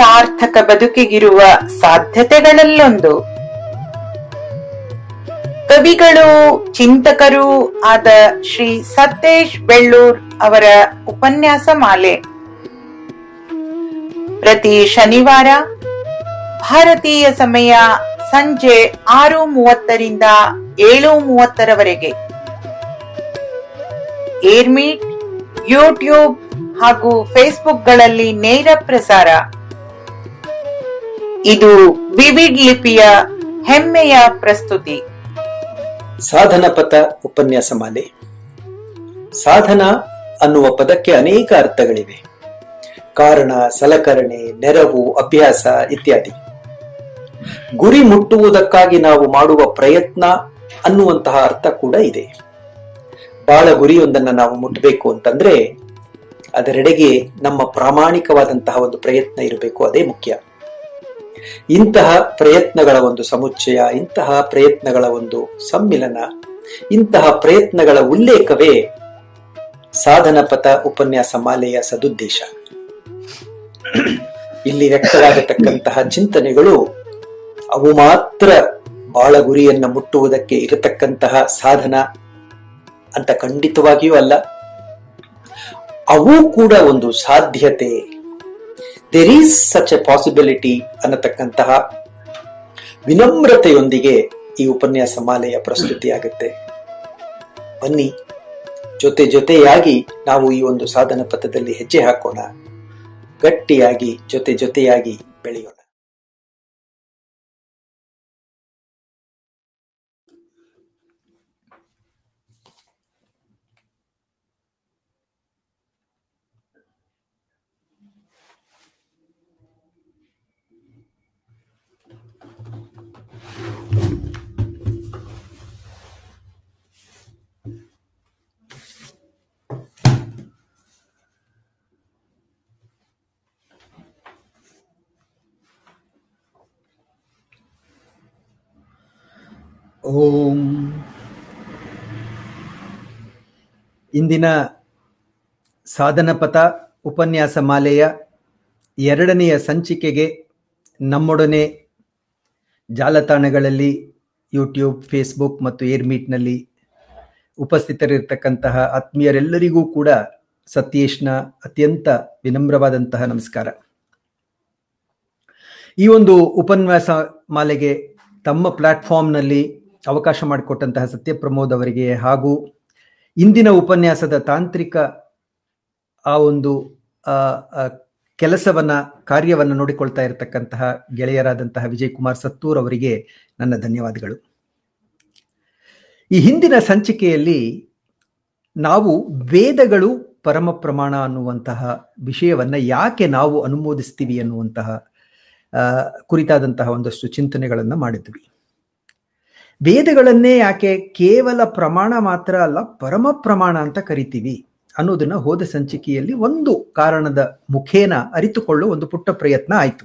ಸಾರ್ಥಕ ಬದುಕಿಗಿರುವ ಸಾಧ್ಯತೆಗಳಲ್ಲೊಂದು ಕವಿಗಳು ಚಿಂತಕರೂ ಆದ ಶ್ರೀ ಸತೇಶ್ ಬೆಳ್ಳೂರ್ ಅವರ ಉಪನ್ಯಾಸ ಮಾಲೆ ಪ್ರತಿ ಶನಿವಾರ ಭಾರತೀಯ ಸಮಯ ಸಂಜೆ ಆರು ಮೂವತ್ತರಿಂದ ಏಳು ಮೂವತ್ತರವರೆಗೆ ಏರ್ಮೀಟ್ ಯೂಟ್ಯೂಬ್ ಹಾಗೂ ಫೇಸ್ಬುಕ್ಗಳಲ್ಲಿ ನೇರ ಪ್ರಸಾರ ಇದು ವಿವಿಡ್ ಲಿಪಿಯ ಹೆಮ್ಮೆಯ ಪ್ರಸ್ತುತಿ ಸಾಧನ ಪಥ ಉಪನ್ಯಾಸ ಮಾಲೆ ಸಾಧನ ಅನ್ನುವ ಪದಕ್ಕೆ ಅನೇಕ ಅರ್ಥಗಳಿವೆ ಕಾರಣ ಸಲಕರಣೆ ನೆರವು ಅಭ್ಯಾಸ ಇತ್ಯಾದಿ ಗುರಿ ಮುಟ್ಟುವುದಕ್ಕಾಗಿ ನಾವು ಮಾಡುವ ಪ್ರಯತ್ನ ಅನ್ನುವಂತಹ ಅರ್ಥ ಕೂಡ ಇದೆ ಬಹಳ ಗುರಿಯೊಂದನ್ನು ನಾವು ಮುಟ್ಟಬೇಕು ಅಂತಂದ್ರೆ ಅದರೆಡೆಗೆ ನಮ್ಮ ಪ್ರಾಮಾಣಿಕವಾದಂತಹ ಒಂದು ಪ್ರಯತ್ನ ಇರಬೇಕು ಅದೇ ಮುಖ್ಯ ಇಂತಹ ಪ್ರಯತ್ನಗಳ ಒಂದು ಸಮುಚ್ಚಯ ಇಂತಹ ಪ್ರಯತ್ನಗಳ ಒಂದು ಸಮ್ಮಿಲನ ಇಂತಹ ಪ್ರಯತ್ನಗಳ ಉಲ್ಲೇಖವೇ ಸಾಧನ ಪಥ ಉಪನ್ಯಾಸ ಮಾಲೆಯ ಸದುದ್ದೇಶ ಇಲ್ಲಿ ವ್ಯಕ್ತವಾಗತಕ್ಕಂತಹ ಚಿಂತನೆಗಳು ಅವು ಮಾತ್ರ ಬಾಳ ಗುರಿಯನ್ನು ಮುಟ್ಟುವುದಕ್ಕೆ ಇರತಕ್ಕಂತಹ ಸಾಧನ ಅಂತ ಖಂಡಿತವಾಗಿಯೂ ಅಲ್ಲ ಅವು ಕೂಡ ಒಂದು ಸಾಧ್ಯತೆ there is such a possibility ಅನ್ನತಕ್ಕಂತಹ ವಿನಮ್ರತೆಯೊಂದಿಗೆ ಈ ಉಪನ್ಯಾಸ ಮಾಲೆಯ ಪ್ರಸ್ತುತಿಯಾಗುತ್ತೆ ಬನ್ನಿ ಜೊತೆ ಜೊತೆಯಾಗಿ ನಾವು ಈ ಒಂದು ಸಾಧನ ಪಥದಲ್ಲಿ ಹೆಜ್ಜೆ ಹಾಕೋಣ ಗಟ್ಟಿಯಾಗಿ ಜೊತೆ ಜೊತೆಯಾಗಿ ಬೆಳೆಯೋಣ ಓಂ ಇಂದಿನ ಸಾಧನಪಥ ಉಪನ್ಯಾಸ ಮಾಲೆಯ ಎರಡನೆಯ ಸಂಚಿಕೆಗೆ ನಮ್ಮೊಡನೆ ಜಾಲತಾಣಗಳಲ್ಲಿ ಯೂಟ್ಯೂಬ್ ಫೇಸ್ಬುಕ್ ಮತ್ತು ಏರ್ಮೀಟ್ನಲ್ಲಿ ಉಪಸ್ಥಿತರಿರ್ತಕ್ಕಂತಹ ಆತ್ಮೀಯರೆಲ್ಲರಿಗೂ ಕೂಡ ಸತೀಶ್ನ ಅತ್ಯಂತ ವಿನಮ್ರವಾದಂತಹ ನಮಸ್ಕಾರ ಈ ಒಂದು ಉಪನ್ಯಾಸ ಮಾಲೆಗೆ ತಮ್ಮ ಪ್ಲಾಟ್ಫಾರ್ಮ್ನಲ್ಲಿ ಅವಕಾಶ ಮಾಡಿಕೊಟ್ಟಂತಹ ಸತ್ಯಪ್ರಮೋದ್ ಅವರಿಗೆ ಹಾಗೂ ಇಂದಿನ ಉಪನ್ಯಾಸದ ತಾಂತ್ರಿಕ ಆ ಒಂದು ಕೆಲಸವನ್ನ ಕಾರ್ಯವನ್ನು ನೋಡಿಕೊಳ್ತಾ ಇರತಕ್ಕಂತಹ ಗೆಳೆಯರಾದಂತಹ ವಿಜಯ್ ಕುಮಾರ್ ಸತ್ತೂರ್ ಅವರಿಗೆ ನನ್ನ ಧನ್ಯವಾದಗಳು ಈ ಹಿಂದಿನ ಸಂಚಿಕೆಯಲ್ಲಿ ನಾವು ವೇದಗಳು ಪರಮ ಪ್ರಮಾಣ ಅನ್ನುವಂತಹ ವಿಷಯವನ್ನ ಯಾಕೆ ನಾವು ಅನುಮೋದಿಸ್ತೀವಿ ಅನ್ನುವಂತಹ ಕುರಿತಾದಂತಹ ಒಂದಷ್ಟು ಚಿಂತನೆಗಳನ್ನು ಮಾಡಿದ್ವಿ ವೇದಗಳನ್ನೇ ಯಾಕೆ ಕೇವಲ ಪ್ರಮಾಣ ಮಾತ್ರ ಅಲ್ಲ ಪರಮ ಪ್ರಮಾಣ ಅಂತ ಕರಿತೀವಿ ಅನ್ನೋದನ್ನ ಹೋದ ಸಂಚಿಕೆಯಲ್ಲಿ ಒಂದು ಕಾರಣದ ಮುಖೇನ ಅರಿತುಕೊಳ್ಳುವ ಒಂದು ಪುಟ್ಟ ಪ್ರಯತ್ನ ಆಯಿತು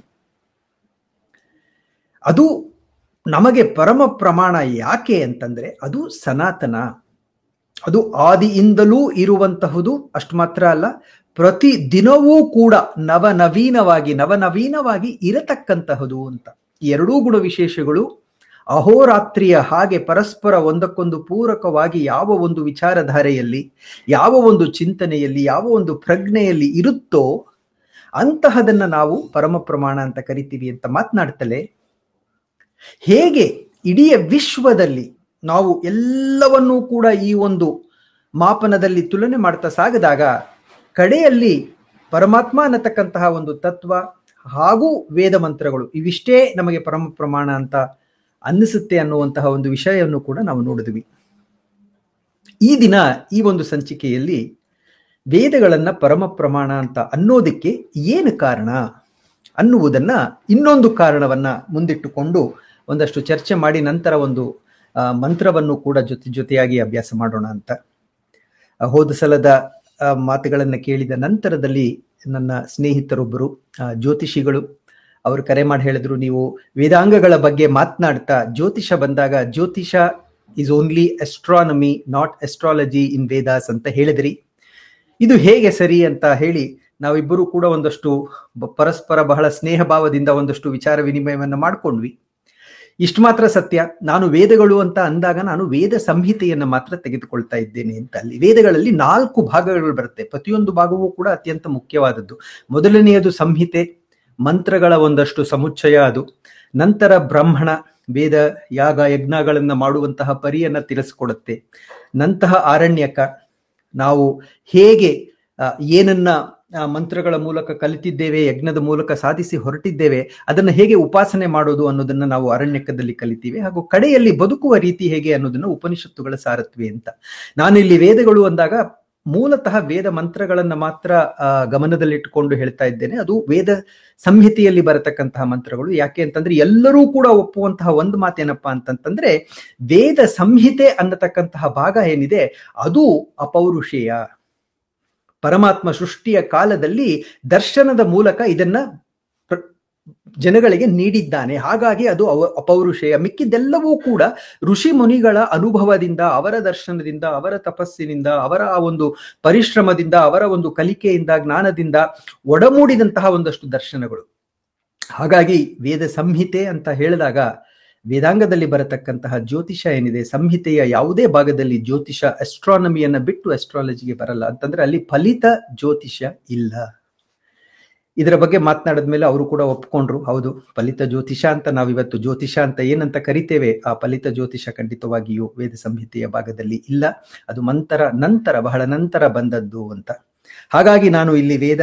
ಅದು ನಮಗೆ ಪರಮ ಪ್ರಮಾಣ ಯಾಕೆ ಅಂತಂದ್ರೆ ಅದು ಸನಾತನ ಅದು ಆದಿಯಿಂದಲೂ ಇರುವಂತಹುದು ಅಷ್ಟು ಮಾತ್ರ ಅಲ್ಲ ಪ್ರತಿ ದಿನವೂ ಕೂಡ ನವನವೀನವಾಗಿ ನವನವೀನವಾಗಿ ಇರತಕ್ಕಂತಹದು ಅಂತ ಎರಡೂ ಗುಣ ವಿಶೇಷಗಳು ಅಹೋರಾತ್ರಿಯ ಹಾಗೆ ಪರಸ್ಪರ ಒಂದಕ್ಕೊಂದು ಪೂರಕವಾಗಿ ಯಾವ ಒಂದು ವಿಚಾರಧಾರೆಯಲ್ಲಿ ಯಾವ ಒಂದು ಚಿಂತನೆಯಲ್ಲಿ ಯಾವ ಒಂದು ಪ್ರಜ್ಞೆಯಲ್ಲಿ ಇರುತ್ತೋ ಅಂತಹದನ್ನ ನಾವು ಪರಮ ಪ್ರಮಾಣ ಅಂತ ಕರಿತೀವಿ ಅಂತ ಮಾತನಾಡ್ತಲೇ ಹೇಗೆ ಇಡೀ ವಿಶ್ವದಲ್ಲಿ ನಾವು ಎಲ್ಲವನ್ನೂ ಕೂಡ ಈ ಒಂದು ಮಾಪನದಲ್ಲಿ ತುಲನೆ ಮಾಡ್ತಾ ಸಾಗದಾಗ ಕಡೆಯಲ್ಲಿ ಪರಮಾತ್ಮ ಅನ್ನತಕ್ಕಂತಹ ಒಂದು ತತ್ವ ಹಾಗೂ ವೇದ ಮಂತ್ರಗಳು ಇವಿಷ್ಟೇ ನಮಗೆ ಪರಮ ಪ್ರಮಾಣ ಅಂತ ಅನ್ನಿಸುತ್ತೆ ಅನ್ನುವಂತಹ ಒಂದು ವಿಷಯವನ್ನು ಕೂಡ ನಾವು ನೋಡಿದ್ವಿ ಈ ದಿನ ಈ ಒಂದು ಸಂಚಿಕೆಯಲ್ಲಿ ವೇದಗಳನ್ನ ಪರಮ ಪ್ರಮಾಣ ಅಂತ ಅನ್ನೋದಕ್ಕೆ ಏನು ಕಾರಣ ಅನ್ನುವುದನ್ನ ಇನ್ನೊಂದು ಕಾರಣವನ್ನ ಮುಂದಿಟ್ಟುಕೊಂಡು ಒಂದಷ್ಟು ಚರ್ಚೆ ಮಾಡಿ ನಂತರ ಒಂದು ಮಂತ್ರವನ್ನು ಕೂಡ ಜೊತೆ ಜೊತೆಯಾಗಿ ಅಭ್ಯಾಸ ಮಾಡೋಣ ಅಂತ ಹೋದ ಸಲದ ಮಾತುಗಳನ್ನು ಕೇಳಿದ ನಂತರದಲ್ಲಿ ನನ್ನ ಸ್ನೇಹಿತರೊಬ್ಬರು ಜ್ಯೋತಿಷಿಗಳು ಅವರು ಕರೆ ಮಾಡಿ ಹೇಳಿದ್ರು ನೀವು ವೇದಾಂಗಗಳ ಬಗ್ಗೆ ಮಾತನಾಡ್ತಾ ಜ್ಯೋತಿಷ ಬಂದಾಗ ಜ್ಯೋತಿಷ is only astronomy not astrology in Vedas ಅಂತ ಹೇಳಿದ್ರಿ ಇದು ಹೇಗೆ ಸರಿ ಅಂತ ಹೇಳಿ ನಾವಿಬ್ಬರು ಕೂಡ ಒಂದಷ್ಟು ಪರಸ್ಪರ ಬಹಳ ಸ್ನೇಹ ಭಾವದಿಂದ ಒಂದಷ್ಟು ವಿಚಾರ ವಿನಿಮಯವನ್ನು ಮಾಡಿಕೊಂಡ್ವಿ ಇಷ್ಟು ಮಾತ್ರ ಸತ್ಯ ನಾನು ವೇದಗಳು ಅಂತ ಅಂದಾಗ ನಾನು ವೇದ ಸಂಹಿತೆಯನ್ನು ಮಾತ್ರ ತೆಗೆದುಕೊಳ್ತಾ ಇದ್ದೇನೆ ಅಂತ ಅಲ್ಲಿ ವೇದಗಳಲ್ಲಿ ನಾಲ್ಕು ಭಾಗಗಳು ಬರುತ್ತೆ ಪ್ರತಿಯೊಂದು ಭಾಗವೂ ಕೂಡ ಅತ್ಯಂತ ಮುಖ್ಯವಾದದ್ದು ಮೊದಲನೆಯದು ಸಂಹಿತೆ ಮಂತ್ರಗಳ ಒಂದಷ್ಟು ಸಮುಚ್ಚಯ ಅದು ನಂತರ ಬ್ರಾಹ್ಮಣ ವೇದ ಯಾಗ ಯಜ್ಞಗಳನ್ನು ಮಾಡುವಂತಹ ಪರಿಯನ್ನ ತಿಳಿಸ್ಕೊಡುತ್ತೆ ನಂತಹ ಆರಣ್ಯಕ ನಾವು ಹೇಗೆ ಏನನ್ನ ಮಂತ್ರಗಳ ಮೂಲಕ ಕಲಿತಿದ್ದೇವೆ ಯಜ್ಞದ ಮೂಲಕ ಸಾಧಿಸಿ ಹೊರಟಿದ್ದೇವೆ ಅದನ್ನು ಹೇಗೆ ಉಪಾಸನೆ ಮಾಡೋದು ಅನ್ನೋದನ್ನ ನಾವು ಅರಣ್ಯಕದಲ್ಲಿ ಕಲಿತೀವಿ ಹಾಗೂ ಕಡೆಯಲ್ಲಿ ಬದುಕುವ ರೀತಿ ಹೇಗೆ ಅನ್ನೋದನ್ನ ಉಪನಿಷತ್ತುಗಳ ಸಾರತ್ವೆ ಅಂತ ನಾನಿಲ್ಲಿ ವೇದಗಳು ಅಂದಾಗ ಮೂಲತಃ ವೇದ ಮಂತ್ರಗಳನ್ನ ಮಾತ್ರ ಗಮನದಲ್ಲಿಟ್ಟುಕೊಂಡು ಹೇಳ್ತಾ ಇದ್ದೇನೆ ಅದು ವೇದ ಸಂಹಿತೆಯಲ್ಲಿ ಬರತಕ್ಕಂತಹ ಮಂತ್ರಗಳು ಯಾಕೆ ಅಂತಂದ್ರೆ ಎಲ್ಲರೂ ಕೂಡ ಒಪ್ಪುವಂತಹ ಒಂದು ಮಾತೇನಪ್ಪಾ ಅಂತಂತಂದ್ರೆ ವೇದ ಸಂಹಿತೆ ಅನ್ನತಕ್ಕಂತಹ ಭಾಗ ಏನಿದೆ ಅದು ಅಪೌರುಷೇಯ ಪರಮಾತ್ಮ ಸೃಷ್ಟಿಯ ಕಾಲದಲ್ಲಿ ದರ್ಶನದ ಮೂಲಕ ಇದನ್ನ ಜನಗಳಿಗೆ ನೀಡಿದ್ದಾನೆ ಹಾಗಾಗಿ ಅದು ಅಪೌರುಷೇಯ ಮಿಕ್ಕಿದ್ದೆಲ್ಲವೂ ಕೂಡ ಋಷಿ ಮುನಿಗಳ ಅನುಭವದಿಂದ ಅವರ ದರ್ಶನದಿಂದ ಅವರ ತಪಸ್ಸಿನಿಂದ ಅವರ ಆ ಒಂದು ಪರಿಶ್ರಮದಿಂದ ಅವರ ಒಂದು ಕಲಿಕೆಯಿಂದ ಜ್ಞಾನದಿಂದ ಒಡಮೂಡಿದಂತಹ ಒಂದಷ್ಟು ದರ್ಶನಗಳು ಹಾಗಾಗಿ ವೇದ ಸಂಹಿತೆ ಅಂತ ಹೇಳಿದಾಗ ವೇದಾಂಗದಲ್ಲಿ ಬರತಕ್ಕಂತಹ ಜ್ಯೋತಿಷ ಏನಿದೆ ಸಂಹಿತೆಯ ಯಾವುದೇ ಭಾಗದಲ್ಲಿ ಜ್ಯೋತಿಷ ಅಸ್ಟ್ರಾನಮಿಯನ್ನು ಬಿಟ್ಟು ಅಸ್ಟ್ರಾಲಜಿಗೆ ಬರಲ್ಲ ಅಂತಂದ್ರೆ ಅಲ್ಲಿ ಫಲಿತ ಜ್ಯೋತಿಷ ಇಲ್ಲ ಇದರ ಬಗ್ಗೆ ಮಾತನಾಡಿದ ಮೇಲೆ ಅವರು ಕೂಡ ಒಪ್ಕೊಂಡ್ರು ಹೌದು ಫಲಿತ ಜ್ಯೋತಿಷ ಅಂತ ನಾವಿವತ್ತು ಜ್ಯೋತಿಷ ಅಂತ ಏನಂತ ಕರಿತೇವೆ ಆ ಫಲಿತ ಜ್ಯೋತಿಷ ಖಂಡಿತವಾಗಿಯೂ ವೇದ ಸಂಹಿತೆಯ ಭಾಗದಲ್ಲಿ ಇಲ್ಲ ಅದು ಮಂತರ ನಂತರ ಬಹಳ ನಂತರ ಬಂದದ್ದು ಅಂತ ಹಾಗಾಗಿ ನಾನು ಇಲ್ಲಿ ವೇದ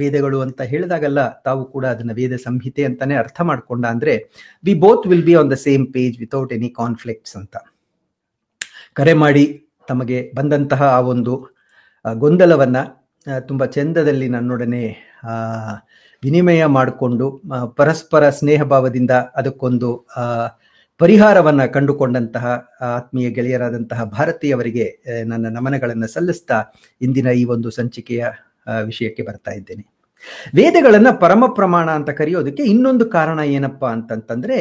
ವೇದಗಳು ಅಂತ ಹೇಳಿದಾಗಲ್ಲ ತಾವು ಕೂಡ ಅದನ್ನ ವೇದ ಸಂಹಿತೆ ಅಂತಾನೆ ಅರ್ಥ ಮಾಡ್ಕೊಂಡ ಅಂದ್ರೆ we both will be on the same page without any conflicts ಅಂತ ಕರೆ ಮಾಡಿ ತಮಗೆ ಬಂದಂತಹ ಆ ಒಂದು ಗೊಂದಲವನ್ನ ತುಂಬ ಚಂದದಲ್ಲಿ ನನ್ನೊಡನೆ ವಿನಿಮಯ ಮಾಡಿಕೊಂಡು ಪರಸ್ಪರ ಸ್ನೇಹ ಭಾವದಿಂದ ಅದಕ್ಕೊಂದು ಪರಿಹಾರವನ್ನು ಕಂಡುಕೊಂಡಂತಹ ಆತ್ಮೀಯ ಗೆಳೆಯರಾದಂತಹ ಭಾರತೀಯವರಿಗೆ ನನ್ನ ನಮನಗಳನ್ನು ಸಲ್ಲಿಸ್ತಾ ಇಂದಿನ ಈ ಒಂದು ಸಂಚಿಕೆಯ ವಿಷಯಕ್ಕೆ ಬರ್ತಾ ಇದ್ದೇನೆ ವೇದಗಳನ್ನು ಪರಮ ಪ್ರಮಾಣ ಅಂತ ಕರೆಯೋದಕ್ಕೆ ಇನ್ನೊಂದು ಕಾರಣ ಏನಪ್ಪ ಅಂತಂತಂದ್ರೆ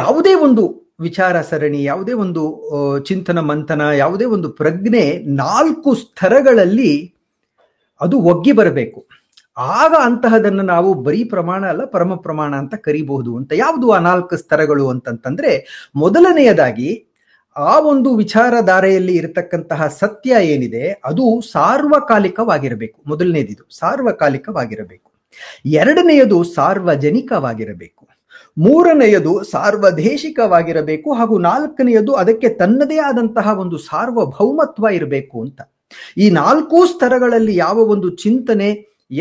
ಯಾವುದೇ ಒಂದು ವಿಚಾರ ಸರಣಿ ಯಾವುದೇ ಒಂದು ಚಿಂತನ ಮಂಥನ ಯಾವುದೇ ಒಂದು ಪ್ರಜ್ಞೆ ನಾಲ್ಕು ಸ್ತರಗಳಲ್ಲಿ ಅದು ಒಗ್ಗಿ ಬರಬೇಕು ಆಗ ಅಂತಹದನ್ನು ನಾವು ಬರೀ ಪ್ರಮಾಣ ಅಲ್ಲ ಪರಮ ಪ್ರಮಾಣ ಅಂತ ಕರಿಬಹುದು ಅಂತ ಯಾವುದು ಆ ನಾಲ್ಕು ಸ್ತರಗಳು ಅಂತಂತಂದ್ರೆ ಮೊದಲನೆಯದಾಗಿ ಆ ಒಂದು ವಿಚಾರಧಾರೆಯಲ್ಲಿ ಇರತಕ್ಕಂತಹ ಸತ್ಯ ಏನಿದೆ ಅದು ಸಾರ್ವಕಾಲಿಕವಾಗಿರಬೇಕು ಮೊದಲನೇದಿದು ಸಾರ್ವಕಾಲಿಕವಾಗಿರಬೇಕು ಎರಡನೆಯದು ಸಾರ್ವಜನಿಕವಾಗಿರಬೇಕು ಮೂರನೆಯದು ಸಾರ್ವದೇಶಿಕವಾಗಿರಬೇಕು ಹಾಗೂ ನಾಲ್ಕನೆಯದು ಅದಕ್ಕೆ ತನ್ನದೇ ಆದಂತಹ ಒಂದು ಸಾರ್ವಭೌಮತ್ವ ಇರಬೇಕು ಅಂತ ಈ ನಾಲ್ಕು ಸ್ತರಗಳಲ್ಲಿ ಯಾವ ಒಂದು ಚಿಂತನೆ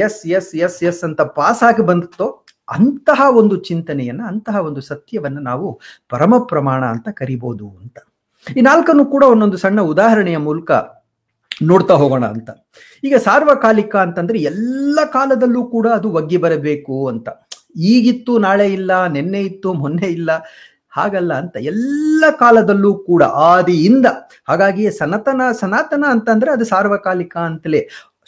ಎಸ್ ಎಸ್ ಎಸ್ ಎಸ್ ಅಂತ ಪಾಸ್ ಆಗಿ ಬಂದಿತ್ತೋ ಅಂತಹ ಒಂದು ಚಿಂತನೆಯನ್ನ ಅಂತಹ ಒಂದು ಸತ್ಯವನ್ನ ನಾವು ಪರಮ ಪ್ರಮಾಣ ಅಂತ ಕರಿಬಹುದು ಅಂತ ಈ ನಾಲ್ಕನ್ನು ಕೂಡ ಒಂದೊಂದು ಸಣ್ಣ ಉದಾಹರಣೆಯ ಮೂಲಕ ನೋಡ್ತಾ ಹೋಗೋಣ ಅಂತ ಈಗ ಸಾರ್ವಕಾಲಿಕ ಅಂತಂದ್ರೆ ಎಲ್ಲ ಕಾಲದಲ್ಲೂ ಕೂಡ ಅದು ಒಗ್ಗಿ ಬರಬೇಕು ಅಂತ ಈಗಿತ್ತು ನಾಳೆ ಇಲ್ಲ ನಿನ್ನೆ ಇತ್ತು ಮೊನ್ನೆ ಇಲ್ಲ ಹಾಗಲ್ಲ ಅಂತ ಎಲ್ಲ ಕಾಲದಲ್ಲೂ ಕೂಡ ಆದಿಯಿಂದ ಹಾಗಾಗಿ ಸನಾತನ ಸನಾತನ ಅಂತಂದ್ರೆ ಅದು ಸಾರ್ವಕಾಲಿಕ ಅಂತಲೇ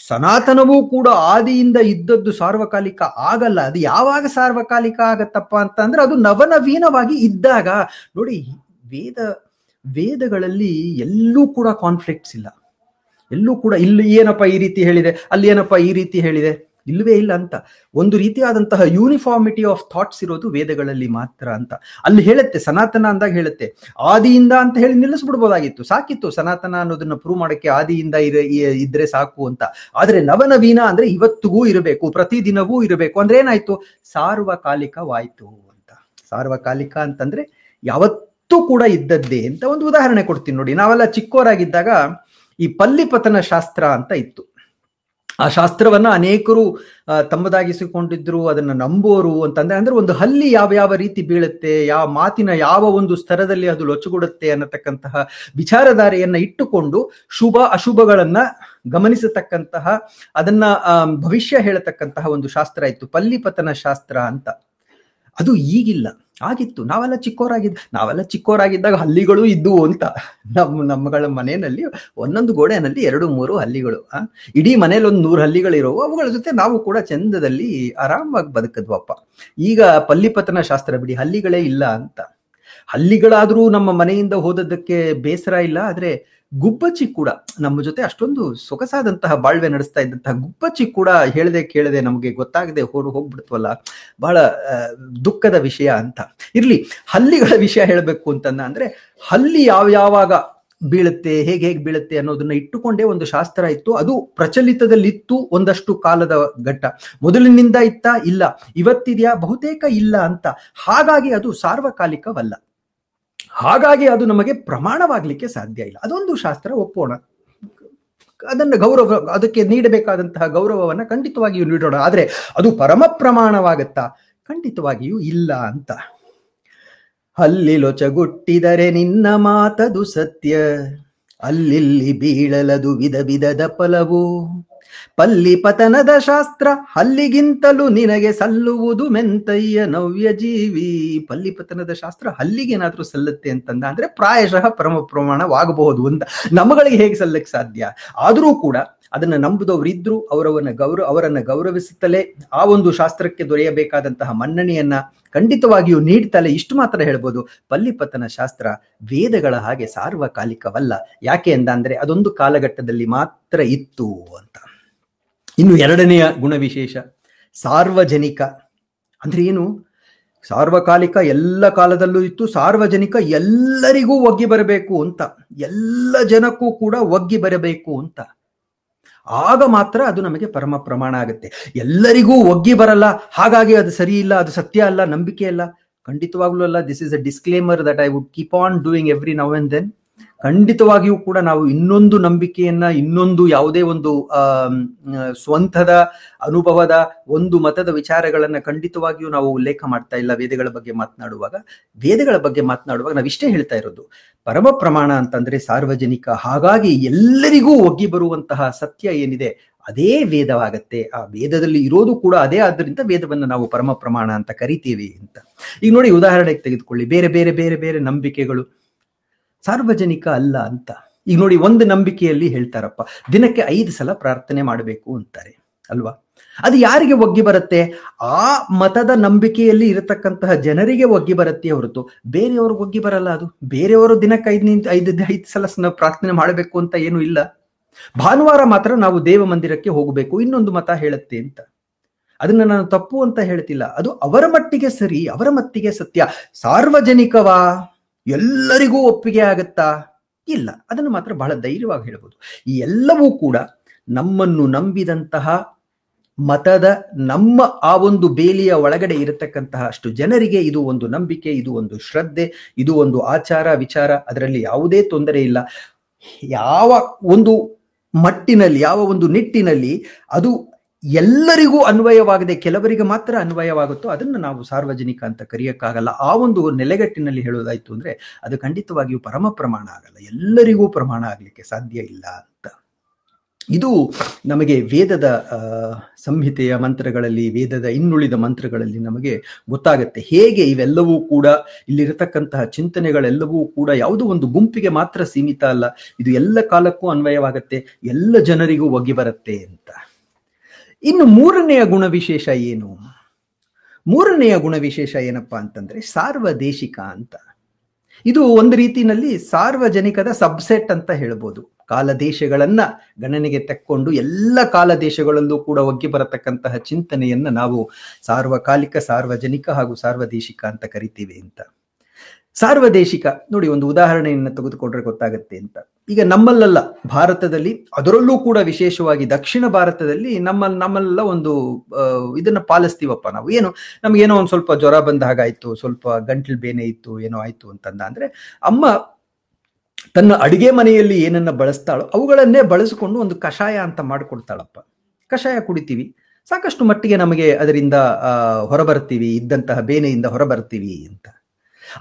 ಸನಾತನವೂ ಕೂಡ ಆದಿಯಿಂದ ಇದ್ದದ್ದು ಸಾರ್ವಕಾಲಿಕ ಆಗಲ್ಲ ಅದು ಯಾವಾಗ ಸಾರ್ವಕಾಲಿಕ ಆಗತ್ತಪ್ಪ ಅಂದ್ರೆ ಅದು ನವನವೀನವಾಗಿ ಇದ್ದಾಗ ನೋಡಿ ವೇದ ವೇದಗಳಲ್ಲಿ ಎಲ್ಲೂ ಕೂಡ ಕಾನ್ಫ್ಲಿಕ್ಟ್ಸ್ ಇಲ್ಲ ಎಲ್ಲೂ ಕೂಡ ಇಲ್ಲಿ ಏನಪ್ಪ ಈ ರೀತಿ ಹೇಳಿದೆ ಅಲ್ಲಿ ಏನಪ್ಪ ಈ ರೀತಿ ಹೇಳಿದೆ ಇಲ್ಲವೇ ಇಲ್ಲ ಅಂತ ಒಂದು ರೀತಿಯಾದಂತಹ ಯೂನಿಫಾರ್ಮಿಟಿ ಆಫ್ ಥಾಟ್ಸ್ ಇರೋದು ವೇದಗಳಲ್ಲಿ ಮಾತ್ರ ಅಂತ ಅಲ್ಲಿ ಹೇಳುತ್ತೆ ಸನಾತನ ಅಂದಾಗ ಹೇಳುತ್ತೆ ಆದಿಯಿಂದ ಅಂತ ಹೇಳಿ ನಿಲ್ಲಿಸ್ಬಿಡ್ಬೋದಾಗಿತ್ತು ಸಾಕಿತ್ತು ಸನಾತನ ಅನ್ನೋದನ್ನ ಪ್ರೂವ್ ಮಾಡಕ್ಕೆ ಆದಿಯಿಂದ ಇದ್ರೆ ಸಾಕು ಅಂತ ಆದ್ರೆ ನವನವೀನ ಅಂದ್ರೆ ಇವತ್ತಿಗೂ ಇರಬೇಕು ಪ್ರತಿದಿನವೂ ಇರಬೇಕು ಅಂದ್ರೆ ಏನಾಯ್ತು ಸಾರ್ವಕಾಲಿಕವಾಯ್ತು ಅಂತ ಸಾರ್ವಕಾಲಿಕ ಅಂತಂದ್ರೆ ಯಾವತ್ತೂ ಕೂಡ ಇದ್ದದ್ದೇ ಅಂತ ಒಂದು ಉದಾಹರಣೆ ಕೊಡ್ತೀನಿ ನೋಡಿ ನಾವೆಲ್ಲ ಚಿಕ್ಕೋರಾಗಿದ್ದಾಗ ಈ ಪಲ್ಲಿಪತನ ಶಾಸ್ತ್ರ ಅಂತ ಇತ್ತು ಆ ಶಾಸ್ತ್ರವನ್ನ ಅನೇಕರು ತಮ್ಮದಾಗಿಸಿಕೊಂಡಿದ್ರು ಅದನ್ನ ನಂಬೋರು ಅಂತಂದ್ರೆ ಅಂದ್ರೆ ಒಂದು ಹಲ್ಲಿ ಯಾವ ಯಾವ ರೀತಿ ಬೀಳುತ್ತೆ ಯಾವ ಮಾತಿನ ಯಾವ ಒಂದು ಸ್ತರದಲ್ಲಿ ಅದು ಲೊಚ್ಚಗೊಡುತ್ತೆ ಅನ್ನತಕ್ಕಂತಹ ವಿಚಾರಧಾರೆಯನ್ನ ಇಟ್ಟುಕೊಂಡು ಶುಭ ಅಶುಭಗಳನ್ನ ಗಮನಿಸತಕ್ಕಂತಹ ಅದನ್ನ ಭವಿಷ್ಯ ಹೇಳತಕ್ಕಂತಹ ಒಂದು ಶಾಸ್ತ್ರ ಇತ್ತು ಪಲ್ಲಿಪತನ ಶಾಸ್ತ್ರ ಅಂತ ಅದು ಈಗಿಲ್ಲ ಆಗಿತ್ತು ನಾವೆಲ್ಲ ಚಿಕ್ಕೋರಾಗಿದ್ದ ನಾವೆಲ್ಲ ಚಿಕ್ಕೋರಾಗಿದ್ದಾಗ ಹಲ್ಲಿಗಳು ಇದ್ದು ಅಂತ ನಮ್ಮ ನಮ್ಮಗಳ ಮನೆಯಲ್ಲಿ ಒಂದೊಂದು ಗೋಡೆನಲ್ಲಿ ಎರಡು ಮೂರು ಹಲ್ಲಿಗಳು ಆ ಇಡೀ ಮನೇಲಿ ಒಂದು ನೂರು ಹಲ್ಲಿಗಳಿರೋವು ಅವುಗಳ ಜೊತೆ ನಾವು ಕೂಡ ಚಂದದಲ್ಲಿ ಆರಾಮಾಗಿ ಬದುಕದ್ವಪ್ಪ ಈಗ ಪಲ್ಲಿಪತನ ಶಾಸ್ತ್ರ ಬಿಡಿ ಹಲ್ಲಿಗಳೇ ಇಲ್ಲ ಅಂತ ಹಲ್ಲಿಗಳಾದರೂ ನಮ್ಮ ಮನೆಯಿಂದ ಹೋದದ್ದಕ್ಕೆ ಬೇಸರ ಇಲ್ಲ ಆದರೆ ಗುಬ್ಬಚ್ಚಿ ಕೂಡ ನಮ್ಮ ಜೊತೆ ಅಷ್ಟೊಂದು ಸೊಗಸಾದಂತಹ ಬಾಳ್ವೆ ನಡೆಸ್ತಾ ಇದ್ದಂತಹ ಗುಬ್ಬಚ್ಚಿ ಕೂಡ ಹೇಳದೆ ಕೇಳದೆ ನಮಗೆ ಗೊತ್ತಾಗದೆ ಹೋರು ಹೋಗ್ಬಿಡ್ತವಲ್ಲ ಬಹಳ ದುಃಖದ ವಿಷಯ ಅಂತ ಇರ್ಲಿ ಹಲ್ಲಿಗಳ ವಿಷಯ ಹೇಳಬೇಕು ಅಂತಂದ ಅಂದ್ರೆ ಹಲ್ಲಿ ಯಾವ ಯಾವಾಗ ಬೀಳುತ್ತೆ ಹೇಗೆ ಹೇಗೆ ಬೀಳುತ್ತೆ ಅನ್ನೋದನ್ನ ಇಟ್ಟುಕೊಂಡೇ ಒಂದು ಶಾಸ್ತ್ರ ಇತ್ತು ಅದು ಪ್ರಚಲಿತದಲ್ಲಿತ್ತು ಒಂದಷ್ಟು ಕಾಲದ ಘಟ್ಟ ಮೊದಲಿನಿಂದ ಇತ್ತ ಇಲ್ಲ ಇವತ್ತಿದೆಯಾ ಬಹುತೇಕ ಇಲ್ಲ ಅಂತ ಹಾಗಾಗಿ ಅದು ಸಾರ್ವಕಾಲಿಕವಲ್ಲ ಹಾಗಾಗಿ ಅದು ನಮಗೆ ಪ್ರಮಾಣವಾಗಲಿಕ್ಕೆ ಸಾಧ್ಯ ಇಲ್ಲ ಅದೊಂದು ಶಾಸ್ತ್ರ ಒಪ್ಪೋಣ ಅದನ್ನು ಗೌರವ ಅದಕ್ಕೆ ನೀಡಬೇಕಾದಂತಹ ಗೌರವವನ್ನು ಖಂಡಿತವಾಗಿಯೂ ನೀಡೋಣ ಆದರೆ ಅದು ಪರಮ ಪ್ರಮಾಣವಾಗತ್ತಾ ಖಂಡಿತವಾಗಿಯೂ ಇಲ್ಲ ಅಂತ ಅಲ್ಲಿ ಲೊಚಗುಟ್ಟಿದರೆ ನಿನ್ನ ಮಾತದು ಸತ್ಯ ಅಲ್ಲಿಲ್ಲಿ ಬೀಳಲದು ವಿಧ ವಿಧದ ಫಲವು ಪಲ್ಲಿಪತನದ ಶಾಸ್ತ್ರ ಹಲ್ಲಿಗಿಂತಲೂ ನಿನಗೆ ಸಲ್ಲುವುದು ಮೆಂತಯ್ಯ ನವ್ಯ ಜೀವಿ ಪಲ್ಲಿ ಶಾಸ್ತ್ರ ಹಲ್ಲಿಗೇನಾದ್ರೂ ಸಲ್ಲುತ್ತೆ ಅಂತಂದ ಅಂದ್ರೆ ಪ್ರಾಯಶಃ ಪರಮ ಪ್ರಮಾಣವಾಗಬಹುದು ಅಂತ ನಮಗಳಿಗೆ ಹೇಗೆ ಸಲ್ಲಕ್ಕೆ ಸಾಧ್ಯ ಆದರೂ ಕೂಡ ಅದನ್ನ ನಂಬುದವ್ರು ಇದ್ರು ಅವರವನ್ನ ಗೌರವ ಅವರನ್ನ ಗೌರವಿಸುತ್ತಲೇ ಆ ಒಂದು ಶಾಸ್ತ್ರಕ್ಕೆ ದೊರೆಯಬೇಕಾದಂತಹ ಮನ್ನಣೆಯನ್ನ ಖಂಡಿತವಾಗಿಯೂ ನೀಡ್ತಲೇ ಇಷ್ಟು ಮಾತ್ರ ಹೇಳ್ಬೋದು ಪಲ್ಲಿಪತನ ಶಾಸ್ತ್ರ ವೇದಗಳ ಹಾಗೆ ಸಾರ್ವಕಾಲಿಕವಲ್ಲ ಯಾಕೆ ಅಂತ ಅಂದ್ರೆ ಅದೊಂದು ಕಾಲಘಟ್ಟದಲ್ಲಿ ಮಾತ್ರ ಇತ್ತು ಅಂತ ಇನ್ನು ಎರಡನೆಯ ಗುಣವಿಶೇಷ ಸಾರ್ವಜನಿಕ ಅಂದ್ರೆ ಏನು ಸಾರ್ವಕಾಲಿಕ ಎಲ್ಲ ಕಾಲದಲ್ಲೂ ಇತ್ತು ಸಾರ್ವಜನಿಕ ಎಲ್ಲರಿಗೂ ಒಗ್ಗಿ ಬರಬೇಕು ಅಂತ ಎಲ್ಲ ಜನಕ್ಕೂ ಕೂಡ ಒಗ್ಗಿ ಬರಬೇಕು ಅಂತ ಆಗ ಮಾತ್ರ ಅದು ನಮಗೆ ಪರಮ ಪ್ರಮಾಣ ಆಗುತ್ತೆ ಎಲ್ಲರಿಗೂ ಒಗ್ಗಿ ಬರಲ್ಲ ಹಾಗಾಗಿ ಅದು ಸರಿ ಇಲ್ಲ ಅದು ಸತ್ಯ ಅಲ್ಲ ನಂಬಿಕೆ ಅಲ್ಲ ಖಂಡಿತವಾಗ್ಲೂ ಅಲ್ಲ this is a disclaimer that I would keep on doing every now and then ಖಂಡಿತವಾಗಿಯೂ ಕೂಡ ನಾವು ಇನ್ನೊಂದು ನಂಬಿಕೆಯನ್ನ ಇನ್ನೊಂದು ಯಾವುದೇ ಒಂದು ಸ್ವಂತದ ಅನುಭವದ ಒಂದು ಮತದ ವಿಚಾರಗಳನ್ನ ಖಂಡಿತವಾಗಿಯೂ ನಾವು ಉಲ್ಲೇಖ ಮಾಡ್ತಾ ಇಲ್ಲ ವೇದಗಳ ಬಗ್ಗೆ ಮಾತನಾಡುವಾಗ ವೇದಗಳ ಬಗ್ಗೆ ಮಾತನಾಡುವಾಗ ನಾವು ಇಷ್ಟೇ ಹೇಳ್ತಾ ಇರೋದು ಪರಮ ಪ್ರಮಾಣ ಅಂತಂದ್ರೆ ಸಾರ್ವಜನಿಕ ಹಾಗಾಗಿ ಎಲ್ಲರಿಗೂ ಒಗ್ಗಿ ಬರುವಂತಹ ಸತ್ಯ ಏನಿದೆ ಅದೇ ವೇದವಾಗತ್ತೆ ಆ ವೇದದಲ್ಲಿ ಇರೋದು ಕೂಡ ಅದೇ ಆದ್ದರಿಂದ ವೇದವನ್ನು ನಾವು ಪರಮ ಪ್ರಮಾಣ ಅಂತ ಕರಿತೀವಿ ಅಂತ ಈಗ ನೋಡಿ ಉದಾಹರಣೆಗೆ ತೆಗೆದುಕೊಳ್ಳಿ ಬೇರೆ ಬೇರೆ ಬೇರೆ ಬೇರೆ ನಂಬಿಕೆಗಳು ಸಾರ್ವಜನಿಕ ಅಲ್ಲ ಅಂತ ಈಗ ನೋಡಿ ಒಂದು ನಂಬಿಕೆಯಲ್ಲಿ ಹೇಳ್ತಾರಪ್ಪ ದಿನಕ್ಕೆ ಐದು ಸಲ ಪ್ರಾರ್ಥನೆ ಮಾಡಬೇಕು ಅಂತಾರೆ ಅಲ್ವಾ ಅದು ಯಾರಿಗೆ ಒಗ್ಗಿ ಬರುತ್ತೆ ಆ ಮತದ ನಂಬಿಕೆಯಲ್ಲಿ ಇರತಕ್ಕಂತಹ ಜನರಿಗೆ ಒಗ್ಗಿ ಬರುತ್ತೆ ಹೊರತು ಬೇರೆಯವ್ರಿಗೆ ಒಗ್ಗಿ ಬರಲ್ಲ ಅದು ಬೇರೆಯವರು ದಿನಕ್ಕೆ ಐದು ಐದು ಐದು ಸಲ ಪ್ರಾರ್ಥನೆ ಮಾಡಬೇಕು ಅಂತ ಏನು ಇಲ್ಲ ಭಾನುವಾರ ಮಾತ್ರ ನಾವು ದೇವ ಮಂದಿರಕ್ಕೆ ಹೋಗಬೇಕು ಇನ್ನೊಂದು ಮತ ಹೇಳುತ್ತೆ ಅಂತ ಅದನ್ನ ನಾನು ತಪ್ಪು ಅಂತ ಹೇಳ್ತಿಲ್ಲ ಅದು ಅವರ ಮಟ್ಟಿಗೆ ಸರಿ ಅವರ ಮಟ್ಟಿಗೆ ಸತ್ಯ ಸಾರ್ವಜನಿಕವಾ ಎಲ್ಲರಿಗೂ ಒಪ್ಪಿಗೆ ಆಗುತ್ತಾ ಇಲ್ಲ ಅದನ್ನು ಮಾತ್ರ ಬಹಳ ಧೈರ್ಯವಾಗಿ ಹೇಳಬಹುದು ಈ ಎಲ್ಲವೂ ಕೂಡ ನಮ್ಮನ್ನು ನಂಬಿದಂತಹ ಮತದ ನಮ್ಮ ಆ ಒಂದು ಬೇಲಿಯ ಒಳಗಡೆ ಇರತಕ್ಕಂತಹ ಅಷ್ಟು ಜನರಿಗೆ ಇದು ಒಂದು ನಂಬಿಕೆ ಇದು ಒಂದು ಶ್ರದ್ಧೆ ಇದು ಒಂದು ಆಚಾರ ವಿಚಾರ ಅದರಲ್ಲಿ ಯಾವುದೇ ತೊಂದರೆ ಇಲ್ಲ ಯಾವ ಒಂದು ಮಟ್ಟಿನಲ್ಲಿ ಯಾವ ಒಂದು ನಿಟ್ಟಿನಲ್ಲಿ ಅದು ಎಲ್ಲರಿಗೂ ಅನ್ವಯವಾಗದೆ ಕೆಲವರಿಗೆ ಮಾತ್ರ ಅನ್ವಯವಾಗುತ್ತೋ ಅದನ್ನು ನಾವು ಸಾರ್ವಜನಿಕ ಅಂತ ಕರೆಯಕ್ಕಾಗಲ್ಲ ಆ ಒಂದು ನೆಲೆಗಟ್ಟಿನಲ್ಲಿ ಹೇಳೋದಾಯ್ತು ಅಂದ್ರೆ ಅದು ಖಂಡಿತವಾಗಿಯೂ ಪರಮ ಪ್ರಮಾಣ ಆಗಲ್ಲ ಎಲ್ಲರಿಗೂ ಪ್ರಮಾಣ ಆಗಲಿಕ್ಕೆ ಸಾಧ್ಯ ಇಲ್ಲ ಅಂತ ಇದು ನಮಗೆ ವೇದದ ಸಂಹಿತೆಯ ಮಂತ್ರಗಳಲ್ಲಿ ವೇದದ ಇನ್ನುಳಿದ ಮಂತ್ರಗಳಲ್ಲಿ ನಮಗೆ ಗೊತ್ತಾಗುತ್ತೆ ಹೇಗೆ ಇವೆಲ್ಲವೂ ಕೂಡ ಇಲ್ಲಿರತಕ್ಕಂತಹ ಚಿಂತನೆಗಳೆಲ್ಲವೂ ಕೂಡ ಯಾವುದೋ ಒಂದು ಗುಂಪಿಗೆ ಮಾತ್ರ ಸೀಮಿತ ಅಲ್ಲ ಇದು ಎಲ್ಲ ಕಾಲಕ್ಕೂ ಅನ್ವಯವಾಗುತ್ತೆ ಎಲ್ಲ ಜನರಿಗೂ ಒಗ್ಗಿ ಬರುತ್ತೆ ಅಂತ ಇನ್ನು ಮೂರನೆಯ ಗುಣವಿಶೇಷ ಏನು ಮೂರನೆಯ ಗುಣವಿಶೇಷ ಏನಪ್ಪ ಅಂತಂದ್ರೆ ಸಾರ್ವದೇಶಿಕ ಅಂತ ಇದು ಒಂದು ರೀತಿಯಲ್ಲಿ ಸಾರ್ವಜನಿಕದ ಸಬ್ಸೆಟ್ ಅಂತ ಹೇಳ್ಬೋದು ಕಾಲದೇಶಗಳನ್ನ ಗಣನೆಗೆ ತೆಕ್ಕೊಂಡು ಎಲ್ಲ ಕಾಲದೇಶಗಳಲ್ಲೂ ಕೂಡ ಒಗ್ಗಿ ಬರತಕ್ಕಂತಹ ಚಿಂತನೆಯನ್ನ ನಾವು ಸಾರ್ವಕಾಲಿಕ ಸಾರ್ವಜನಿಕ ಹಾಗೂ ಸಾರ್ವದೇಶಿಕ ಅಂತ ಕರಿತೀವಿ ಅಂತ ಸಾರ್ವದೇಶಿಕ ನೋಡಿ ಒಂದು ಉದಾಹರಣೆಯನ್ನು ತೆಗೆದುಕೊಂಡ್ರೆ ಗೊತ್ತಾಗುತ್ತೆ ಅಂತ ಈಗ ನಮ್ಮಲ್ಲೆಲ್ಲ ಭಾರತದಲ್ಲಿ ಅದರಲ್ಲೂ ಕೂಡ ವಿಶೇಷವಾಗಿ ದಕ್ಷಿಣ ಭಾರತದಲ್ಲಿ ನಮ್ಮ ನಮ್ಮಲ್ಲ ಒಂದು ಇದನ್ನ ಪಾಲಿಸ್ತೀವಪ್ಪ ನಾವು ಏನು ನಮ್ಗೇನೋ ಒಂದು ಸ್ವಲ್ಪ ಜ್ವರ ಬಂದ ಹಾಗಾಯ್ತು ಸ್ವಲ್ಪ ಗಂಟ್ಲು ಬೇನೆ ಇತ್ತು ಏನೋ ಆಯ್ತು ಅಂತಂದ ಅಂದ್ರೆ ಅಮ್ಮ ತನ್ನ ಅಡಿಗೆ ಮನೆಯಲ್ಲಿ ಏನನ್ನ ಬಳಸ್ತಾಳೋ ಅವುಗಳನ್ನೇ ಬಳಸಿಕೊಂಡು ಒಂದು ಕಷಾಯ ಅಂತ ಮಾಡಿಕೊಡ್ತಾಳಪ್ಪ ಕಷಾಯ ಕುಡಿತೀವಿ ಸಾಕಷ್ಟು ಮಟ್ಟಿಗೆ ನಮಗೆ ಅದರಿಂದ ಹೊರಬರ್ತೀವಿ ಇದ್ದಂತಹ ಬೇನೆಯಿಂದ ಹೊರಬರ್ತೀವಿ ಅಂತ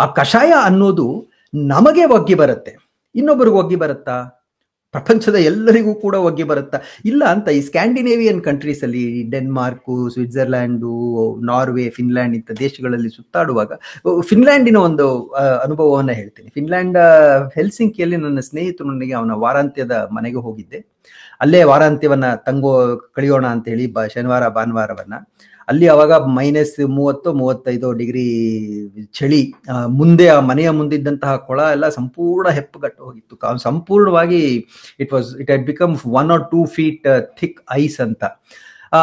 ಆ ಕಷಾಯ ಅನ್ನೋದು ನಮಗೆ ಒಗ್ಗಿ ಬರುತ್ತೆ ಇನ್ನೊಬ್ಬರಿಗೂ ಒಗ್ಗಿ ಬರುತ್ತಾ ಪ್ರಪಂಚದ ಎಲ್ಲರಿಗೂ ಕೂಡ ಒಗ್ಗಿ ಬರುತ್ತಾ ಇಲ್ಲ ಅಂತ ಈ ಸ್ಕ್ಯಾಂಡಿನೇವಿಯನ್ ಕಂಟ್ರೀಸ್ ಅಲ್ಲಿ ಡೆನ್ಮಾರ್ಕು ಸ್ವಿಟ್ಜರ್ಲ್ಯಾಂಡು ನಾರ್ವೆ ಫಿನ್ಲ್ಯಾಂಡ್ ಇಂಥ ದೇಶಗಳಲ್ಲಿ ಸುತ್ತಾಡುವಾಗ ಫಿನ್ಲ್ಯಾಂಡಿನ ಒಂದು ಅನುಭವವನ್ನು ಹೇಳ್ತೀನಿ ಫಿನ್ಲ್ಯಾಂಡ್ ಹೆಲ್ಸಿಂಕಿಯಲ್ಲಿ ನನ್ನ ಸ್ನೇಹಿತರು ನನಗೆ ಅವನ ವಾರಾಂತ್ಯದ ಮನೆಗೆ ಹೋಗಿದ್ದೆ ಅಲ್ಲೇ ವಾರಾಂತ್ಯವನ್ನ ತಂಗೋ ಕಳಿಯೋಣ ಅಂತ ಹೇಳಿ ಬ ಶನಿವಾರ ಭಾನುವಾರವನ್ನ ಅಲ್ಲಿ ಅವಾಗ ಮೈನಸ್ ಮೂವತ್ತು ಮೂವತ್ತೈದು ಡಿಗ್ರಿ ಚಳಿ ಮುಂದೆ ಆ ಮನೆಯ ಮುಂದಿದ್ದಂತಹ ಕೊಳ ಎಲ್ಲ ಸಂಪೂರ್ಣ ಹೆಪ್ಪುಗಟ್ಟು ಹೋಗಿತ್ತು ಸಂಪೂರ್ಣವಾಗಿ it was it had become one or two feet thick ice ಅಂತ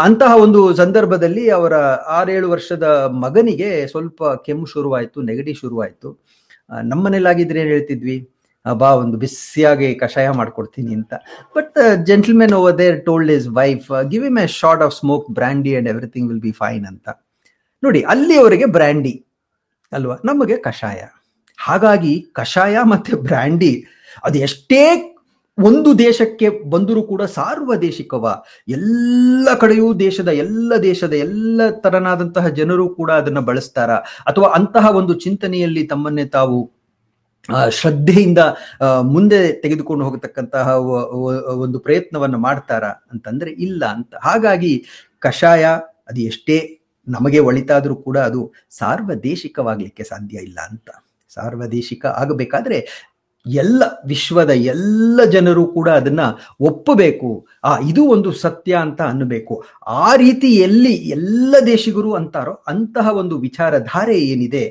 ಅಂತಹ ಒಂದು ಸಂದರ್ಭದಲ್ಲಿ ಅವರ ಆರೇಳು ವರ್ಷದ ಮಗನಿಗೆ ಸ್ವಲ್ಪ ಕೆಮ್ಮು ಶುರುವಾಯಿತು ನೆಗಡಿ ಶುರುವಾಯಿತು ನಮ್ಮನೇಲಾಗಿದ್ರೆ ಮನೇಲಾಗಿದ್ರೆ ಏನು ಹೇಳ್ತಿದ್ವಿ ಬಾ ಒಂದು ಬಿಸಿಯಾಗಿ ಕಷಾಯ ಮಾಡ್ಕೊಡ್ತೀನಿ ಅಂತ but gentlemen over there told his wife give him a shot of smoke brandy and everything will be fine ಅಂತ ನೋಡಿ ಅಲ್ಲಿ ಅವರಿಗೆ ಬ್ರ್ಯಾಂಡಿ ಅಲ್ವಾ ನಮಗೆ ಕಷಾಯ ಹಾಗಾಗಿ ಕಷಾಯ ಮತ್ತೆ ಬ್ರ್ಯಾಂಡಿ ಅದು ಎಷ್ಟೇ ಒಂದು ದೇಶಕ್ಕೆ ಬಂದರೂ ಕೂಡ ದೇಶಿಕವ ಎಲ್ಲ ಕಡೆಯೂ ದೇಶದ ಎಲ್ಲ ದೇಶದ ಎಲ್ಲ ತರನಾದಂತಹ ಜನರು ಕೂಡ ಅದನ್ನ ಬಳಸ್ತಾರ ಅಥವಾ ಅಂತಹ ಒಂದು ಚಿಂತನೆಯಲ್ಲಿ ತಮ್ಮನ್ನೇ ತಾವು ಶ್ರದ್ಧೆಯಿಂದ ಮುಂದೆ ತೆಗೆದುಕೊಂಡು ಹೋಗತಕ್ಕಂತಹ ಒಂದು ಪ್ರಯತ್ನವನ್ನು ಮಾಡ್ತಾರ ಅಂತಂದ್ರೆ ಇಲ್ಲ ಅಂತ ಹಾಗಾಗಿ ಕಷಾಯ ಅದು ಎಷ್ಟೇ ನಮಗೆ ಒಳಿತಾದರೂ ಕೂಡ ಅದು ಸಾರ್ವದೇಶಿಕವಾಗಲಿಕ್ಕೆ ಸಾಧ್ಯ ಇಲ್ಲ ಅಂತ ಸಾರ್ವದೇಶಿಕ ಆಗಬೇಕಾದ್ರೆ ಎಲ್ಲ ವಿಶ್ವದ ಎಲ್ಲ ಜನರು ಕೂಡ ಅದನ್ನ ಒಪ್ಪಬೇಕು ಆ ಇದು ಒಂದು ಸತ್ಯ ಅಂತ ಅನ್ನಬೇಕು ಆ ರೀತಿ ಎಲ್ಲಿ ಎಲ್ಲ ದೇಶಿಗರು ಅಂತಾರೋ ಅಂತಹ ಒಂದು ವಿಚಾರಧಾರೆ ಏನಿದೆ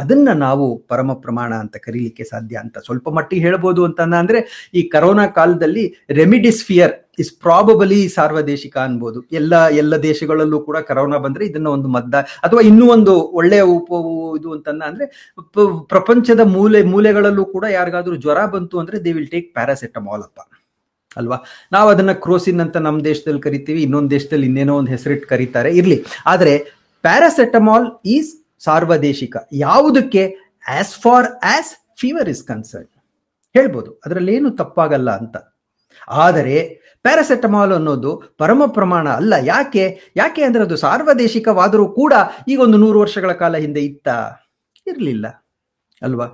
ಅದನ್ನ ನಾವು ಪರಮ ಪ್ರಮಾಣ ಅಂತ ಕರೀಲಿಕ್ಕೆ ಸಾಧ್ಯ ಅಂತ ಸ್ವಲ್ಪ ಮಟ್ಟಿಗೆ ಹೇಳ್ಬೋದು ಅಂತ ಅಂದ್ರೆ ಈ ಕರೋನಾ ಕಾಲದಲ್ಲಿ ರೆಮಿಡಿಸ್ಫಿಯರ್ ಇಸ್ ಪ್ರಾಬಬಲಿ ಸಾರ್ವದೇಶಿಕ ಅನ್ಬೋದು ಎಲ್ಲ ಎಲ್ಲ ದೇಶಗಳಲ್ಲೂ ಕೂಡ ಕರೋನಾ ಬಂದ್ರೆ ಇದನ್ನ ಒಂದು ಮದ್ದ ಅಥವಾ ಇನ್ನೂ ಒಂದು ಒಳ್ಳೆಯ ಉಪ ಇದು ಅಂತಂದ ಅಂದ್ರೆ ಪ್ರಪಂಚದ ಮೂಲೆ ಮೂಲೆಗಳಲ್ಲೂ ಕೂಡ ಯಾರಿಗಾದ್ರೂ ಜ್ವರ ಬಂತು ಅಂದ್ರೆ ದೇ ವಿಲ್ ಟೇಕ್ ಪ್ಯಾರಾಸೆಟಮಾಲ್ ಅಪ್ಪ ಅಲ್ವಾ ನಾವು ಅದನ್ನ ಕ್ರೋಸಿನ್ ಅಂತ ನಮ್ಮ ದೇಶದಲ್ಲಿ ಕರಿತೀವಿ ಇನ್ನೊಂದು ದೇಶದಲ್ಲಿ ಇನ್ನೇನೋ ಒಂದು ಹೆಸರಿಟ್ಟು ಕರೀತಾರೆ ಇರ್ಲಿ ಆದ್ರೆ ಪ್ಯಾರಾಸೆಟಮಾಲ್ ಈಸ್ ಸಾರ್ವದೇಶಿಕ ಯಾವುದಕ್ಕೆ as far as fever is concern ಹೇಳ್ಬೋದು ಅದರಲ್ಲೇನು ತಪ್ಪಾಗಲ್ಲ ಅಂತ ಆದರೆ ಪ್ಯಾರಾಸೆಟಮಾಲ್ ಅನ್ನೋದು ಪರಮ ಪ್ರಮಾಣ ಅಲ್ಲ ಯಾಕೆ ಯಾಕೆ ಅಂದರೆ ಅದು ಸಾರ್ವದೇಶಿಕವಾದರೂ ಕೂಡ ಈಗ ಒಂದು ನೂರು ವರ್ಷಗಳ ಕಾಲ ಹಿಂದೆ ಇತ್ತ ಇರಲಿಲ್ಲ ಅಲ್ವಾ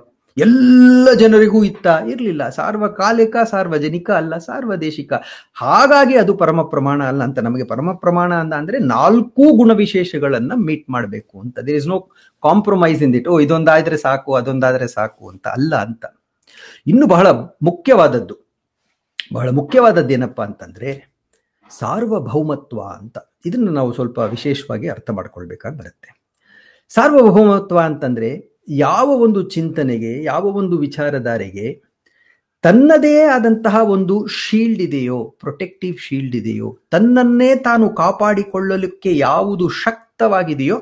ಎಲ್ಲ ಜನರಿಗೂ ಇತ್ತ ಇರಲಿಲ್ಲ ಸಾರ್ವಕಾಲಿಕ ಸಾರ್ವಜನಿಕ ಅಲ್ಲ ಸಾರ್ವದೇಶಿಕ ಹಾಗಾಗಿ ಅದು ಪರಮ ಪ್ರಮಾಣ ಅಲ್ಲ ಅಂತ ನಮಗೆ ಪರಮ ಪ್ರಮಾಣ ಅಂತ ಅಂದ್ರೆ ನಾಲ್ಕು ಗುಣವಿಶೇಷಗಳನ್ನ ಮೀಟ್ ಮಾಡಬೇಕು ಅಂತ there is no compromise in that ಓ ಇದೊಂದಾದ್ರೆ ಸಾಕು ಅದೊಂದಾದ್ರೆ ಸಾಕು ಅಂತ ಅಲ್ಲ ಅಂತ ಇನ್ನು ಬಹಳ ಮುಖ್ಯವಾದದ್ದು ಬಹಳ ಮುಖ್ಯವಾದದ್ದು ಏನಪ್ಪಾ ಅಂತಂದ್ರೆ ಸಾರ್ವಭೌಮತ್ವ ಅಂತ ಇದನ್ನು ನಾವು ಸ್ವಲ್ಪ ವಿಶೇಷವಾಗಿ ಅರ್ಥ ಮಾಡ್ಕೊಳ್ಬೇಕಾಗಿ ಬರುತ್ತೆ ಸಾರ್ವಭೌಮತ್ವ ಅಂತಂದ್ರೆ ಯಾವ ಒಂದು ಚಿಂತನೆಗೆ ಯಾವ ಒಂದು ವಿಚಾರಧಾರೆಗೆ ತನ್ನದೇ ಆದಂತಹ ಒಂದು ಶೀಲ್ಡ್ ಇದೆಯೋ ಪ್ರೊಟೆಕ್ಟಿವ್ ಶೀಲ್ಡ್ ಇದೆಯೋ ತನ್ನನ್ನೇ ತಾನು ಕಾಪಾಡಿಕೊಳ್ಳಲಿಕ್ಕೆ ಯಾವುದು ಶಕ್ತವಾಗಿದೆಯೋ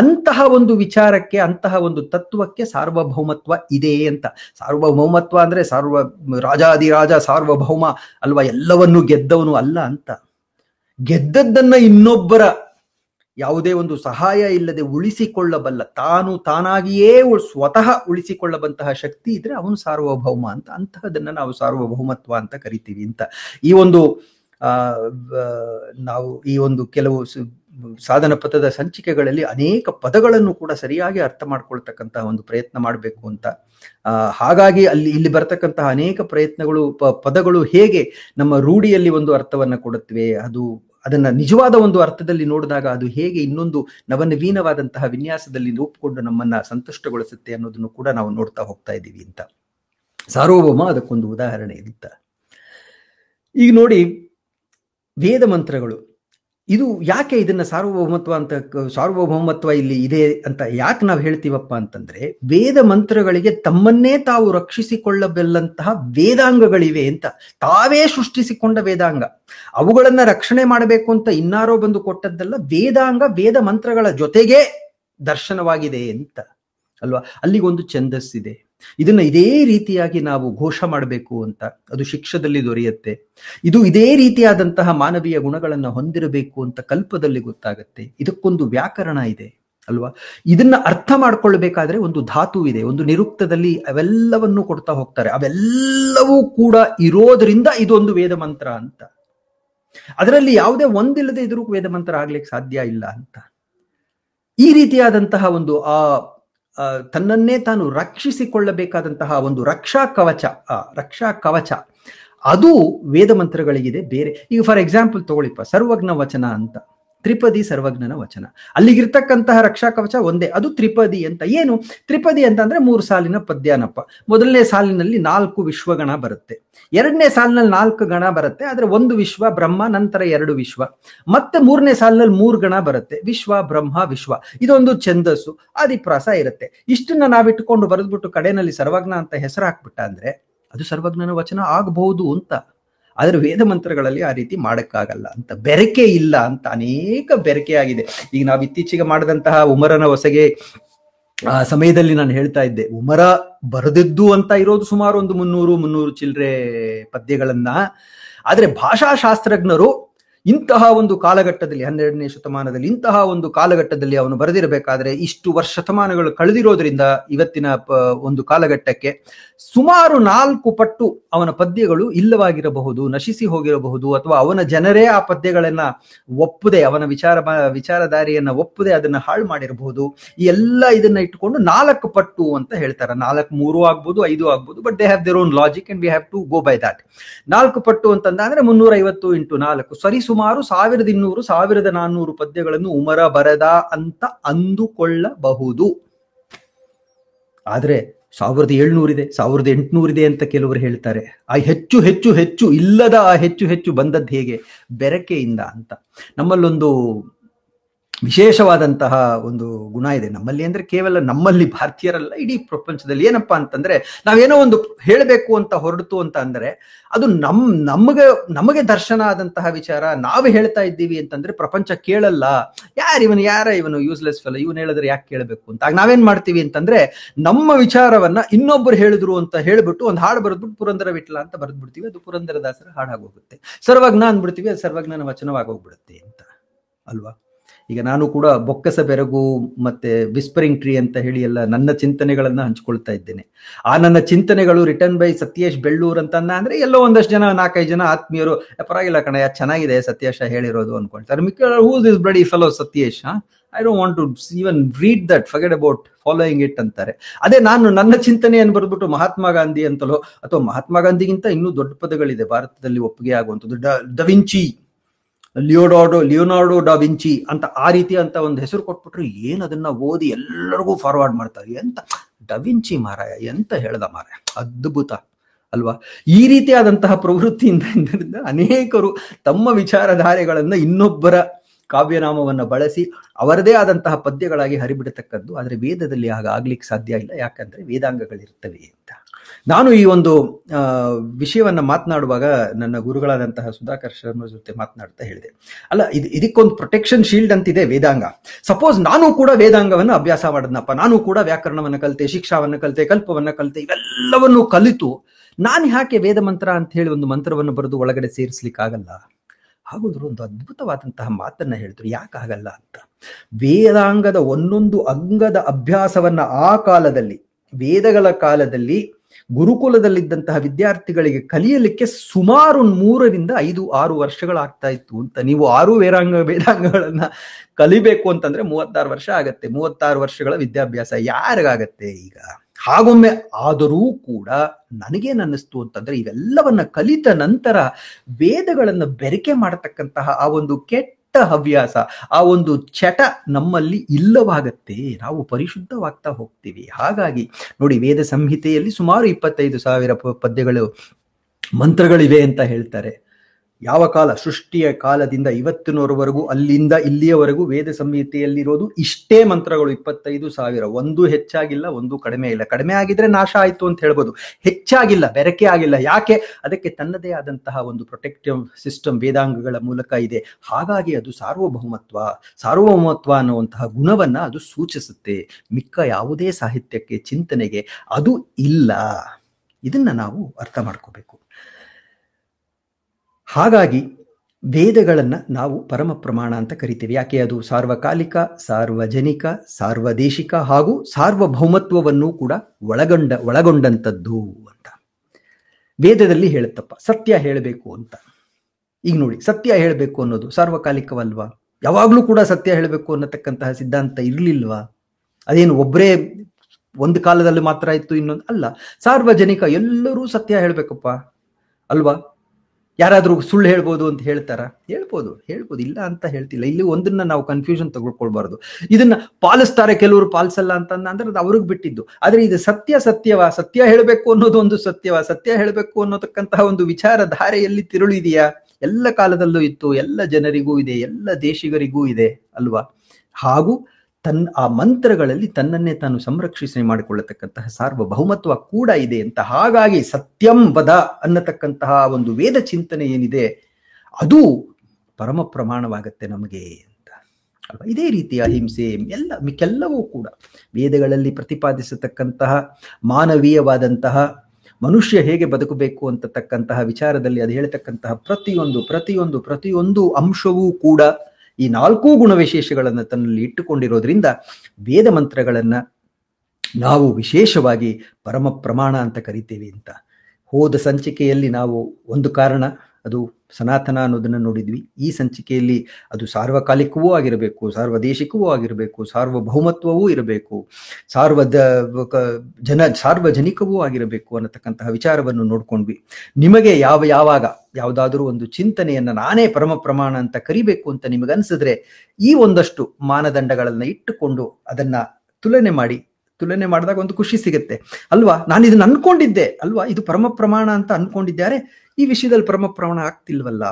ಅಂತಹ ಒಂದು ವಿಚಾರಕ್ಕೆ ಅಂತಹ ಒಂದು ತತ್ವಕ್ಕೆ ಸಾರ್ವಭೌಮತ್ವ ಇದೆ ಅಂತ ಸಾರ್ವಭೌಮತ್ವ ಅಂದ್ರೆ ಸಾರ್ವ ರಾಜಾದಿರಾಜ ಸಾರ್ವಭೌಮ ಅಲ್ವಾ ಎಲ್ಲವನ್ನು ಗೆದ್ದವನು ಅಲ್ಲ ಅಂತ ಗೆದ್ದದ್ದನ್ನ ಇನ್ನೊಬ್ಬರ ಯಾವುದೇ ಒಂದು ಸಹಾಯ ಇಲ್ಲದೆ ಉಳಿಸಿಕೊಳ್ಳಬಲ್ಲ ತಾನು ತಾನಾಗಿಯೇ ಸ್ವತಃ ಉಳಿಸಿಕೊಳ್ಳಬಂತಹ ಶಕ್ತಿ ಇದ್ರೆ ಅವನು ಸಾರ್ವಭೌಮ ಅಂತ ಅಂತಹದನ್ನ ನಾವು ಸಾರ್ವಭೌಮತ್ವ ಅಂತ ಕರಿತೀವಿ ಅಂತ ಈ ಒಂದು ನಾವು ಈ ಒಂದು ಕೆಲವು ಸಾಧನ ಪಥದ ಸಂಚಿಕೆಗಳಲ್ಲಿ ಅನೇಕ ಪದಗಳನ್ನು ಕೂಡ ಸರಿಯಾಗಿ ಅರ್ಥ ಮಾಡ್ಕೊಳ್ತಕ್ಕಂತಹ ಒಂದು ಪ್ರಯತ್ನ ಮಾಡಬೇಕು ಅಂತ ಹಾಗಾಗಿ ಅಲ್ಲಿ ಇಲ್ಲಿ ಬರತಕ್ಕಂತಹ ಅನೇಕ ಪ್ರಯತ್ನಗಳು ಪದಗಳು ಹೇಗೆ ನಮ್ಮ ರೂಢಿಯಲ್ಲಿ ಒಂದು ಅರ್ಥವನ್ನು ಕೊಡುತ್ತವೆ ಅದು ಅದನ್ನ ನಿಜವಾದ ಒಂದು ಅರ್ಥದಲ್ಲಿ ನೋಡಿದಾಗ ಅದು ಹೇಗೆ ಇನ್ನೊಂದು ನವನವೀನವಾದಂತಹ ವಿನ್ಯಾಸದಲ್ಲಿ ರೂಪುಕೊಂಡು ನಮ್ಮನ್ನ ಸಂತುಷ್ಟಗೊಳಿಸುತ್ತೆ ಅನ್ನೋದನ್ನು ಕೂಡ ನಾವು ನೋಡ್ತಾ ಹೋಗ್ತಾ ಇದ್ದೀವಿ ಅಂತ ಸಾರ್ವಭೌಮ ಅದಕ್ಕೊಂದು ಉದಾಹರಣೆ ಅಂತ ಈಗ ನೋಡಿ ವೇದ ಮಂತ್ರಗಳು ಇದು ಯಾಕೆ ಇದನ್ನ ಸಾರ್ವಭೌಮತ್ವ ಅಂತ ಸಾರ್ವಭೌಮತ್ವ ಇಲ್ಲಿ ಇದೆ ಅಂತ ಯಾಕೆ ನಾವು ಹೇಳ್ತೀವಪ್ಪ ಅಂತಂದ್ರೆ ವೇದ ಮಂತ್ರಗಳಿಗೆ ತಮ್ಮನ್ನೇ ತಾವು ರಕ್ಷಿಸಿಕೊಳ್ಳಬಲ್ಲಂತಹ ವೇದಾಂಗಗಳಿವೆ ಅಂತ ತಾವೇ ಸೃಷ್ಟಿಸಿಕೊಂಡ ವೇದಾಂಗ ಅವುಗಳನ್ನ ರಕ್ಷಣೆ ಮಾಡಬೇಕು ಅಂತ ಇನ್ನಾರೋ ಬಂದು ಕೊಟ್ಟದ್ದಲ್ಲ ವೇದಾಂಗ ವೇದ ಮಂತ್ರಗಳ ಜೊತೆಗೆ ದರ್ಶನವಾಗಿದೆ ಅಂತ ಅಲ್ವಾ ಅಲ್ಲಿಗೊಂದು ಛಂದಸ್ಸಿದೆ ಇದನ್ನ ಇದೇ ರೀತಿಯಾಗಿ ನಾವು ಘೋಷ ಮಾಡಬೇಕು ಅಂತ ಅದು ಶಿಕ್ಷದಲ್ಲಿ ದೊರೆಯುತ್ತೆ ಇದು ಇದೇ ರೀತಿಯಾದಂತಹ ಮಾನವೀಯ ಗುಣಗಳನ್ನ ಹೊಂದಿರಬೇಕು ಅಂತ ಕಲ್ಪದಲ್ಲಿ ಗೊತ್ತಾಗುತ್ತೆ ಇದಕ್ಕೊಂದು ವ್ಯಾಕರಣ ಇದೆ ಅಲ್ವಾ ಇದನ್ನ ಅರ್ಥ ಮಾಡ್ಕೊಳ್ಬೇಕಾದ್ರೆ ಒಂದು ಧಾತು ಇದೆ ಒಂದು ನಿರುಕ್ತದಲ್ಲಿ ಅವೆಲ್ಲವನ್ನು ಕೊಡ್ತಾ ಹೋಗ್ತಾರೆ ಅವೆಲ್ಲವೂ ಕೂಡ ಇರೋದ್ರಿಂದ ಇದೊಂದು ವೇದ ಮಂತ್ರ ಅಂತ ಅದರಲ್ಲಿ ಯಾವುದೇ ಒಂದಿಲ್ಲದೆ ಇದ್ರೂ ವೇದ ಮಂತ್ರ ಆಗ್ಲಿಕ್ಕೆ ಸಾಧ್ಯ ಇಲ್ಲ ಅಂತ ಈ ರೀತಿಯಾದಂತಹ ಒಂದು ಆ ತನ್ನನ್ನೇ ತಾನು ರಕ್ಷಿಸಿಕೊಳ್ಳಬೇಕಾದಂತಹ ಒಂದು ರಕ್ಷಾ ಕವಚ ರಕ್ಷಾ ಕವಚ ಅದು ವೇದ ಮಂತ್ರಗಳಿಗಿದೆ ಬೇರೆ ಈಗ ಫಾರ್ ಎಕ್ಸಾಂಪಲ್ ತಗೊಳ್ಳಿಪ್ಪ ಸರ್ವಜ್ಞ ವಚನ ಅಂತ ತ್ರಿಪದಿ ಸರ್ವಜ್ಞನ ವಚನ ಅಲ್ಲಿಗಿರ್ತಕ್ಕಂತಹ ರಕ್ಷಾ ಕವಚ ಒಂದೇ ಅದು ತ್ರಿಪದಿ ಅಂತ ಏನು ತ್ರಿಪದಿ ಅಂದ್ರೆ ಮೂರು ಸಾಲಿನ ಪದ್ಯಾನಪ್ಪ ಮೊದಲನೇ ಸಾಲಿನಲ್ಲಿ ನಾಲ್ಕು ವಿಶ್ವಗಣ ಬರುತ್ತೆ ಎರಡನೇ ಸಾಲಿನಲ್ಲಿ ನಾಲ್ಕು ಗಣ ಬರುತ್ತೆ ಆದ್ರೆ ಒಂದು ವಿಶ್ವ ಬ್ರಹ್ಮ ನಂತರ ಎರಡು ವಿಶ್ವ ಮತ್ತೆ ಮೂರನೇ ಸಾಲಿನಲ್ಲಿ ಮೂರು ಗಣ ಬರುತ್ತೆ ವಿಶ್ವ ಬ್ರಹ್ಮ ವಿಶ್ವ ಇದೊಂದು ಛಂದಸ್ಸು ಆದಿಪ್ರಾಸ ಇರುತ್ತೆ ಇಷ್ಟನ್ನ ನಾವಿಟ್ಕೊಂಡು ಬರೆದ್ಬಿಟ್ಟು ಕಡೆಯಲ್ಲಿ ಸರ್ವಜ್ಞ ಅಂತ ಹೆಸರು ಹಾಕ್ಬಿಟ್ಟ ಅಂದ್ರೆ ಅದು ಸರ್ವಜ್ಞನ ವಚನ ಆಗಬಹುದು ಅಂತ ಆದರೆ ವೇದ ಮಂತ್ರಗಳಲ್ಲಿ ಆ ರೀತಿ ಮಾಡೋಕ್ಕಾಗಲ್ಲ ಅಂತ ಬೆರಕೆ ಇಲ್ಲ ಅಂತ ಅನೇಕ ಬೆರಕೆ ಆಗಿದೆ ಈಗ ನಾವು ಇತ್ತೀಚೆಗೆ ಮಾಡಿದಂತಹ ಉಮರನ ಹೊಸಗೆ ಆ ಸಮಯದಲ್ಲಿ ನಾನು ಹೇಳ್ತಾ ಇದ್ದೆ ಉಮರ ಬರೆದಿದ್ದು ಅಂತ ಇರೋದು ಸುಮಾರು ಒಂದು ಮುನ್ನೂರು ಮುನ್ನೂರು ಚಿಲ್ಲರೆ ಪದ್ಯಗಳನ್ನ ಆದರೆ ಭಾಷಾಶಾಸ್ತ್ರಜ್ಞರು ಇಂತಹ ಒಂದು ಕಾಲಘಟ್ಟದಲ್ಲಿ ಹನ್ನೆರಡನೇ ಶತಮಾನದಲ್ಲಿ ಇಂತಹ ಒಂದು ಕಾಲಘಟ್ಟದಲ್ಲಿ ಅವನು ಬರೆದಿರಬೇಕಾದ್ರೆ ಇಷ್ಟು ವರ್ಷ ಶತಮಾನಗಳು ಕಳೆದಿರೋದ್ರಿಂದ ಇವತ್ತಿನ ಒಂದು ಕಾಲಘಟ್ಟಕ್ಕೆ ಸುಮಾರು ನಾಲ್ಕು ಪಟ್ಟು ಅವನ ಪದ್ಯಗಳು ಇಲ್ಲವಾಗಿರಬಹುದು ನಶಿಸಿ ಹೋಗಿರಬಹುದು ಅಥವಾ ಅವನ ಜನರೇ ಆ ಪದ್ಯಗಳನ್ನ ಒಪ್ಪದೆ ಅವನ ವಿಚಾರ ವಿಚಾರಧಾರಿಯನ್ನ ಒಪ್ಪದೆ ಅದನ್ನ ಹಾಳು ಮಾಡಿರಬಹುದು ಈ ಎಲ್ಲ ಇದನ್ನ ಇಟ್ಟುಕೊಂಡು ನಾಲ್ಕು ಪಟ್ಟು ಅಂತ ಹೇಳ್ತಾರೆ ನಾಲ್ಕು ಮೂರು ಆಗ್ಬಹುದು ಐದು ಆಗ್ಬೋದು but they have their own logic and we have to go by that ನಾಲ್ಕು ಪಟ್ಟು ಅಂತಂದ್ರೆ ಮುನ್ನೂರ ಐವತ್ತು ಇಂಟು ನಾಲ್ಕು ಸರಿ ಸುಮಾರು ಸಾವಿರದ ಇನ್ನೂರು ಸಾವಿರದ ನಾನ್ನೂರು ಪದ್ಯಗಳನ್ನು ಉಮರ ಬರೆದ ಅಂತ ಅಂದುಕೊಳ್ಳಬಹುದು ಆದರೆ ಸಾವಿರದ ಏಳ್ನೂರಿದೆ ಸಾವಿರದ ಎಂಟುನೂರಿದೆ ಅಂತ ಕೆಲವರು ಹೇಳ್ತಾರೆ ಆ ಹೆಚ್ಚು ಹೆಚ್ಚು ಹೆಚ್ಚು ಇಲ್ಲದ ಆ ಹೆಚ್ಚು ಹೆಚ್ಚು ಬಂದದ್ದು ಹೇಗೆ ಬೆರಕೆಯಿಂದ ಅಂತ ನಮ್ಮಲ್ಲೊಂದು ವಿಶೇಷವಾದಂತಹ ಒಂದು ಗುಣ ಇದೆ ನಮ್ಮಲ್ಲಿ ಅಂದ್ರೆ ಕೇವಲ ನಮ್ಮಲ್ಲಿ ಭಾರತೀಯರಲ್ಲ ಇಡೀ ಪ್ರಪಂಚದಲ್ಲಿ ಏನಪ್ಪಾ ಅಂತಂದ್ರೆ ನಾವೇನೋ ಒಂದು ಹೇಳಬೇಕು ಅಂತ ಹೊರಡ್ತು ಅಂತ ಅಂದ್ರೆ ಅದು ನಮ್ ನಮಗೆ ನಮಗೆ ದರ್ಶನ ಆದಂತಹ ವಿಚಾರ ನಾವು ಹೇಳ್ತಾ ಇದ್ದೀವಿ ಅಂತಂದ್ರೆ ಪ್ರಪಂಚ ಕೇಳಲ್ಲ ಯಾರು ಇವನು ಯಾರ ಇವನು ಯೂಸ್ಲೆಸ್ ಫೆಲ್ಲ ಇವನು ಹೇಳಿದ್ರೆ ಯಾಕೆ ಕೇಳಬೇಕು ಅಂತ ಆಗ ನಾವೇನ್ ಮಾಡ್ತೀವಿ ಅಂತಂದ್ರೆ ನಮ್ಮ ವಿಚಾರವನ್ನ ಇನ್ನೊಬ್ಬರು ಹೇಳಿದ್ರು ಅಂತ ಹೇಳ್ಬಿಟ್ಟು ಒಂದು ಹಾಡು ಬರೆದ್ಬಿಟ್ಟು ಪುರಂದರ ವಿಟ್ಲ ಅಂತ ಬರೆದ್ಬಿಡ್ತೀವಿ ಅದು ಪುರಂದರದಾಸರ ಹಾಡಾಗೋಗುತ್ತೆ ಸರ್ವಜ್ಞ ಅಂದ್ಬಿಡ್ತೀವಿ ಅದು ಸರ್ವಜ್ಞನ ವಚನವಾಗೋಗ್ಬಿಡುತ್ತೆ ಅಂತ ಅಲ್ವಾ ಈಗ ನಾನು ಕೂಡ ಬೊಕ್ಕಸ ಬೆರಗು ಮತ್ತೆ ವಿಸ್ಪರಿಂಗ್ ಟ್ರೀ ಅಂತ ಹೇಳಿ ಎಲ್ಲ ನನ್ನ ಚಿಂತನೆಗಳನ್ನ ಹಂಚ್ಕೊಳ್ತಾ ಇದ್ದೇನೆ ಆ ನನ್ನ ಚಿಂತನೆಗಳು ರಿಟರ್ನ್ ಬೈ ಸತ್ಯೇಶ್ ಬೆಳ್ಳೂರ್ ಅಂತ ಅಂದ್ರೆ ಎಲ್ಲೋ ಒಂದಷ್ಟು ಜನ ನಾಲ್ಕೈದು ಜನ ಆತ್ಮೀಯರು ಪರವಾಗಿಲ್ಲ ಕಣ ಚೆನ್ನಾಗಿದೆ ಸತ್ಯೇಶ್ ಹೇಳಿರೋದು ಅನ್ಕೊಳ್ತಾರೆ ಮಿಕ್ಕ who's is bloody fellow Satyesh I don't want to even read that forget about following it ಅಂತಾರೆ ಅದೇ ನಾನು ನನ್ನ ಚಿಂತನೆಯನ್ನು ಬರೆದ್ಬಿಟ್ಟು ಮಹಾತ್ಮ ಗಾಂಧಿ ಅಂತಲೋ ಅಥವಾ ಮಹಾತ್ಮ ಗಾಂಧಿಗಿಂತ ಇನ್ನೂ ದೊಡ್ಡ ಪದಗಳಿದೆ ಭಾರತದಲ್ಲಿ ಒಪ್ಪಿಗೆ ಆಗುವಂಥದ್ದು ಡ ದವಿಂಚಿ ಲಿಯೋಡಾರ್ಡೋ ಲಿಯೋನಾರ್ಡೋ ಡಾ ವಿಂಚಿ ಅಂತ ಆ ರೀತಿ ಅಂತ ಒಂದು ಹೆಸರು ಕೊಟ್ಬಿಟ್ರು ಏನು ಅದನ್ನ ಓದಿ ಎಲ್ಲರಿಗೂ ಫಾರ್ವರ್ಡ್ ಮಾಡ್ತಾರೆ ಎಂತ ಡವಿಂಚಿ ಮಾರಾಯ ಎಂತ ಹೇಳ್ದ ಮಾರಾಯ ಅದ್ಭುತ ಅಲ್ವಾ ಈ ರೀತಿಯಾದಂತಹ ಪ್ರವೃತ್ತಿಯಿಂದ ಅನೇಕರು ತಮ್ಮ ವಿಚಾರಧಾರೆಗಳನ್ನು ಇನ್ನೊಬ್ಬರ ಕಾವ್ಯನಾಮವನ್ನು ಬಳಸಿ ಅವರದೇ ಆದಂತಹ ಪದ್ಯಗಳಾಗಿ ಹರಿಬಿಡತಕ್ಕದ್ದು ಆದರೆ ವೇದದಲ್ಲಿ ಆಗ ಆಗ್ಲಿಕ್ಕೆ ಸಾಧ್ಯ ಇಲ್ಲ ಯಾಕಂದ್ರೆ ವೇದಾಂಗಗಳಿರ್ತವೆ ನಾನು ಈ ಒಂದು ವಿಷಯವನ್ನ ಮಾತನಾಡುವಾಗ ನನ್ನ ಗುರುಗಳಾದಂತಹ ಸುಧಾಕರ್ ಶರ್ಮ ಜೊತೆ ಮಾತನಾಡ್ತಾ ಹೇಳಿದೆ ಅಲ್ಲ ಇದು ಇದಕ್ಕೊಂದು ಪ್ರೊಟೆಕ್ಷನ್ ಶೀಲ್ಡ್ ಅಂತಿದೆ ವೇದಾಂಗ ಸಪೋಸ್ ನಾನು ಕೂಡ ವೇದಾಂಗವನ್ನು ಅಭ್ಯಾಸ ಮಾಡಿದ್ನಪ್ಪ ನಾನು ಕೂಡ ವ್ಯಾಕರಣವನ್ನು ಕಲಿತೆ ಶಿಕ್ಷಾವನ್ನು ಕಲಿತೆ ಕಲ್ಪವನ್ನು ಕಲಿತೆ ಇವೆಲ್ಲವನ್ನು ಕಲಿತು ನಾನು ಯಾಕೆ ವೇದ ಮಂತ್ರ ಅಂತ ಹೇಳಿ ಒಂದು ಮಂತ್ರವನ್ನು ಬರೆದು ಒಳಗಡೆ ಸೇರಿಸ್ಲಿಕ್ಕಾಗಲ್ಲ ಹಾಗಾದ್ರೂ ಒಂದು ಅದ್ಭುತವಾದಂತಹ ಮಾತನ್ನ ಹೇಳಿದ್ರು ಯಾಕಾಗಲ್ಲ ಅಂತ ವೇದಾಂಗದ ಒಂದೊಂದು ಅಂಗದ ಅಭ್ಯಾಸವನ್ನ ಆ ಕಾಲದಲ್ಲಿ ವೇದಗಳ ಕಾಲದಲ್ಲಿ ಗುರುಕುಲದಲ್ಲಿದ್ದಂತಹ ವಿದ್ಯಾರ್ಥಿಗಳಿಗೆ ಕಲಿಯಲಿಕ್ಕೆ ಸುಮಾರು ಮೂರರಿಂದ ಐದು ಆರು ವರ್ಷಗಳಾಗ್ತಾ ಇತ್ತು ಅಂತ ನೀವು ಆರು ವೇರಾಂಗ ವೇದಾಂಗಗಳನ್ನ ಕಲಿಬೇಕು ಅಂತಂದ್ರೆ ಮೂವತ್ತಾರು ವರ್ಷ ಆಗತ್ತೆ ಮೂವತ್ತಾರು ವರ್ಷಗಳ ವಿದ್ಯಾಭ್ಯಾಸ ಯಾರಿಗಾಗತ್ತೆ ಈಗ ಹಾಗೊಮ್ಮೆ ಆದರೂ ಕೂಡ ಅನ್ನಿಸ್ತು ಅಂತಂದ್ರೆ ಇವೆಲ್ಲವನ್ನ ಕಲಿತ ನಂತರ ವೇದಗಳನ್ನ ಬೆರಕೆ ಮಾಡತಕ್ಕಂತಹ ಆ ಒಂದು ಕೆಟ್ಟ ಕೆಟ್ಟ ಹವ್ಯಾಸ ಆ ಒಂದು ಚಟ ನಮ್ಮಲ್ಲಿ ಇಲ್ಲವಾಗತ್ತೆ ನಾವು ಪರಿಶುದ್ಧವಾಗ್ತಾ ಹೋಗ್ತೀವಿ ಹಾಗಾಗಿ ನೋಡಿ ವೇದ ಸಂಹಿತೆಯಲ್ಲಿ ಸುಮಾರು ಇಪ್ಪತ್ತೈದು ಸಾವಿರ ಪದ್ಯಗಳು ಮಂತ್ರಗಳಿವೆ ಅಂತ ಹೇಳ್ತಾರೆ ಯಾವ ಕಾಲ ಸೃಷ್ಟಿಯ ಕಾಲದಿಂದ ಇವತ್ತಿನವರೆಗೂ ಅಲ್ಲಿಂದ ಇಲ್ಲಿಯವರೆಗೂ ವೇದ ಸಂಹಿತೆಯಲ್ಲಿರೋದು ಇಷ್ಟೇ ಮಂತ್ರಗಳು ಇಪ್ಪತ್ತೈದು ಸಾವಿರ ಒಂದು ಹೆಚ್ಚಾಗಿಲ್ಲ ಒಂದು ಕಡಿಮೆ ಇಲ್ಲ ಕಡಿಮೆ ಆಗಿದ್ರೆ ನಾಶ ಆಯಿತು ಅಂತ ಹೇಳ್ಬೋದು ಹೆಚ್ಚಾಗಿಲ್ಲ ಬೆರಕೆ ಆಗಿಲ್ಲ ಯಾಕೆ ಅದಕ್ಕೆ ತನ್ನದೇ ಆದಂತಹ ಒಂದು ಪ್ರೊಟೆಕ್ಟಿವ್ ಸಿಸ್ಟಮ್ ವೇದಾಂಗಗಳ ಮೂಲಕ ಇದೆ ಹಾಗಾಗಿ ಅದು ಸಾರ್ವಭೌಮತ್ವ ಸಾರ್ವಭೌಮತ್ವ ಅನ್ನುವಂತಹ ಗುಣವನ್ನ ಅದು ಸೂಚಿಸುತ್ತೆ ಮಿಕ್ಕ ಯಾವುದೇ ಸಾಹಿತ್ಯಕ್ಕೆ ಚಿಂತನೆಗೆ ಅದು ಇಲ್ಲ ಇದನ್ನ ನಾವು ಅರ್ಥ ಮಾಡ್ಕೋಬೇಕು ಹಾಗಾಗಿ ವೇದಗಳನ್ನು ನಾವು ಪರಮ ಪ್ರಮಾಣ ಅಂತ ಕರಿತೀವಿ ಯಾಕೆ ಅದು ಸಾರ್ವಕಾಲಿಕ ಸಾರ್ವಜನಿಕ ಸಾರ್ವದೇಶಿಕ ಹಾಗೂ ಸಾರ್ವಭೌಮತ್ವವನ್ನು ಕೂಡ ಒಳಗೊಂಡ ಒಳಗೊಂಡಂಥದ್ದು ಅಂತ ವೇದದಲ್ಲಿ ಹೇಳುತ್ತಪ್ಪ ಸತ್ಯ ಹೇಳಬೇಕು ಅಂತ ಈಗ ನೋಡಿ ಸತ್ಯ ಹೇಳಬೇಕು ಅನ್ನೋದು ಸಾರ್ವಕಾಲಿಕವಲ್ವಾ ಯಾವಾಗಲೂ ಕೂಡ ಸತ್ಯ ಹೇಳಬೇಕು ಅನ್ನತಕ್ಕಂತಹ ಸಿದ್ಧಾಂತ ಇರಲಿಲ್ವಾ ಅದೇನು ಒಬ್ಬರೇ ಒಂದು ಕಾಲದಲ್ಲಿ ಮಾತ್ರ ಇತ್ತು ಇನ್ನೊಂದು ಅಲ್ಲ ಸಾರ್ವಜನಿಕ ಎಲ್ಲರೂ ಸತ್ಯ ಹೇಳಬೇಕಪ್ಪ ಅಲ್ವಾ ಯಾರಾದರೂ ಸುಳ್ಳು ಹೇಳ್ಬೋದು ಅಂತ ಹೇಳ್ತಾರ ಹೇಳ್ಬೋದು ಹೇಳ್ಬೋದು ಇಲ್ಲ ಅಂತ ಹೇಳ್ತಿಲ್ಲ ಇಲ್ಲಿ ಒಂದನ್ನ ನಾವು ಕನ್ಫ್ಯೂಷನ್ ತಗೊಳ್ಕೊಳ್ಬಾರ್ದು ಇದನ್ನ ಪಾಲಿಸ್ತಾರೆ ಕೆಲವರು ಪಾಲಿಸಲ್ಲ ಅಂತ ಅಂದ್ರೆ ಅದು ಅವ್ರಿಗೆ ಬಿಟ್ಟಿದ್ದು ಆದ್ರೆ ಇದು ಸತ್ಯ ಸತ್ಯವ ಸತ್ಯ ಹೇಳಬೇಕು ಅನ್ನೋದು ಒಂದು ಸತ್ಯವ ಸತ್ಯ ಹೇಳಬೇಕು ಅನ್ನೋತಕ್ಕಂತಹ ಒಂದು ತಿರುಳು ತಿರುಳಿದೆಯಾ ಎಲ್ಲ ಕಾಲದಲ್ಲೂ ಇತ್ತು ಎಲ್ಲ ಜನರಿಗೂ ಇದೆ ಎಲ್ಲ ದೇಶಿಗರಿಗೂ ಇದೆ ಅಲ್ವಾ ಹಾಗೂ ತನ್ನ ಆ ಮಂತ್ರಗಳಲ್ಲಿ ತನ್ನನ್ನೇ ತಾನು ಸಂರಕ್ಷಿಸಿ ಮಾಡಿಕೊಳ್ಳತಕ್ಕಂತಹ ಸಾರ್ವಭೌಮತ್ವ ಕೂಡ ಇದೆ ಅಂತ ಹಾಗಾಗಿ ಸತ್ಯಂ ವದ ಅನ್ನತಕ್ಕಂತಹ ಒಂದು ವೇದ ಚಿಂತನೆ ಏನಿದೆ ಅದು ಪರಮ ಪ್ರಮಾಣವಾಗತ್ತೆ ನಮಗೆ ಅಂತ ಅಲ್ವಾ ಇದೇ ರೀತಿಯ ಅಹಿಂಸೆ ಎಲ್ಲ ಮಿಕ್ಕೆಲ್ಲವೂ ಕೂಡ ವೇದಗಳಲ್ಲಿ ಪ್ರತಿಪಾದಿಸತಕ್ಕಂತಹ ಮಾನವೀಯವಾದಂತಹ ಮನುಷ್ಯ ಹೇಗೆ ಬದುಕಬೇಕು ಅಂತತಕ್ಕಂತಹ ವಿಚಾರದಲ್ಲಿ ಅದು ಹೇಳ್ತಕ್ಕಂತಹ ಪ್ರತಿಯೊಂದು ಪ್ರತಿಯೊಂದು ಪ್ರತಿಯೊಂದು ಅಂಶವೂ ಕೂಡ ಈ ನಾಲ್ಕು ಗುಣ ವಿಶೇಷಗಳನ್ನು ತನ್ನಲ್ಲಿ ಇಟ್ಟುಕೊಂಡಿರೋದ್ರಿಂದ ವೇದ ಮಂತ್ರಗಳನ್ನ ನಾವು ವಿಶೇಷವಾಗಿ ಪರಮ ಪ್ರಮಾಣ ಅಂತ ಕರಿತೇವೆ ಅಂತ ಹೋದ ಸಂಚಿಕೆಯಲ್ಲಿ ನಾವು ಒಂದು ಕಾರಣ ಅದು ಸನಾತನ ಅನ್ನೋದನ್ನು ನೋಡಿದ್ವಿ ಈ ಸಂಚಿಕೆಯಲ್ಲಿ ಅದು ಸಾರ್ವಕಾಲಿಕವೂ ಆಗಿರಬೇಕು ಸಾರ್ವದೇಶಿಕವೂ ಆಗಿರಬೇಕು ಸಾರ್ವಭೌಮತ್ವವೂ ಇರಬೇಕು ಸಾರ್ವದ ಜನ ಸಾರ್ವಜನಿಕವೂ ಆಗಿರಬೇಕು ಅನ್ನತಕ್ಕಂತಹ ವಿಚಾರವನ್ನು ನೋಡ್ಕೊಂಡ್ವಿ ನಿಮಗೆ ಯಾವ ಯಾವಾಗ ಯಾವುದಾದ್ರೂ ಒಂದು ಚಿಂತನೆಯನ್ನು ನಾನೇ ಪರಮ ಪ್ರಮಾಣ ಅಂತ ಕರಿಬೇಕು ಅಂತ ನಿಮಗನ್ಸಿದ್ರೆ ಈ ಒಂದಷ್ಟು ಮಾನದಂಡಗಳನ್ನು ಇಟ್ಟುಕೊಂಡು ಅದನ್ನ ತುಲನೆ ಮಾಡಿ ತುಲನೆ ಮಾಡಿದಾಗ ಒಂದು ಖುಷಿ ಸಿಗುತ್ತೆ ಅಲ್ವಾ ನಾನು ಇದನ್ನ ಅನ್ಕೊಂಡಿದ್ದೆ ಅಲ್ವಾ ಇದು ಪರಮ ಪ್ರಮಾಣ ಅಂತ ಅನ್ಕೊಂಡಿದ್ದಾರೆ ಈ ವಿಷಯದಲ್ಲಿ ಪರಮ ಪ್ರಮಾಣ ಆಗ್ತಿಲ್ವಲ್ಲ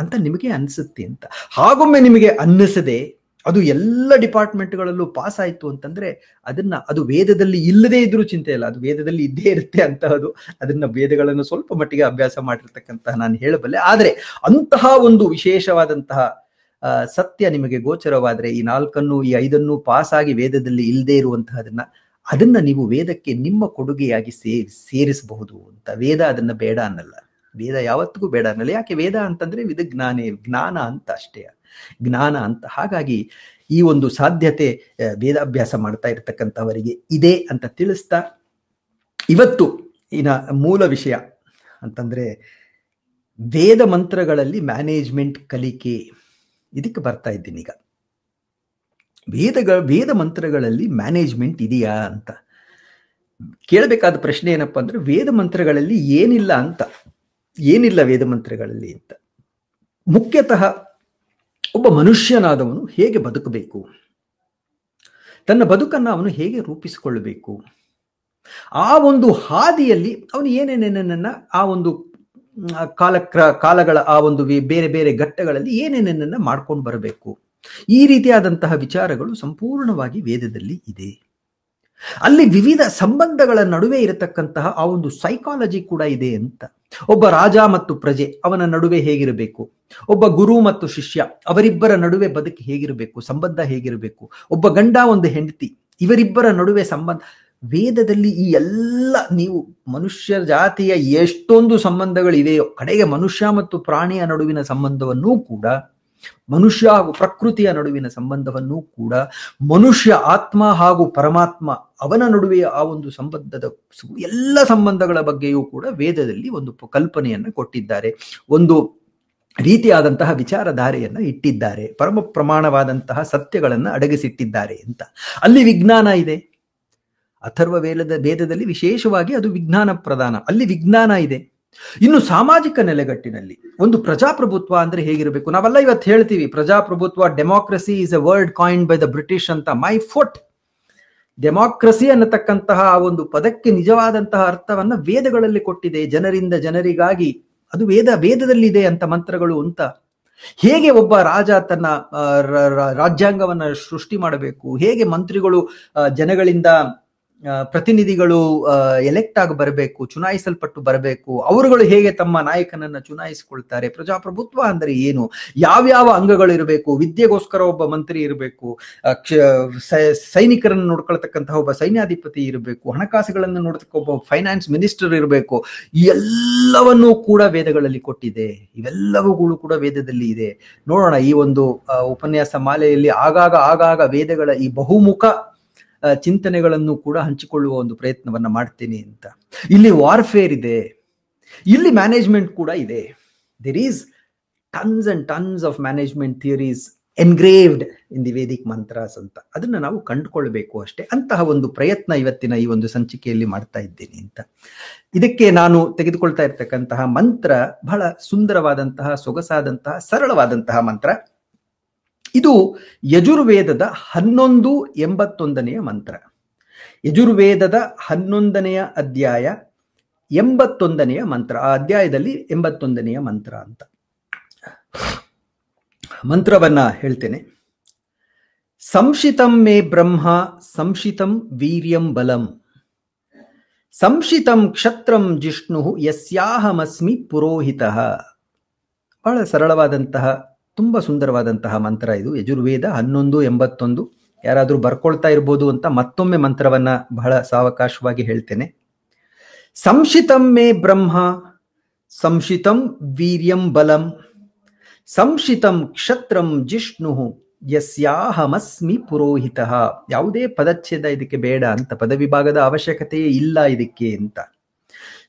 ಅಂತ ನಿಮಗೆ ಅನಿಸುತ್ತೆ ಅಂತ ಹಾಗೊಮ್ಮೆ ನಿಮಗೆ ಅನ್ನಿಸದೆ ಅದು ಎಲ್ಲ ಡಿಪಾರ್ಟ್ಮೆಂಟ್ಗಳಲ್ಲೂ ಪಾಸ್ ಆಯಿತು ಅಂತಂದ್ರೆ ಅದನ್ನ ಅದು ವೇದದಲ್ಲಿ ಇಲ್ಲದೆ ಇದ್ರೂ ಚಿಂತೆ ಇಲ್ಲ ಅದು ವೇದದಲ್ಲಿ ಇದ್ದೇ ಇರುತ್ತೆ ಅಂತಹದು ಅದನ್ನ ವೇದಗಳನ್ನು ಸ್ವಲ್ಪ ಮಟ್ಟಿಗೆ ಅಭ್ಯಾಸ ಮಾಡಿರ್ತಕ್ಕಂತಹ ನಾನು ಹೇಳಬಲ್ಲೆ ಆದರೆ ಅಂತಹ ಒಂದು ವಿಶೇಷವಾದಂತಹ ಸತ್ಯ ನಿಮಗೆ ಗೋಚರವಾದರೆ ಈ ನಾಲ್ಕನ್ನು ಈ ಐದನ್ನು ಪಾಸ್ ಆಗಿ ವೇದದಲ್ಲಿ ಇಲ್ಲದೆ ಇರುವಂತಹದನ್ನ ಅದನ್ನ ನೀವು ವೇದಕ್ಕೆ ನಿಮ್ಮ ಕೊಡುಗೆಯಾಗಿ ಸೇರಿ ಸೇರಿಸಬಹುದು ಅಂತ ವೇದ ಅದನ್ನ ಬೇಡ ಅನ್ನಲ್ಲ ವೇದ ಯಾವತ್ತಿಗೂ ಬೇಡ ಅನ್ನಲ್ಲ ಯಾಕೆ ವೇದ ಅಂತಂದ್ರೆ ವಿಧ ಜ್ಞಾನೇ ಜ್ಞಾನ ಅಂತ ಅಷ್ಟೇ ಜ್ಞಾನ ಅಂತ ಹಾಗಾಗಿ ಈ ಒಂದು ಸಾಧ್ಯತೆ ವೇದಾಭ್ಯಾಸ ಮಾಡ್ತಾ ಇರ್ತಕ್ಕಂಥವರಿಗೆ ಇದೆ ಅಂತ ತಿಳಿಸ್ತಾ ಇವತ್ತು ಇನ್ನ ಮೂಲ ವಿಷಯ ಅಂತಂದ್ರೆ ವೇದ ಮಂತ್ರಗಳಲ್ಲಿ ಮ್ಯಾನೇಜ್ಮೆಂಟ್ ಕಲಿಕೆ ಇದಕ್ಕೆ ಬರ್ತಾ ಇದ್ದೀನಿ ಈಗ ವೇದಗಳ ವೇದ ಮಂತ್ರಗಳಲ್ಲಿ ಮ್ಯಾನೇಜ್ಮೆಂಟ್ ಇದೆಯಾ ಅಂತ ಕೇಳಬೇಕಾದ ಪ್ರಶ್ನೆ ಏನಪ್ಪ ಅಂದ್ರೆ ವೇದ ಮಂತ್ರಗಳಲ್ಲಿ ಏನಿಲ್ಲ ಅಂತ ಏನಿಲ್ಲ ವೇದ ಮಂತ್ರಗಳಲ್ಲಿ ಅಂತ ಮುಖ್ಯತಃ ಒಬ್ಬ ಮನುಷ್ಯನಾದವನು ಹೇಗೆ ಬದುಕಬೇಕು ತನ್ನ ಬದುಕನ್ನು ಅವನು ಹೇಗೆ ರೂಪಿಸಿಕೊಳ್ಳಬೇಕು ಆ ಒಂದು ಹಾದಿಯಲ್ಲಿ ಅವನು ಏನೇನೇನನ್ನ ಆ ಒಂದು ಕಾಲಕ್ರ ಕಾಲಗಳ ಆ ಒಂದು ಬೇರೆ ಬೇರೆ ಘಟ್ಟಗಳಲ್ಲಿ ಏನೇನೇನನ್ನ ಮಾಡ್ಕೊಂಡು ಬರಬೇಕು ಈ ರೀತಿಯಾದಂತಹ ವಿಚಾರಗಳು ಸಂಪೂರ್ಣವಾಗಿ ವೇದದಲ್ಲಿ ಇದೆ ಅಲ್ಲಿ ವಿವಿಧ ಸಂಬಂಧಗಳ ನಡುವೆ ಇರತಕ್ಕಂತಹ ಆ ಒಂದು ಸೈಕಾಲಜಿ ಕೂಡ ಇದೆ ಅಂತ ಒಬ್ಬ ರಾಜ ಮತ್ತು ಪ್ರಜೆ ಅವನ ನಡುವೆ ಹೇಗಿರಬೇಕು ಒಬ್ಬ ಗುರು ಮತ್ತು ಶಿಷ್ಯ ಅವರಿಬ್ಬರ ನಡುವೆ ಬದುಕಿ ಹೇಗಿರಬೇಕು ಸಂಬಂಧ ಹೇಗಿರಬೇಕು ಒಬ್ಬ ಗಂಡ ಒಂದು ಹೆಂಡತಿ ಇವರಿಬ್ಬರ ನಡುವೆ ಸಂಬಂಧ ವೇದದಲ್ಲಿ ಈ ಎಲ್ಲ ನೀವು ಮನುಷ್ಯ ಜಾತಿಯ ಎಷ್ಟೊಂದು ಸಂಬಂಧಗಳಿವೆಯೋ ಕಡೆಗೆ ಮನುಷ್ಯ ಮತ್ತು ಪ್ರಾಣಿಯ ನಡುವಿನ ಸಂಬಂಧವನ್ನೂ ಕೂಡ ಮನುಷ್ಯ ಹಾಗೂ ಪ್ರಕೃತಿಯ ನಡುವಿನ ಸಂಬಂಧವನ್ನು ಕೂಡ ಮನುಷ್ಯ ಆತ್ಮ ಹಾಗೂ ಪರಮಾತ್ಮ ಅವನ ನಡುವೆ ಆ ಒಂದು ಸಂಬಂಧದ ಎಲ್ಲ ಸಂಬಂಧಗಳ ಬಗ್ಗೆಯೂ ಕೂಡ ವೇದದಲ್ಲಿ ಒಂದು ಕಲ್ಪನೆಯನ್ನು ಕೊಟ್ಟಿದ್ದಾರೆ ಒಂದು ರೀತಿಯಾದಂತಹ ವಿಚಾರಧಾರೆಯನ್ನ ಇಟ್ಟಿದ್ದಾರೆ ಪರಮ ಪ್ರಮಾಣವಾದಂತಹ ಸತ್ಯಗಳನ್ನ ಅಡಗಿಸಿಟ್ಟಿದ್ದಾರೆ ಅಂತ ಅಲ್ಲಿ ವಿಜ್ಞಾನ ಇದೆ ಅಥರ್ವ ವೇದದ ವೇದದಲ್ಲಿ ವಿಶೇಷವಾಗಿ ಅದು ವಿಜ್ಞಾನ ಪ್ರಧಾನ ಅಲ್ಲಿ ವಿಜ್ಞಾನ ಇದೆ ಇನ್ನು ಸಾಮಾಜಿಕ ನೆಲೆಗಟ್ಟಿನಲ್ಲಿ ಒಂದು ಪ್ರಜಾಪ್ರಭುತ್ವ ಅಂದ್ರೆ ಹೇಗಿರಬೇಕು ನಾವೆಲ್ಲ ಇವತ್ತು ಹೇಳ್ತೀವಿ ಪ್ರಜಾಪ್ರಭುತ್ವ democracy is a world coin by the British ಅಂತ ಮೈ ಫೋಟ್ ಡೆಮಾಕ್ರಸಿ ಅನ್ನತಕ್ಕಂತಹ ಒಂದು ಪದಕ್ಕೆ ನಿಜವಾದಂತಹ ಅರ್ಥವನ್ನ ವೇದಗಳಲ್ಲಿ ಕೊಟ್ಟಿದೆ ಜನರಿಂದ ಜನರಿಗಾಗಿ ಅದು ವೇದ ವೇದದಲ್ಲಿದೆ ಅಂತ ಮಂತ್ರಗಳು ಅಂತ ಹೇಗೆ ಒಬ್ಬ ರಾಜ ತನ್ನ ರಾಜ್ಯಾಂಗವನ್ನ ಸೃಷ್ಟಿ ಮಾಡಬೇಕು ಹೇಗೆ ಮಂತ್ರಿಗಳು ಜನಗಳಿಂದ ಪ್ರತಿನಿಧಿಗಳು ಎಲೆಕ್ಟ್ ಆಗಿ ಬರಬೇಕು ಚುನಾಯಿಸಲ್ಪಟ್ಟು ಬರಬೇಕು ಅವರುಗಳು ಹೇಗೆ ತಮ್ಮ ನಾಯಕನನ್ನ ಚುನಾಯಿಸಿಕೊಳ್ತಾರೆ ಪ್ರಜಾಪ್ರಭುತ್ವ ಅಂದ್ರೆ ಏನು ಯಾವ್ಯಾವ ಅಂಗಗಳು ಇರಬೇಕು ವಿದ್ಯೆಗೋಸ್ಕರ ಒಬ್ಬ ಮಂತ್ರಿ ಇರಬೇಕು ಸೈನಿಕರನ್ನು ನೋಡ್ಕೊಳ್ತಕ್ಕಂತಹ ಒಬ್ಬ ಸೈನ್ಯಾಧಿಪತಿ ಇರಬೇಕು ಹಣಕಾಸುಗಳನ್ನು ನೋಡ್ತಕ್ಕ ಒಬ್ಬ ಫೈನಾನ್ಸ್ ಮಿನಿಸ್ಟರ್ ಇರಬೇಕು ಎಲ್ಲವನ್ನೂ ಕೂಡ ವೇದಗಳಲ್ಲಿ ಕೊಟ್ಟಿದೆ ಇವೆಲ್ಲವುಗಳು ಕೂಡ ವೇದದಲ್ಲಿ ಇದೆ ನೋಡೋಣ ಈ ಒಂದು ಉಪನ್ಯಾಸ ಮಾಲೆಯಲ್ಲಿ ಆಗಾಗ ಆಗಾಗ ವೇದಗಳ ಈ ಬಹುಮುಖ ಚಿಂತನೆಗಳನ್ನು ಕೂಡ ಹಂಚಿಕೊಳ್ಳುವ ಒಂದು ಪ್ರಯತ್ನವನ್ನ ಮಾಡ್ತೀನಿ ಅಂತ ಇಲ್ಲಿ ವಾರ್ಫೇರ್ ಇದೆ ಇಲ್ಲಿ ಮ್ಯಾನೇಜ್ಮೆಂಟ್ ಕೂಡ ಇದೆ there is tons and tons of management theories engraved in the Vedic mantras ಅಂತ ಅದನ್ನ ನಾವು ಕಂಡುಕೊಳ್ಬೇಕು ಅಷ್ಟೇ ಅಂತಹ ಒಂದು ಪ್ರಯತ್ನ ಇವತ್ತಿನ ಈ ಒಂದು ಸಂಚಿಕೆಯಲ್ಲಿ ಮಾಡ್ತಾ ಇದ್ದೀನಿ ಅಂತ ಇದಕ್ಕೆ ನಾನು ತೆಗೆದುಕೊಳ್ತಾ ಇರ್ತಕ್ಕಂತಹ ಮಂತ್ರ ಬಹಳ ಸುಂದರವಾದಂತಹ ಸೊಗಸಾದಂತಹ ಸರಳವಾದಂತಹ ಮಂತ್ರ ಇದು ಯಜುರ್ವೇದದ ಹನ್ನೊಂದು ಎಂಬತ್ತೊಂದನೆಯ ಮಂತ್ರ ಯಜುರ್ವೇದದ ಹನ್ನೊಂದನೆಯ ಅಧ್ಯಾಯ ಎಂಬತ್ತೊಂದನೆಯ ಮಂತ್ರ ಆ ಅಧ್ಯಾಯದಲ್ಲಿ ಎಂಬತ್ತೊಂದನೆಯ ಮಂತ್ರ ಅಂತ ಮಂತ್ರವನ್ನ ಹೇಳ್ತೇನೆ ಸಂಶಿತಂ ಮೇ ಬ್ರಹ್ಮ ಸಂಶಿತಂ ವೀರ್ಯಂ ಬಲಂ ಸಂಶಿತಂ ಕ್ಷತ್ರಂ ಜಿಷ್ಣು ಯಸ್ಯಾಹಮಸ್ಮಿ ಪುರೋಹಿತ ಬಹಳ ಸರಳವಾದಂತಹ ತುಂಬ ಸುಂದರವಾದಂತಹ ಮಂತ್ರ ಇದು ಯಜುರ್ವೇದ ಹನ್ನೊಂದು ಎಂಬತ್ತೊಂದು ಯಾರಾದರೂ ಬರ್ಕೊಳ್ತಾ ಇರ್ಬೋದು ಅಂತ ಮತ್ತೊಮ್ಮೆ ಮಂತ್ರವನ್ನ ಬಹಳ ಸಾವಕಾಶವಾಗಿ ಹೇಳ್ತೇನೆ ಸಂಶಿತಂ ಮೇ ಬ್ರಹ್ಮ ಸಂಶಿತಂ ವೀರ್ಯಂ ಬಲಂ ಸಂಶಿತಂ ಕ್ಷತ್ರಂ ಜಿಷ್ಣು ಯಸ್ಯಾಹಮಸ್ಮಿ ಪುರೋಹಿತ ಯಾವುದೇ ಪದಚ್ಛೇದ ಇದಕ್ಕೆ ಬೇಡ ಅಂತ ಪದವಿಭಾಗದ ಅವಶ್ಯಕತೆಯೇ ಇಲ್ಲ ಇದಕ್ಕೆ ಅಂತ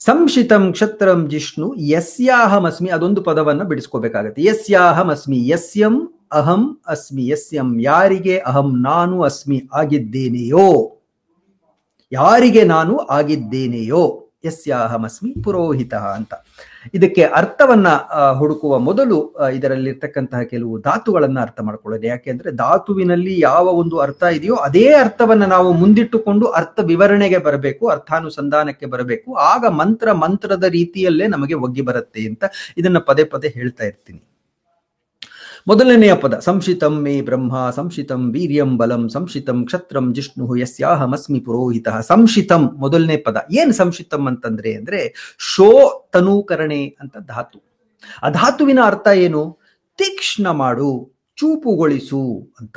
ಸಂಶಿತಂ ಕ್ಷತ್ರಂ ಜಿಷ್ಣು ಯಸ್ಯಾಹಂ ಅಸ್ಮಿ ಅದೊಂದು ಪದವನ್ನು ಬಿಡಿಸ್ಕೋಬೇಕಾಗತ್ತೆ ಯಸ್ಯಾಹಂ ಅಸ್ಮಿ ಯಸ್ಯಂ ಅಹಂ ಅಸ್ಮಿ ಯಸ್ಯಂ ಯಾರಿಗೆ ಅಹಂ ನಾನು ಅಸ್ಮಿ ಆಗಿದ್ದೇನೆಯೋ ಯಾರಿಗೆ ನಾನು ಆಗಿದ್ದೇನೆಯೋ ಯಸ್ಯಾಹಂ ಅಸ್ಮಿ ಪುರೋಹಿತ ಅಂತ ಇದಕ್ಕೆ ಅರ್ಥವನ್ನ ಹುಡುಕುವ ಮೊದಲು ಇದರಲ್ಲಿರ್ತಕ್ಕಂತಹ ಕೆಲವು ಧಾತುಗಳನ್ನ ಅರ್ಥ ಮಾಡ್ಕೊಳ್ಳೋದು ಯಾಕೆಂದ್ರೆ ಧಾತುವಿನಲ್ಲಿ ಯಾವ ಒಂದು ಅರ್ಥ ಇದೆಯೋ ಅದೇ ಅರ್ಥವನ್ನ ನಾವು ಮುಂದಿಟ್ಟುಕೊಂಡು ಅರ್ಥ ವಿವರಣೆಗೆ ಬರಬೇಕು ಅರ್ಥಾನುಸಂಧಾನಕ್ಕೆ ಬರಬೇಕು ಆಗ ಮಂತ್ರ ಮಂತ್ರದ ರೀತಿಯಲ್ಲೇ ನಮಗೆ ಒಗ್ಗಿ ಬರುತ್ತೆ ಅಂತ ಇದನ್ನ ಪದೇ ಪದೇ ಹೇಳ್ತಾ ಇರ್ತೀನಿ ಮೊದಲನೆಯ ಪದ ಸಂಶಿತಂ ಮೇ ಬ್ರಹ್ಮ ಸಂಶಿತಂ ವೀರ್ಯಂ ಬಲಂ ಸಂಶಿತಂ ಕ್ಷತ್ರಂ ಜಿಷ್ಣು ಮಸ್ಮಿ ಪುರೋಹಿತ ಸಂಶಿತಂ ಮೊದಲನೇ ಪದ ಏನ್ ಸಂಶಿತಂ ಅಂತಂದ್ರೆ ಅಂದ್ರೆ ಶೋ ತನೂಕರಣೆ ಅಂತ ಧಾತು ಆ ಧಾತುವಿನ ಅರ್ಥ ಏನು ತೀಕ್ಷ್ಣ ಮಾಡು ಚೂಪುಗೊಳಿಸು ಅಂತ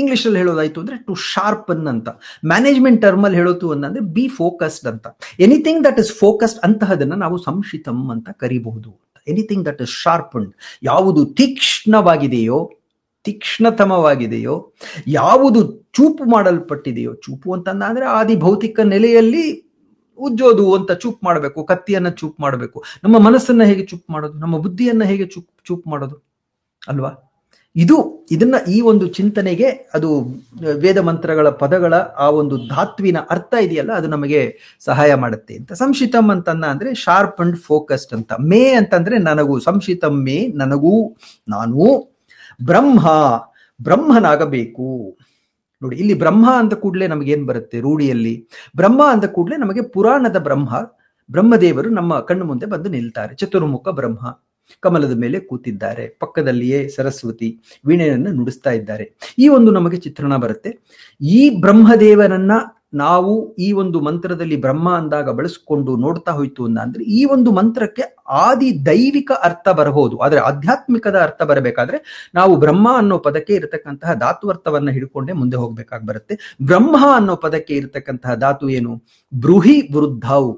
ಇಂಗ್ಲಿಷ್ ಅಲ್ಲಿ ಹೇಳೋದಾಯ್ತು ಅಂದ್ರೆ ಟು ಶಾರ್ಪನ್ ಅಂತ ಮ್ಯಾನೇಜ್ಮೆಂಟ್ ಟರ್ಮ್ ಅಲ್ಲಿ ಹೇಳೋದು ಅಂತಂದ್ರೆ ಬಿ ಫೋಕಸ್ಡ್ ಅಂತ ಎನಿಥಿಂಗ್ ದಟ್ ಇಸ್ ಫೋಕಸ್ಡ್ ಅಂತಹದನ್ನ ನಾವು ಸಂಶಿತಂ ಅಂತ ಕರಿಬಹುದು ಎನಿಥಿಂಗ್ ದಟ್ ಇಸ್ ಶಾರ್ಪನ್ಡ್ ಯಾವುದು ತೀಕ್ಷ್ಣವಾಗಿದೆಯೋ ತೀಕ್ಷ್ಣತಮವಾಗಿದೆಯೋ ಯಾವುದು ಚೂಪು ಮಾಡಲ್ಪಟ್ಟಿದೆಯೋ ಚೂಪು ಅಂತಂದ್ರೆ ಆದಿ ಭೌತಿಕ ನೆಲೆಯಲ್ಲಿ ಉಜ್ಜೋದು ಅಂತ ಚೂಪ್ ಮಾಡಬೇಕು ಕತ್ತಿಯನ್ನ ಚೂಪ್ ಮಾಡಬೇಕು ನಮ್ಮ ಮನಸ್ಸನ್ನ ಹೇಗೆ ಚೂಪ್ ಮಾಡೋದು ನಮ್ಮ ಬುದ್ಧಿಯನ್ನ ಹೇಗೆ ಚೂಪ್ ಚೂಪ್ ಮಾಡೋದು ಅಲ್ವಾ ಇದು ಇದನ್ನ ಈ ಒಂದು ಚಿಂತನೆಗೆ ಅದು ವೇದ ಮಂತ್ರಗಳ ಪದಗಳ ಆ ಒಂದು ಧಾತ್ವಿನ ಅರ್ಥ ಇದೆಯಲ್ಲ ಅದು ನಮಗೆ ಸಹಾಯ ಮಾಡುತ್ತೆ ಅಂತ ಸಂಶಿತಂ ಅಂತನ್ನ ಅಂದ್ರೆ ಶಾರ್ಪ್ ಅಂಡ್ ಫೋಕಸ್ಡ್ ಅಂತ ಮೇ ಅಂತಂದ್ರೆ ನನಗೂ ಸಂಶಿತಂ ಮೇ ನನಗೂ ನಾನು ಬ್ರಹ್ಮ ಬ್ರಹ್ಮನಾಗಬೇಕು ನೋಡಿ ಇಲ್ಲಿ ಬ್ರಹ್ಮ ಅಂತ ಕೂಡಲೇ ನಮಗೇನು ಬರುತ್ತೆ ರೂಢಿಯಲ್ಲಿ ಬ್ರಹ್ಮ ಅಂತ ಕೂಡಲೇ ನಮಗೆ ಪುರಾಣದ ಬ್ರಹ್ಮ ಬ್ರಹ್ಮದೇವರು ನಮ್ಮ ಕಣ್ಣು ಮುಂದೆ ಬಂದು ನಿಲ್ತಾರೆ ಚತುರ್ಮುಖ ಬ್ರಹ್ಮ ಕಮಲದ ಮೇಲೆ ಕೂತಿದ್ದಾರೆ ಪಕ್ಕದಲ್ಲಿಯೇ ಸರಸ್ವತಿ ವೀಣೆಯನ್ನು ನುಡಿಸ್ತಾ ಇದ್ದಾರೆ ಈ ಒಂದು ನಮಗೆ ಚಿತ್ರಣ ಬರುತ್ತೆ ಈ ಬ್ರಹ್ಮದೇವನನ್ನ ನಾವು ಈ ಒಂದು ಮಂತ್ರದಲ್ಲಿ ಬ್ರಹ್ಮ ಅಂದಾಗ ಬಳಸಿಕೊಂಡು ನೋಡ್ತಾ ಹೋಯ್ತು ಅಂತ ಅಂದ್ರೆ ಈ ಒಂದು ಮಂತ್ರಕ್ಕೆ ಆದಿ ದೈವಿಕ ಅರ್ಥ ಬರಬಹುದು ಆದರೆ ಆಧ್ಯಾತ್ಮಿಕದ ಅರ್ಥ ಬರಬೇಕಾದ್ರೆ ನಾವು ಬ್ರಹ್ಮ ಅನ್ನೋ ಪದಕ್ಕೆ ಇರತಕ್ಕಂತಹ ಧಾತು ಅರ್ಥವನ್ನ ಹಿಡ್ಕೊಂಡೇ ಮುಂದೆ ಹೋಗ್ಬೇಕಾಗಿ ಬರುತ್ತೆ ಬ್ರಹ್ಮ ಅನ್ನೋ ಪದಕ್ಕೆ ಇರತಕ್ಕಂತಹ ಧಾತು ಏನು ಬ್ರೂಹಿ ವೃದ್ಧವು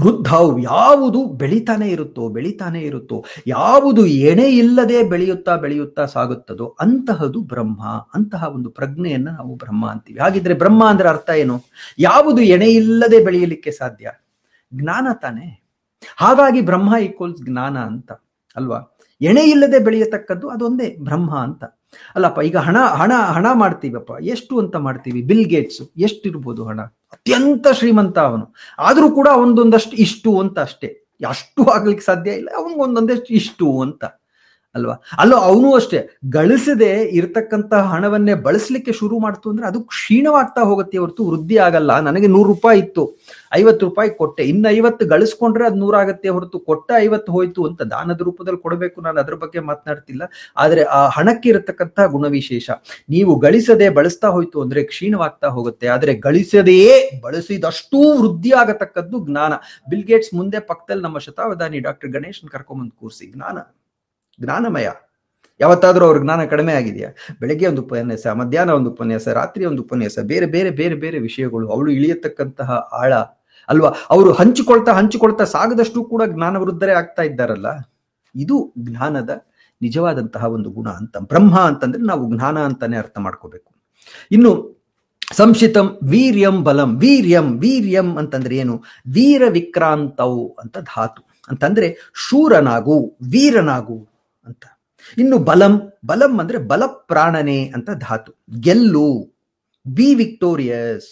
ವೃದ್ಧವು ಯಾವುದು ಬೆಳಿತಾನೆ ಇರುತ್ತೋ ಬೆಳಿತಾನೆ ಇರುತ್ತೋ ಯಾವುದು ಎಣೆ ಇಲ್ಲದೆ ಬೆಳೆಯುತ್ತಾ ಬೆಳೆಯುತ್ತಾ ಸಾಗುತ್ತದೋ ಅಂತಹದು ಬ್ರಹ್ಮ ಅಂತಹ ಒಂದು ಪ್ರಜ್ಞೆಯನ್ನು ನಾವು ಬ್ರಹ್ಮ ಅಂತೀವಿ ಹಾಗಿದ್ರೆ ಬ್ರಹ್ಮ ಅಂದ್ರೆ ಅರ್ಥ ಏನು ಯಾವುದು ಎಣೆ ಇಲ್ಲದೆ ಬೆಳೆಯಲಿಕ್ಕೆ ಸಾಧ್ಯ ಜ್ಞಾನ ತಾನೆ ಹಾಗಾಗಿ ಬ್ರಹ್ಮ ಈಕ್ವಲ್ಸ್ ಜ್ಞಾನ ಅಂತ ಅಲ್ವಾ ಎಣೆ ಇಲ್ಲದೆ ಬೆಳೆಯತಕ್ಕದ್ದು ಅದೊಂದೇ ಬ್ರಹ್ಮ ಅಂತ ಅಲ್ಲಪ್ಪ ಈಗ ಹಣ ಹಣ ಹಣ ಮಾಡ್ತೀವಪ್ಪ ಎಷ್ಟು ಅಂತ ಮಾಡ್ತೀವಿ ಬಿಲ್ ಗೇಟ್ಸ್ ಎಷ್ಟಿರ್ಬೋದು ಹಣ ಅತ್ಯಂತ ಶ್ರೀಮಂತ ಅವನು ಆದರೂ ಕೂಡ ಅವನದೊಂದಷ್ಟು ಇಷ್ಟು ಅಂತ ಅಷ್ಟೇ ಅಷ್ಟು ಆಗ್ಲಿಕ್ಕೆ ಸಾಧ್ಯ ಇಲ್ಲ ಅವನಿಗೊಂದೊಂದಷ್ಟು ಇಷ್ಟು ಅಂತ ಅಲ್ವಾ ಅಲ್ಲೋ ಅವನು ಅಷ್ಟೇ ಗಳಿಸದೆ ಇರತಕ್ಕಂತ ಹಣವನ್ನೇ ಬಳಸಲಿಕ್ಕೆ ಶುರು ಮಾಡ್ತು ಅಂದ್ರೆ ಅದು ಕ್ಷೀಣವಾಗ್ತಾ ಹೋಗುತ್ತೆ ಹೊರತು ವೃದ್ಧಿ ಆಗಲ್ಲ ನನಗೆ ನೂರು ರೂಪಾಯಿ ಇತ್ತು ಐವತ್ತು ರೂಪಾಯಿ ಕೊಟ್ಟೆ ಇನ್ನ ಐವತ್ತು ಗಳಿಸ್ಕೊಂಡ್ರೆ ಅದು ನೂರಾಗತ್ತೆ ಹೊರತು ಕೊಟ್ಟ ಐವತ್ತು ಹೋಯ್ತು ಅಂತ ದಾನದ ರೂಪದಲ್ಲಿ ಕೊಡಬೇಕು ನಾನು ಅದ್ರ ಬಗ್ಗೆ ಮಾತನಾಡ್ತಿಲ್ಲ ಆದ್ರೆ ಆ ಹಣಕ್ಕೆ ಇರತಕ್ಕಂತಹ ಗುಣವಿಶೇಷ ನೀವು ಗಳಿಸದೆ ಬಳಸ್ತಾ ಹೋಯ್ತು ಅಂದ್ರೆ ಕ್ಷೀಣವಾಗ್ತಾ ಹೋಗುತ್ತೆ ಆದ್ರೆ ಗಳಿಸದೆಯೇ ಬಳಸಿದಷ್ಟೂ ವೃದ್ಧಿ ಆಗತಕ್ಕದ್ದು ಜ್ಞಾನ ಬಿಲ್ಗೇಟ್ಸ್ ಮುಂದೆ ಪಕ್ಕದಲ್ಲಿ ನಮ್ಮ ಶತಾವಧಾನಿ ಡಾಕ್ಟರ್ ಗಣೇಶನ್ ಕರ್ಕೊಂಬಂದು ಕೂರಿಸಿ ಜ್ಞಾನ ಜ್ಞಾನಮಯ ಯಾವತ್ತಾದರೂ ಅವ್ರ ಜ್ಞಾನ ಕಡಿಮೆ ಆಗಿದೆಯಾ ಬೆಳಗ್ಗೆ ಒಂದು ಉಪನ್ಯಾಸ ಮಧ್ಯಾಹ್ನ ಒಂದು ಉಪನ್ಯಾಸ ರಾತ್ರಿ ಒಂದು ಉಪನ್ಯಾಸ ಬೇರೆ ಬೇರೆ ಬೇರೆ ಬೇರೆ ವಿಷಯಗಳು ಅವಳು ಇಳಿಯತಕ್ಕಂತಹ ಆಳ ಅಲ್ವಾ ಅವರು ಹಂಚಿಕೊಳ್ತಾ ಹಂಚಿಕೊಳ್ತಾ ಸಾಗದಷ್ಟು ಕೂಡ ಜ್ಞಾನ ವೃದ್ಧರೇ ಆಗ್ತಾ ಇದ್ದಾರಲ್ಲ ಇದು ಜ್ಞಾನದ ನಿಜವಾದಂತಹ ಒಂದು ಗುಣ ಅಂತ ಬ್ರಹ್ಮ ಅಂತಂದ್ರೆ ನಾವು ಜ್ಞಾನ ಅಂತಾನೆ ಅರ್ಥ ಮಾಡ್ಕೋಬೇಕು ಇನ್ನು ಸಂಶಿತಂ ವೀರ್ಯಂ ಬಲಂ ವೀರ್ಯಂ ವೀರ್ಯಂ ಅಂತಂದ್ರೆ ಏನು ವೀರ ವಿಕ್ರಾಂತವು ಅಂತ ಧಾತು ಅಂತಂದ್ರೆ ಶೂರನಾಗು ವೀರನಾಗು ಅಂತ ಇನ್ನು ಬಲಂ ಬಲಂ ಅಂದ್ರೆ ಬಲ ಪ್ರಾಣನೆ ಅಂತ ಧಾತು ಗೆಲ್ಲು ಬಿ ವಿಕ್ಟೋರಿಯಸ್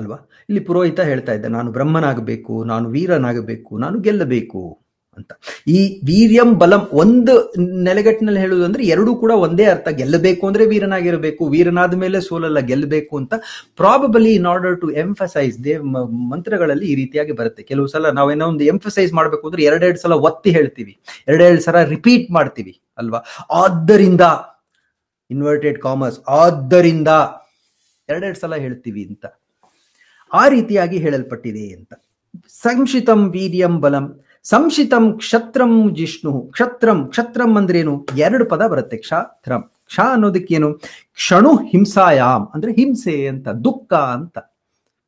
ಅಲ್ವಾ ಇಲ್ಲಿ ಪುರೋಹಿತ ಹೇಳ್ತಾ ಇದ್ದ ನಾನು ಬ್ರಹ್ಮನಾಗಬೇಕು ನಾನು ವೀರನಾಗಬೇಕು ನಾನು ಗೆಲ್ಲಬೇಕು ಅಂತ ಈ ವೀರ್ಯಂ ಬಲಂ ಒಂದು ನೆಲೆಗಟ್ಟಿನಲ್ಲಿ ಹೇಳುದು ಅಂದ್ರೆ ಎರಡೂ ಕೂಡ ಒಂದೇ ಅರ್ಥ ಗೆಲ್ಲಬೇಕು ಅಂದ್ರೆ ವೀರನಾಗಿರಬೇಕು ವೀರನಾದ ಮೇಲೆ ಸೋಲಲ್ಲ ಗೆಲ್ಲಬೇಕು ಅಂತ probably in order to emphasize ದೇವ್ ಮಂತ್ರಗಳಲ್ಲಿ ಈ ರೀತಿಯಾಗಿ ಬರುತ್ತೆ ಕೆಲವು ಸಲ ನಾವೇನೋ ಒಂದು ಎಂಫಸೈಸ್ ಮಾಡಬೇಕು ಅಂದ್ರೆ ಎರಡೆರಡು ಸಲ ಒತ್ತಿ ಹೇಳ್ತೀವಿ ಎರಡೆರಡು ಸಲ ರಿಪೀಟ್ ಮಾಡ್ತೀವಿ ಅಲ್ವಾ ಆದ್ದರಿಂದ ಇನ್ವರ್ಟೆಡ್ ಕಾಮರ್ಸ್ ಆದ್ದರಿಂದ ಎರಡೆರಡು ಸಲ ಹೇಳ್ತೀವಿ ಅಂತ ಆ ರೀತಿಯಾಗಿ ಹೇಳಲ್ಪಟ್ಟಿದೆ ಅಂತ ಸಂಶಿತಂ ವೀರ್ಯಂ ಬಲಂ ಸಂಶಿತಂ ಕ್ಷತ್ರಂ ಜಿಷ್ಣು ಕ್ಷತ್ರಂ ಕ್ಷತ್ರಂ ಏನು ಎರಡು ಪದ ಬರುತ್ತೆ ಕ್ಷತ್ರಂ ಕ್ಷ ಅನ್ನೋದಕ್ಕೇನು ಕ್ಷಣು ಹಿಂಸಾಯಾಮ್ ಅಂದ್ರೆ ಹಿಂಸೆ ಅಂತ ದುಃಖ ಅಂತ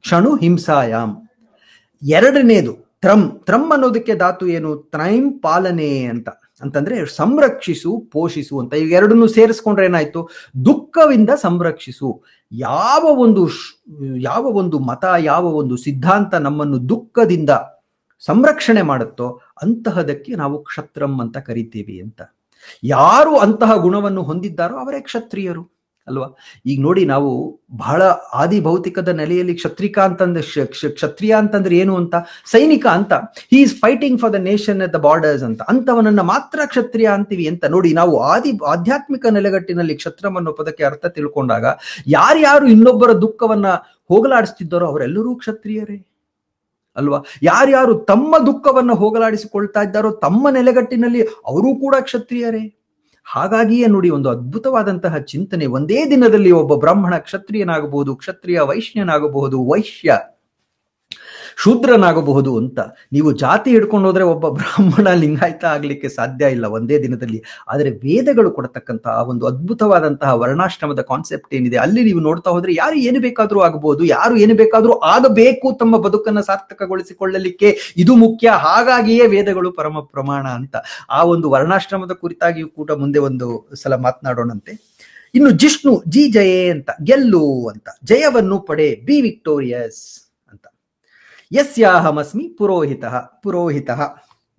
ಕ್ಷಣು ಹಿಂಸಾಯಾಮ್ ಎರಡನೇದು ತ್ರಂ ತ್ರಂ ಅನ್ನೋದಕ್ಕೆ ಧಾತು ಏನು ತ್ರೈಂ ಪಾಲನೆ ಅಂತ ಅಂತಂದ್ರೆ ಸಂರಕ್ಷಿಸು ಪೋಷಿಸು ಅಂತ ಈಗ ಎರಡನ್ನೂ ಸೇರಿಸ್ಕೊಂಡ್ರೆ ಏನಾಯ್ತು ದುಃಖವಿಂದ ಸಂರಕ್ಷಿಸು ಯಾವ ಒಂದು ಯಾವ ಒಂದು ಮತ ಯಾವ ಒಂದು ಸಿದ್ಧಾಂತ ನಮ್ಮನ್ನು ದುಃಖದಿಂದ ಸಂರಕ್ಷಣೆ ಮಾಡುತ್ತೋ ಅಂತಹದಕ್ಕೆ ನಾವು ಕ್ಷತ್ರಂ ಅಂತ ಕರಿತೀವಿ ಅಂತ ಯಾರು ಅಂತಹ ಗುಣವನ್ನು ಹೊಂದಿದ್ದಾರೋ ಅವರೇ ಕ್ಷತ್ರಿಯರು ಅಲ್ವಾ ಈಗ ನೋಡಿ ನಾವು ಬಹಳ ಆದಿ ಭೌತಿಕದ ನೆಲೆಯಲ್ಲಿ ಕ್ಷತ್ರಿಕ ಅಂತಂದ್ರೆ ಕ್ಷತ್ರಿಯ ಅಂತಂದ್ರೆ ಏನು ಅಂತ ಸೈನಿಕ ಅಂತ he is fighting for the nation at the borders ಅಂತ ಅಂತವನನ್ನ ಮಾತ್ರ ಕ್ಷತ್ರಿಯ ಅಂತೀವಿ ಅಂತ ನೋಡಿ ನಾವು ಆದಿ ಆಧ್ಯಾತ್ಮಿಕ ನೆಲೆಗಟ್ಟಿನಲ್ಲಿ ಅನ್ನೋ ಪದಕ್ಕೆ ಅರ್ಥ ತಿಳ್ಕೊಂಡಾಗ ಯಾರ್ಯಾರು ಇನ್ನೊಬ್ಬರ ದುಃಖವನ್ನ ಹೋಗಲಾಡಿಸ್ತಿದ್ದಾರೋ ಅವರೆಲ್ಲರೂ ಕ್ಷತ್ರಿಯರೇ ಅಲ್ವಾ ಯಾರ್ಯಾರು ತಮ್ಮ ದುಃಖವನ್ನು ಹೋಗಲಾಡಿಸಿಕೊಳ್ತಾ ಇದ್ದಾರೋ ತಮ್ಮ ನೆಲೆಗಟ್ಟಿನಲ್ಲಿ ಅವರೂ ಕೂಡ ಕ್ಷತ್ರಿಯರೇ ಹಾಗಾಗಿಯೇ ನೋಡಿ ಒಂದು ಅದ್ಭುತವಾದಂತಹ ಚಿಂತನೆ ಒಂದೇ ದಿನದಲ್ಲಿ ಒಬ್ಬ ಬ್ರಾಹ್ಮಣ ಕ್ಷತ್ರಿಯನಾಗಬಹುದು ಕ್ಷತ್ರಿಯ ವೈಶ್ಯನಾಗಬಹುದು ವೈಶ್ಯ ಶೂದ್ರನಾಗಬಹುದು ಅಂತ ನೀವು ಜಾತಿ ಹಿಡ್ಕೊಂಡು ಹೋದ್ರೆ ಒಬ್ಬ ಬ್ರಾಹ್ಮಣ ಲಿಂಗಾಯತ ಆಗಲಿಕ್ಕೆ ಸಾಧ್ಯ ಇಲ್ಲ ಒಂದೇ ದಿನದಲ್ಲಿ ಆದರೆ ವೇದಗಳು ಕೊಡತಕ್ಕಂತಹ ಒಂದು ಅದ್ಭುತವಾದಂತಹ ವರ್ಣಾಶ್ರಮದ ಕಾನ್ಸೆಪ್ಟ್ ಏನಿದೆ ಅಲ್ಲಿ ನೀವು ನೋಡ್ತಾ ಹೋದ್ರೆ ಯಾರು ಏನು ಬೇಕಾದರೂ ಆಗಬಹುದು ಯಾರು ಏನು ಬೇಕಾದರೂ ಆಗಬೇಕು ತಮ್ಮ ಬದುಕನ್ನು ಸಾರ್ಥಕಗೊಳಿಸಿಕೊಳ್ಳಲಿಕ್ಕೆ ಇದು ಮುಖ್ಯ ಹಾಗಾಗಿಯೇ ವೇದಗಳು ಪರಮ ಪ್ರಮಾಣ ಅಂತ ಆ ಒಂದು ವರ್ಣಾಶ್ರಮದ ಕುರಿತಾಗಿಯೂ ಕೂಡ ಮುಂದೆ ಒಂದು ಸಲ ಮಾತನಾಡೋಣಂತೆ ಇನ್ನು ಜಿಷ್ಣು ಜಿ ಜಯೇ ಅಂತ ಗೆಲ್ಲು ಅಂತ ಜಯವನ್ನು ಪಡೆ ಬಿ ವಿಕ್ಟೋರಿಯಸ್ यस्याहमस्मि पुरोहितः पुरोहितः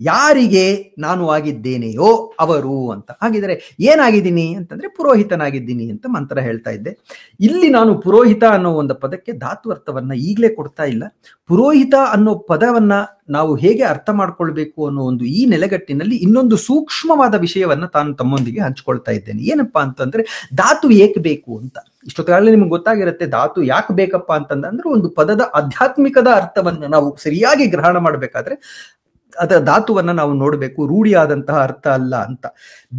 ಯಾರಿಗೆ ನಾನು ಆಗಿದ್ದೇನೆಯೋ ಅವರು ಅಂತ ಹಾಗಿದ್ರೆ ಏನಾಗಿದ್ದೀನಿ ಅಂತಂದ್ರೆ ಪುರೋಹಿತನಾಗಿದ್ದೀನಿ ಅಂತ ಮಂತ್ರ ಹೇಳ್ತಾ ಇದ್ದೆ ಇಲ್ಲಿ ನಾನು ಪುರೋಹಿತ ಅನ್ನೋ ಒಂದು ಪದಕ್ಕೆ ಧಾತು ಅರ್ಥವನ್ನ ಈಗಲೇ ಕೊಡ್ತಾ ಇಲ್ಲ ಪುರೋಹಿತ ಅನ್ನೋ ಪದವನ್ನ ನಾವು ಹೇಗೆ ಅರ್ಥ ಮಾಡ್ಕೊಳ್ಬೇಕು ಅನ್ನೋ ಒಂದು ಈ ನೆಲೆಗಟ್ಟಿನಲ್ಲಿ ಇನ್ನೊಂದು ಸೂಕ್ಷ್ಮವಾದ ವಿಷಯವನ್ನ ತಾನು ತಮ್ಮೊಂದಿಗೆ ಹಂಚ್ಕೊಳ್ತಾ ಇದ್ದೇನೆ ಏನಪ್ಪಾ ಅಂತಂದ್ರೆ ಧಾತು ಏಕೆ ಬೇಕು ಅಂತ ಇಷ್ಟೊತ್ತಾಗಲೇ ನಿಮ್ಗೆ ಗೊತ್ತಾಗಿರುತ್ತೆ ಧಾತು ಯಾಕೆ ಬೇಕಪ್ಪ ಅಂತಂದ್ರೆ ಒಂದು ಪದದ ಆಧ್ಯಾತ್ಮಿಕದ ಅರ್ಥವನ್ನು ನಾವು ಸರಿಯಾಗಿ ಗ್ರಹಣ ಮಾಡಬೇಕಾದ್ರೆ ಅದರ ಧಾತುವನ್ನ ನಾವು ನೋಡಬೇಕು ರೂಢಿಯಾದಂತಹ ಅರ್ಥ ಅಲ್ಲ ಅಂತ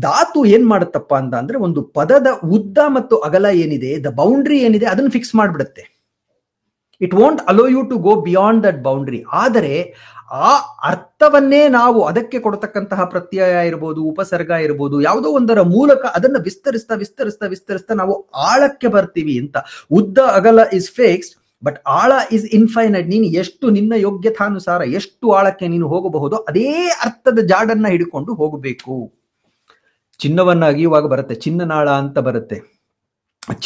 ಧಾತು ಏನ್ ಮಾಡುತ್ತಪ್ಪ ಅಂತ ಅಂದ್ರೆ ಒಂದು ಪದದ ಉದ್ದ ಮತ್ತು ಅಗಲ ಏನಿದೆ ದ ಬೌಂಡ್ರಿ ಏನಿದೆ ಅದನ್ನು ಫಿಕ್ಸ್ ಮಾಡಿಬಿಡುತ್ತೆ it won't allow you to go beyond that boundary ಆದರೆ ಆ ಅರ್ಥವನ್ನೇ ನಾವು ಅದಕ್ಕೆ ಕೊಡತಕ್ಕಂತಹ ಪ್ರತ್ಯಯ ಇರ್ಬೋದು ಉಪಸರ್ಗ ಇರ್ಬೋದು ಯಾವುದೋ ಒಂದರ ಮೂಲಕ ಅದನ್ನು ವಿಸ್ತರಿಸ್ತಾ ವಿಸ್ತರಿಸ್ತಾ ವಿಸ್ತರಿಸ್ತಾ ನಾವು ಆಳಕ್ಕೆ ಬರ್ತೀವಿ ಅಂತ ಉದ್ದ ಅಗಲ ಇಸ್ ಫಿಕ್ಸ್ ಬಟ್ ಆಳ ಇಸ್ ಇನ್ಫೈನೈಟ್ ನೀನು ಎಷ್ಟು ನಿನ್ನ ಯೋಗ್ಯತಾನುಸಾರ ಎಷ್ಟು ಆಳಕ್ಕೆ ನೀನು ಹೋಗಬಹುದು ಅದೇ ಅರ್ಥದ ಜಾಡನ್ನ ಹಿಡ್ಕೊಂಡು ಹೋಗಬೇಕು ಚಿನ್ನವನ್ನ ಅಗಿಯುವಾಗ ಬರುತ್ತೆ ನಾಳ ಅಂತ ಬರುತ್ತೆ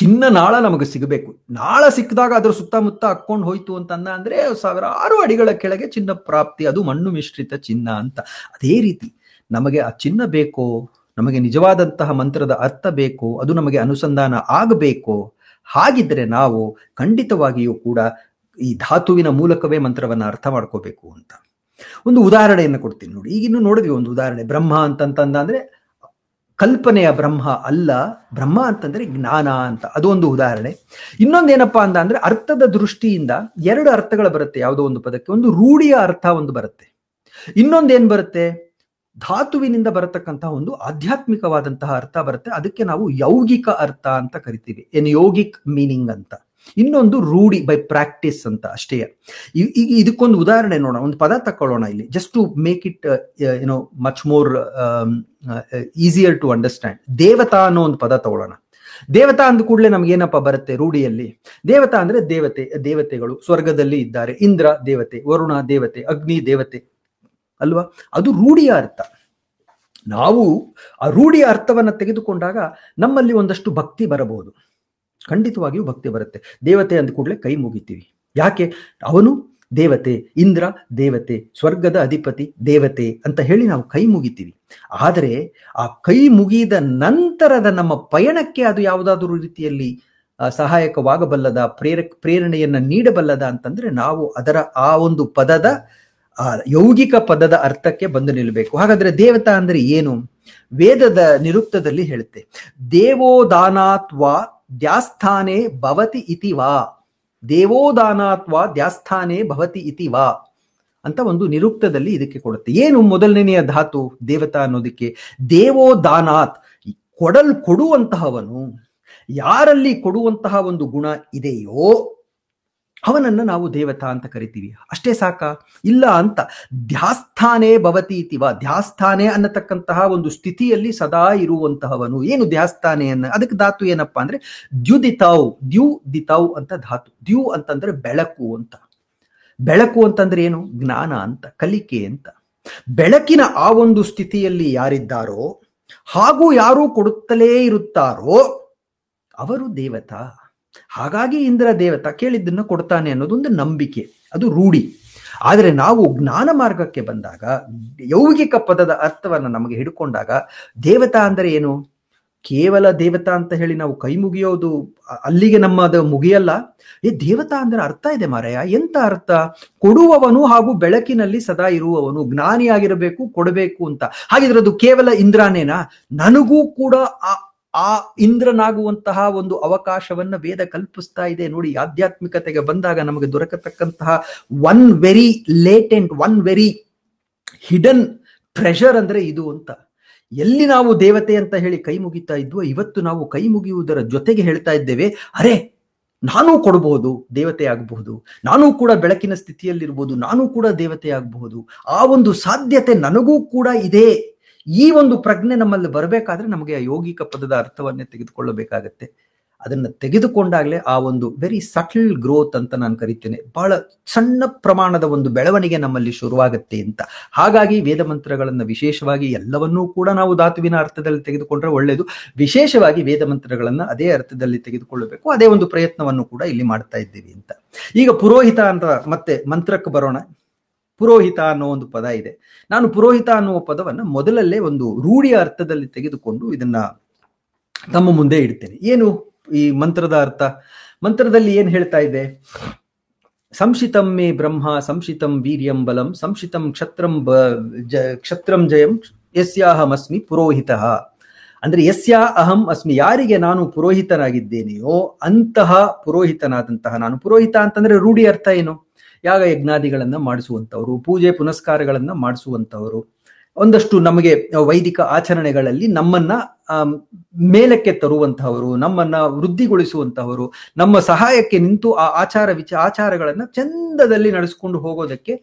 ಚಿನ್ನ ನಾಳ ನಮಗೆ ಸಿಗಬೇಕು ನಾಳ ಸಿಕ್ಕಿದಾಗ ಅದ್ರ ಸುತ್ತಮುತ್ತ ಹಾಕೊಂಡು ಹೋಯ್ತು ಅಂತ ಅಂದ್ರೆ ಸಾವಿರಾರು ಅಡಿಗಳ ಕೆಳಗೆ ಚಿನ್ನ ಪ್ರಾಪ್ತಿ ಅದು ಮಣ್ಣು ಮಿಶ್ರಿತ ಚಿನ್ನ ಅಂತ ಅದೇ ರೀತಿ ನಮಗೆ ಆ ಚಿನ್ನ ಬೇಕೋ ನಮಗೆ ನಿಜವಾದಂತಹ ಮಂತ್ರದ ಅರ್ಥ ಬೇಕೋ ಅದು ನಮಗೆ ಅನುಸಂಧಾನ ಆಗಬೇಕೋ ಹಾಗಿದ್ರೆ ನಾವು ಖಂಡಿತವಾಗಿಯೂ ಕೂಡ ಈ ಧಾತುವಿನ ಮೂಲಕವೇ ಮಂತ್ರವನ್ನು ಅರ್ಥ ಮಾಡ್ಕೋಬೇಕು ಅಂತ ಒಂದು ಉದಾಹರಣೆಯನ್ನು ಕೊಡ್ತೀನಿ ನೋಡಿ ಈಗಿನ್ನು ನೋಡಿದ್ವಿ ಒಂದು ಉದಾಹರಣೆ ಬ್ರಹ್ಮ ಅಂದ್ರೆ ಕಲ್ಪನೆಯ ಬ್ರಹ್ಮ ಅಲ್ಲ ಬ್ರಹ್ಮ ಅಂತಂದ್ರೆ ಜ್ಞಾನ ಅಂತ ಅದೊಂದು ಉದಾಹರಣೆ ಇನ್ನೊಂದೇನಪ್ಪ ಅಂತ ಅಂದ್ರೆ ಅರ್ಥದ ದೃಷ್ಟಿಯಿಂದ ಎರಡು ಅರ್ಥಗಳು ಬರುತ್ತೆ ಯಾವುದೋ ಒಂದು ಪದಕ್ಕೆ ಒಂದು ರೂಢಿಯ ಅರ್ಥ ಒಂದು ಬರುತ್ತೆ ಇನ್ನೊಂದೇನ್ ಬರುತ್ತೆ ಧಾತುವಿನಿಂದ ಬರತಕ್ಕಂತಹ ಒಂದು ಆಧ್ಯಾತ್ಮಿಕವಾದಂತಹ ಅರ್ಥ ಬರುತ್ತೆ ಅದಕ್ಕೆ ನಾವು ಯೌಗಿಕ ಅರ್ಥ ಅಂತ ಕರಿತೀವಿ ಎನ್ ಯೋಗಿಕ್ ಮೀನಿಂಗ್ ಅಂತ ಇನ್ನೊಂದು ರೂಢಿ ಬೈ ಪ್ರಾಕ್ಟೀಸ್ ಅಂತ ಅಷ್ಟೇ ಈಗ ಇದಕ್ಕೊಂದು ಉದಾಹರಣೆ ನೋಡೋಣ ಒಂದು ಪದ ತಗೊಳ್ಳೋಣ ಇಲ್ಲಿ ಜಸ್ಟ್ ಟು ಮೇಕ್ ಇಟ್ ಏನೋ much more easier to understand ದೇವತಾ ಅನ್ನೋ ಒಂದು ಪದ ತಗೊಳ್ಳೋಣ ದೇವತಾ ಅಂದ ಕೂಡಲೇ ನಮ್ಗೇನಪ್ಪ ಬರುತ್ತೆ ರೂಢಿಯಲ್ಲಿ ದೇವತಾ ಅಂದ್ರೆ ದೇವತೆ ದೇವತೆಗಳು ಸ್ವರ್ಗದಲ್ಲಿ ಇದ್ದಾರೆ ಇಂದ್ರ ದೇವತೆ ವರುಣ ದೇವತೆ ಅಗ್ನಿ ದೇವತೆ ಅಲ್ವಾ ಅದು ರೂಢಿಯ ಅರ್ಥ ನಾವು ಆ ರೂಢಿಯ ಅರ್ಥವನ್ನ ತೆಗೆದುಕೊಂಡಾಗ ನಮ್ಮಲ್ಲಿ ಒಂದಷ್ಟು ಭಕ್ತಿ ಬರಬಹುದು ಖಂಡಿತವಾಗಿಯೂ ಭಕ್ತಿ ಬರುತ್ತೆ ದೇವತೆ ಅಂದ ಕೂಡಲೇ ಕೈ ಮುಗಿತೀವಿ ಯಾಕೆ ಅವನು ದೇವತೆ ಇಂದ್ರ ದೇವತೆ ಸ್ವರ್ಗದ ಅಧಿಪತಿ ದೇವತೆ ಅಂತ ಹೇಳಿ ನಾವು ಕೈ ಮುಗಿತೀವಿ ಆದರೆ ಆ ಕೈ ಮುಗಿದ ನಂತರದ ನಮ್ಮ ಪಯಣಕ್ಕೆ ಅದು ಯಾವುದಾದ್ರೂ ರೀತಿಯಲ್ಲಿ ಸಹಾಯಕವಾಗಬಲ್ಲದ ಪ್ರೇರ ಪ್ರೇರಣೆಯನ್ನ ನೀಡಬಲ್ಲದ ಅಂತಂದ್ರೆ ನಾವು ಅದರ ಆ ಒಂದು ಪದದ ಯೌಗಿಕ ಪದದ ಅರ್ಥಕ್ಕೆ ಬಂದು ನಿಲ್ಲಬೇಕು ಹಾಗಾದ್ರೆ ದೇವತಾ ಅಂದ್ರೆ ಏನು ವೇದದ ನಿರುಕ್ತದಲ್ಲಿ ಹೇಳುತ್ತೆ ದೇವೋದಾನಾತ್ವ ದ್ಯಾಸ್ಥಾನೆ ಭವತಿ ಇತಿವಾ ದೇವೋದಾನಾತ್ವ ದ್ಯಾಸ್ಥಾನೆ ಭವತಿ ಇತಿವಾ ಅಂತ ಒಂದು ನಿರುಕ್ತದಲ್ಲಿ ಇದಕ್ಕೆ ಕೊಡುತ್ತೆ ಏನು ಮೊದಲನೆಯ ಧಾತು ದೇವತಾ ಅನ್ನೋದಕ್ಕೆ ದೇವೋದಾನಾತ್ ಕೊಡಲ್ ಕೊಡುವಂತಹವನು ಯಾರಲ್ಲಿ ಕೊಡುವಂತಹ ಒಂದು ಗುಣ ಇದೆಯೋ ಅವನನ್ನು ನಾವು ದೇವತಾ ಅಂತ ಕರಿತೀವಿ ಅಷ್ಟೇ ಸಾಕ ಇಲ್ಲ ಅಂತ ಧ್ಯಾಸ್ಥಾನೇ ಭವತಿ ಇತಿವ ಧ್ಯಾಸ್ಥಾನೆ ಅನ್ನತಕ್ಕಂತಹ ಒಂದು ಸ್ಥಿತಿಯಲ್ಲಿ ಸದಾ ಇರುವಂತಹವನು ಏನು ಧ್ಯಾಸ್ಥಾನೆ ಅನ್ನ ಅದಕ್ಕೆ ಧಾತು ಏನಪ್ಪಾ ಅಂದ್ರೆ ದ್ಯುದಿತಾವ್ ದ್ಯು ದಿತಾವ್ ಅಂತ ಧಾತು ದ್ಯು ಅಂತಂದ್ರೆ ಬೆಳಕು ಅಂತ ಬೆಳಕು ಅಂತಂದ್ರೆ ಏನು ಜ್ಞಾನ ಅಂತ ಕಲಿಕೆ ಅಂತ ಬೆಳಕಿನ ಆ ಒಂದು ಸ್ಥಿತಿಯಲ್ಲಿ ಯಾರಿದ್ದಾರೋ ಹಾಗೂ ಯಾರು ಕೊಡುತ್ತಲೇ ಇರುತ್ತಾರೋ ಅವರು ದೇವತಾ ಹಾಗಾಗಿ ಇಂದ್ರ ದೇವತ ಕೇಳಿದ್ದನ್ನ ಕೊಡ್ತಾನೆ ಅನ್ನೋದೊಂದು ನಂಬಿಕೆ ಅದು ರೂಢಿ ಆದರೆ ನಾವು ಜ್ಞಾನ ಮಾರ್ಗಕ್ಕೆ ಬಂದಾಗ ಯೌಗಿಕ ಪದದ ಅರ್ಥವನ್ನು ನಮಗೆ ಹಿಡ್ಕೊಂಡಾಗ ದೇವತಾ ಅಂದರೆ ಏನು ಕೇವಲ ದೇವತಾ ಅಂತ ಹೇಳಿ ನಾವು ಕೈ ಮುಗಿಯೋದು ಅಲ್ಲಿಗೆ ನಮ್ಮದು ಮುಗಿಯಲ್ಲ ಏ ದೇವತಾ ಅಂದ್ರೆ ಅರ್ಥ ಇದೆ ಮಾರಾಯ ಎಂತ ಅರ್ಥ ಕೊಡುವವನು ಹಾಗೂ ಬೆಳಕಿನಲ್ಲಿ ಸದಾ ಇರುವವನು ಜ್ಞಾನಿಯಾಗಿರಬೇಕು ಕೊಡಬೇಕು ಅಂತ ಹಾಗಿದ್ರೆ ಅದು ಕೇವಲ ಇಂದ್ರಾನೇನಾ ನನಗೂ ಕೂಡ ಆ ಇಂದ್ರನಾಗುವಂತಹ ಒಂದು ಅವಕಾಶವನ್ನ ವೇದ ಕಲ್ಪಿಸ್ತಾ ಇದೆ ನೋಡಿ ಆಧ್ಯಾತ್ಮಿಕತೆಗೆ ಬಂದಾಗ ನಮಗೆ ದೊರಕತಕ್ಕಂತಹ one very latent one very hidden treasure ಅಂದ್ರೆ ಇದು ಅಂತ ಎಲ್ಲಿ ನಾವು ದೇವತೆ ಅಂತ ಹೇಳಿ ಕೈ ಮುಗಿತಾ ಇದ್ವೋ ಇವತ್ತು ನಾವು ಕೈ ಮುಗಿಯುವುದರ ಜೊತೆಗೆ ಹೇಳ್ತಾ ಇದ್ದೇವೆ ಅರೆ ನಾನೂ ಕೊಡಬಹುದು ದೇವತೆ ಆಗಬಹುದು ನಾನು ಕೂಡ ಬೆಳಕಿನ ಸ್ಥಿತಿಯಲ್ಲಿರ್ಬೋದು ನಾನು ಕೂಡ ದೇವತೆ ಆಗಬಹುದು ಆ ಒಂದು ಸಾಧ್ಯತೆ ನನಗೂ ಕೂಡ ಇದೆ ಈ ಒಂದು ಪ್ರಜ್ಞೆ ನಮ್ಮಲ್ಲಿ ಬರಬೇಕಾದ್ರೆ ನಮಗೆ ಆ ಯೋಗಿಕ ಪದದ ಅರ್ಥವನ್ನೇ ತೆಗೆದುಕೊಳ್ಳಬೇಕಾಗತ್ತೆ ಅದನ್ನು ತೆಗೆದುಕೊಂಡಾಗಲೇ ಆ ಒಂದು ವೆರಿ ಸಟಲ್ ಗ್ರೋತ್ ಅಂತ ನಾನು ಕರಿತೇನೆ ಬಹಳ ಸಣ್ಣ ಪ್ರಮಾಣದ ಒಂದು ಬೆಳವಣಿಗೆ ನಮ್ಮಲ್ಲಿ ಶುರುವಾಗತ್ತೆ ಅಂತ ಹಾಗಾಗಿ ವೇದ ಮಂತ್ರಗಳನ್ನು ವಿಶೇಷವಾಗಿ ಎಲ್ಲವನ್ನೂ ಕೂಡ ನಾವು ಧಾತುವಿನ ಅರ್ಥದಲ್ಲಿ ತೆಗೆದುಕೊಂಡ್ರೆ ಒಳ್ಳೆಯದು ವಿಶೇಷವಾಗಿ ವೇದ ಮಂತ್ರಗಳನ್ನು ಅದೇ ಅರ್ಥದಲ್ಲಿ ತೆಗೆದುಕೊಳ್ಳಬೇಕು ಅದೇ ಒಂದು ಪ್ರಯತ್ನವನ್ನು ಕೂಡ ಇಲ್ಲಿ ಮಾಡ್ತಾ ಇದ್ದೀವಿ ಅಂತ ಈಗ ಪುರೋಹಿತ ಅಂತ ಮತ್ತೆ ಮಂತ್ರಕ್ಕೆ ಬರೋಣ ಪುರೋಹಿತ ಅನ್ನೋ ಒಂದು ಪದ ಇದೆ ನಾನು ಪುರೋಹಿತ ಅನ್ನುವ ಪದವನ್ನ ಮೊದಲಲ್ಲೇ ಒಂದು ರೂಢಿಯ ಅರ್ಥದಲ್ಲಿ ತೆಗೆದುಕೊಂಡು ಇದನ್ನ ತಮ್ಮ ಮುಂದೆ ಇಡ್ತೇನೆ ಏನು ಈ ಮಂತ್ರದ ಅರ್ಥ ಮಂತ್ರದಲ್ಲಿ ಏನ್ ಹೇಳ್ತಾ ಇದೆ ಸಂಶಿತಂ ಮೇ ಬ್ರಹ್ಮ ಸಂಶಿತಂ ವೀರ್ಯಂ ಬಲಂ ಸಂಶಿತಂ ಕ್ಷತ್ರಂ ಬ ಜ ಕ್ಷತ್ರಂ ಜಯಂ ಯಸ್ಯಾಹಮಸ್ಮಿ ಪುರೋಹಿತ ಅಂದ್ರೆ ಯಸ್ಯ ಅಹಂ ಅಸ್ಮಿ ಯಾರಿಗೆ ನಾನು ಪುರೋಹಿತನಾಗಿದ್ದೇನೆಯೋ ಅಂತಹ ಪುರೋಹಿತನಾದಂತಹ ನಾನು ಪುರೋಹಿತ ಅಂತಂದ್ರೆ ರೂಢಿ ಅರ್ಥ ಏನು ಯಾಗ ಯಜ್ಞಾದಿಗಳನ್ನು ಮಾಡಿಸುವಂಥವರು ಪೂಜೆ ಪುನಸ್ಕಾರಗಳನ್ನು ಮಾಡಿಸುವಂಥವರು ಒಂದಷ್ಟು ನಮಗೆ ವೈದಿಕ ಆಚರಣೆಗಳಲ್ಲಿ ನಮ್ಮನ್ನ ಮೇಲಕ್ಕೆ ತರುವಂತಹವರು ನಮ್ಮನ್ನ ವೃದ್ಧಿಗೊಳಿಸುವಂತಹವರು ನಮ್ಮ ಸಹಾಯಕ್ಕೆ ನಿಂತು ಆ ಆಚಾರ ವಿಚ ಆಚಾರಗಳನ್ನ ಚಂದದಲ್ಲಿ ನಡೆಸ್ಕೊಂಡು ಹೋಗೋದಕ್ಕೆ